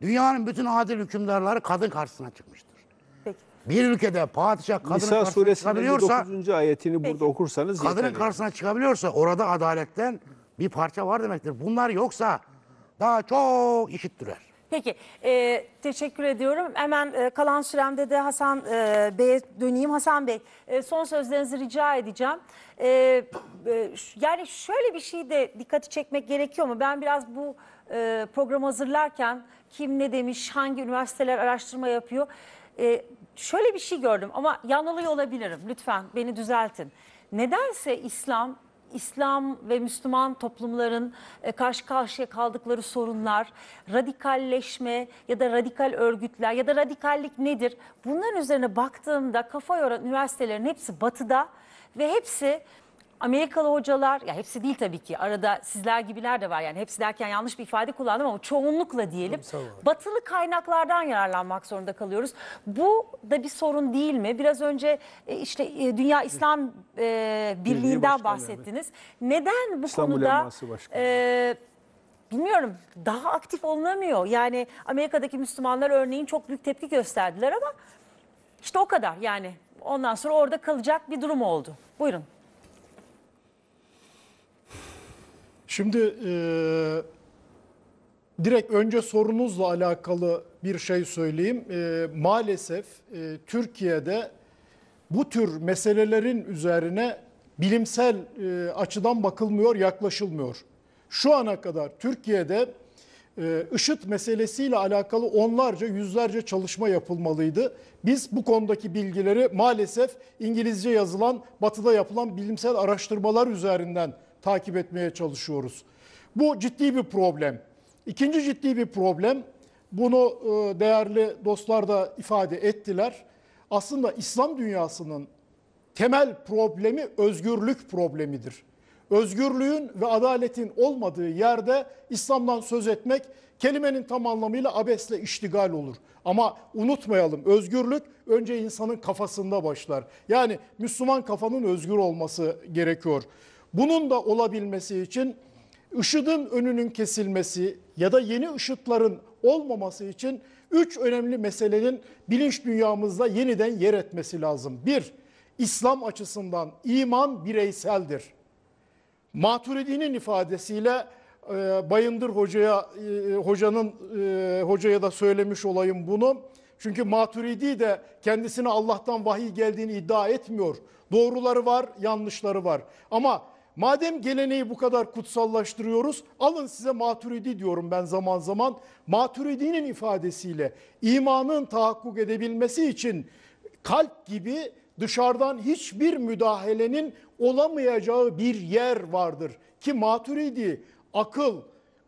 Dünyanın bütün adil hükümdarları kadın karşısına çıkmıştır. Peki. Bir ülkede padişah kadının Nisa karşısına çıkabiliyorsa... Nisa 9. ayetini burada Peki. okursanız Kadının yeterli. karşısına çıkabiliyorsa orada adaletten bir parça var demektir. Bunlar yoksa daha çok işit durar. Peki e, teşekkür ediyorum. Hemen e, kalan süremde de Hasan e, Bey'e döneyim. Hasan Bey e, son sözlerinizi rica edeceğim. E, e, yani şöyle bir şey de dikkati çekmek gerekiyor mu? Ben biraz bu e, programı hazırlarken kim ne demiş, hangi üniversiteler araştırma yapıyor. E, şöyle bir şey gördüm ama yanılıyor olabilirim. Lütfen beni düzeltin. Nedense İslam İslam ve Müslüman toplumların e, karşı karşıya kaldıkları sorunlar, radikalleşme ya da radikal örgütler ya da radikallik nedir? Bunların üzerine baktığımda kafa yoran üniversitelerin hepsi batıda ve hepsi Amerikalı hocalar ya hepsi değil tabii ki arada sizler gibiler de var yani hepsi derken yanlış bir ifade kullandım ama çoğunlukla diyelim batılı kaynaklardan yararlanmak zorunda kalıyoruz. Bu da bir sorun değil mi? Biraz önce e, işte e, Dünya İslam e, Birliği'nden Başkanı, bahsettiniz. Neden bu İstanbul konuda e, bilmiyorum daha aktif olunamıyor? Yani Amerika'daki Müslümanlar örneğin çok büyük tepki gösterdiler ama işte o kadar yani ondan sonra orada kalacak bir durum oldu. Buyurun. Şimdi e, direkt önce sorunuzla alakalı bir şey söyleyeyim. E, maalesef e, Türkiye'de bu tür meselelerin üzerine bilimsel e, açıdan bakılmıyor, yaklaşılmıyor. Şu ana kadar Türkiye'de e, IŞİD meselesiyle alakalı onlarca, yüzlerce çalışma yapılmalıydı. Biz bu konudaki bilgileri maalesef İngilizce yazılan, batıda yapılan bilimsel araştırmalar üzerinden takip etmeye çalışıyoruz. Bu ciddi bir problem. İkinci ciddi bir problem, bunu e, değerli dostlar da ifade ettiler. Aslında İslam dünyasının temel problemi özgürlük problemidir. Özgürlüğün ve adaletin olmadığı yerde İslam'dan söz etmek kelimenin tam anlamıyla abesle iştigal olur. Ama unutmayalım özgürlük önce insanın kafasında başlar. Yani Müslüman kafanın özgür olması gerekiyor. Bunun da olabilmesi için IŞİD'in önünün kesilmesi ya da yeni IŞİD'ların olmaması için üç önemli meselenin bilinç dünyamızda yeniden yer etmesi lazım. Bir, İslam açısından iman bireyseldir. Maturidi'nin ifadesiyle e, Bayındır Hoca'ya e, hocanın e, hocaya da söylemiş olayım bunu. Çünkü Maturidi de kendisine Allah'tan vahiy geldiğini iddia etmiyor. Doğruları var, yanlışları var. Ama Madem geleneği bu kadar kutsallaştırıyoruz, alın size maturidi diyorum ben zaman zaman. Maturidinin ifadesiyle imanın tahakkuk edebilmesi için kalp gibi dışarıdan hiçbir müdahalenin olamayacağı bir yer vardır. Ki maturidi akıl,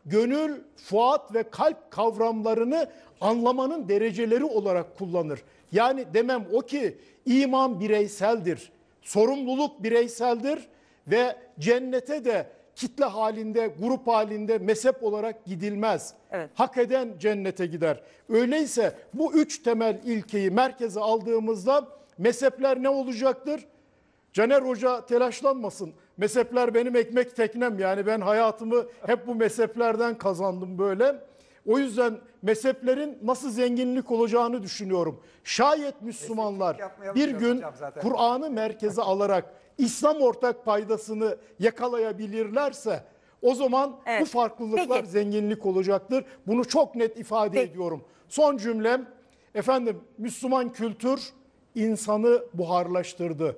gönül, fuat ve kalp kavramlarını anlamanın dereceleri olarak kullanır. Yani demem o ki iman bireyseldir, sorumluluk bireyseldir, ve cennete de kitle halinde, grup halinde, mezhep olarak gidilmez. Evet. Hak eden cennete gider. Öyleyse bu üç temel ilkeyi merkeze aldığımızda mezhepler ne olacaktır? Caner Hoca telaşlanmasın. Mezhepler benim ekmek teknem yani ben hayatımı hep bu mezheplerden kazandım böyle. O yüzden mezheplerin nasıl zenginlik olacağını düşünüyorum. Şayet Müslümanlar bir gün Kur'an'ı merkeze alarak İslam ortak paydasını yakalayabilirlerse o zaman evet. bu farklılıklar Peki. zenginlik olacaktır. Bunu çok net ifade Peki. ediyorum. Son cümlem efendim Müslüman kültür insanı buharlaştırdı.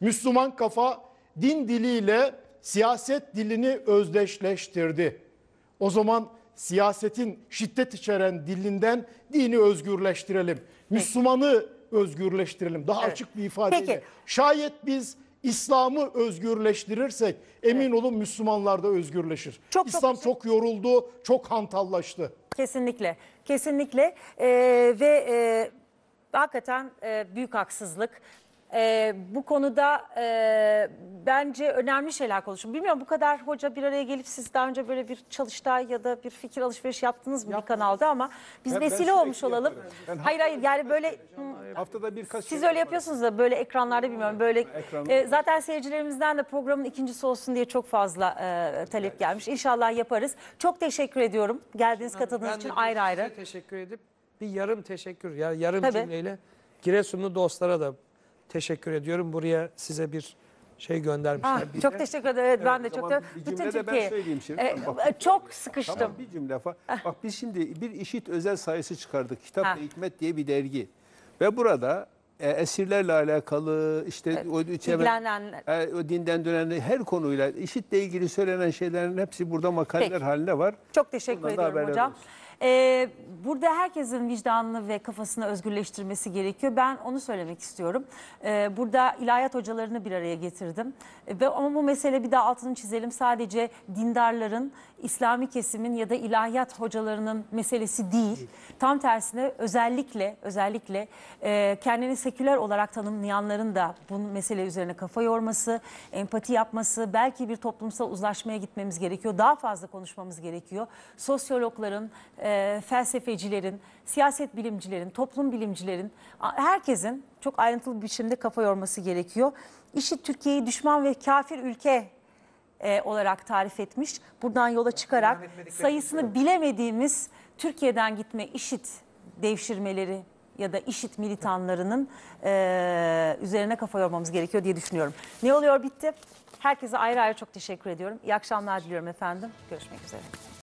Müslüman kafa din diliyle siyaset dilini özdeşleştirdi. O zaman siyasetin şiddet içeren dilinden dini özgürleştirelim. Peki. Müslümanı özgürleştirelim. Daha evet. açık bir ifadeyle. Peki. Şayet biz İslam'ı özgürleştirirsek emin evet. olun Müslümanlar da özgürleşir. Çok, İslam çok, çok yoruldu, çok hantallaştı. Kesinlikle, kesinlikle ee, ve e, hakikaten e, büyük haksızlık. E, bu konuda e, bence önemli şeyler konuşun. Bilmiyorum bu kadar hoca bir araya gelip siz daha önce böyle bir çalıştay ya da bir fikir alışveriş yaptınız mı bir kanalda ama biz Ben- vesile sürekli olmuş olalım. yaparım. hayır hayır yani böyle Haftada birkaç siz şey öyle yapıyorsunuz da böyle ekranlarda bilmiyorum böyle e, zaten seyircilerimizden de programın ikincisi olsun diye çok fazla e, talep gelmiş. İnşallah yaparız. Çok teşekkür ediyorum geldiğiniz katıldığınız için ayrı ayrı. teşekkür edip bir yarım teşekkür yani yarım Tabii. cümleyle Giresunlu dostlara da teşekkür ediyorum. Buraya size bir şey göndermişler. Ah, çok de. teşekkür ederim. Evet, evet ben de e, çok da bütün Türkiye. Ee, bak, çok sıkıştım. Tamam, bir cümle falan. Ah. Bak biz şimdi bir işit özel sayısı çıkardık. Kitap ha. Ah. ve Hikmet diye bir dergi. Ve burada e, esirlerle alakalı işte evet, o, çevren, e, o dinden dönen her konuyla işitle ilgili söylenen şeylerin hepsi burada makaleler Peki. halinde var. Çok teşekkür Bundan ediyorum hocam. Olsun. Ee, burada herkesin vicdanını ve kafasını özgürleştirmesi gerekiyor. Ben onu söylemek istiyorum. Ee, burada ilahiyat hocalarını bir araya getirdim. Ee, ve ama bu mesele bir daha altını çizelim. Sadece dindarların, İslami kesimin ya da ilahiyat hocalarının meselesi değil. Tam tersine özellikle özellikle e, kendini seküler olarak tanımlayanların da bu mesele üzerine kafa yorması, empati yapması, belki bir toplumsal uzlaşmaya gitmemiz gerekiyor. Daha fazla konuşmamız gerekiyor. Sosyologların e, e, felsefecilerin, siyaset bilimcilerin, toplum bilimcilerin, herkesin çok ayrıntılı bir biçimde kafa yorması gerekiyor. İşi Türkiye'yi düşman ve kafir ülke e, olarak tarif etmiş. Buradan yola çıkarak sayısını bilemediğimiz Türkiye'den gitme işit devşirmeleri ya da işit militanlarının e, üzerine kafa yormamız gerekiyor diye düşünüyorum. Ne oluyor bitti? Herkese ayrı ayrı çok teşekkür ediyorum. İyi akşamlar diliyorum efendim. Görüşmek üzere.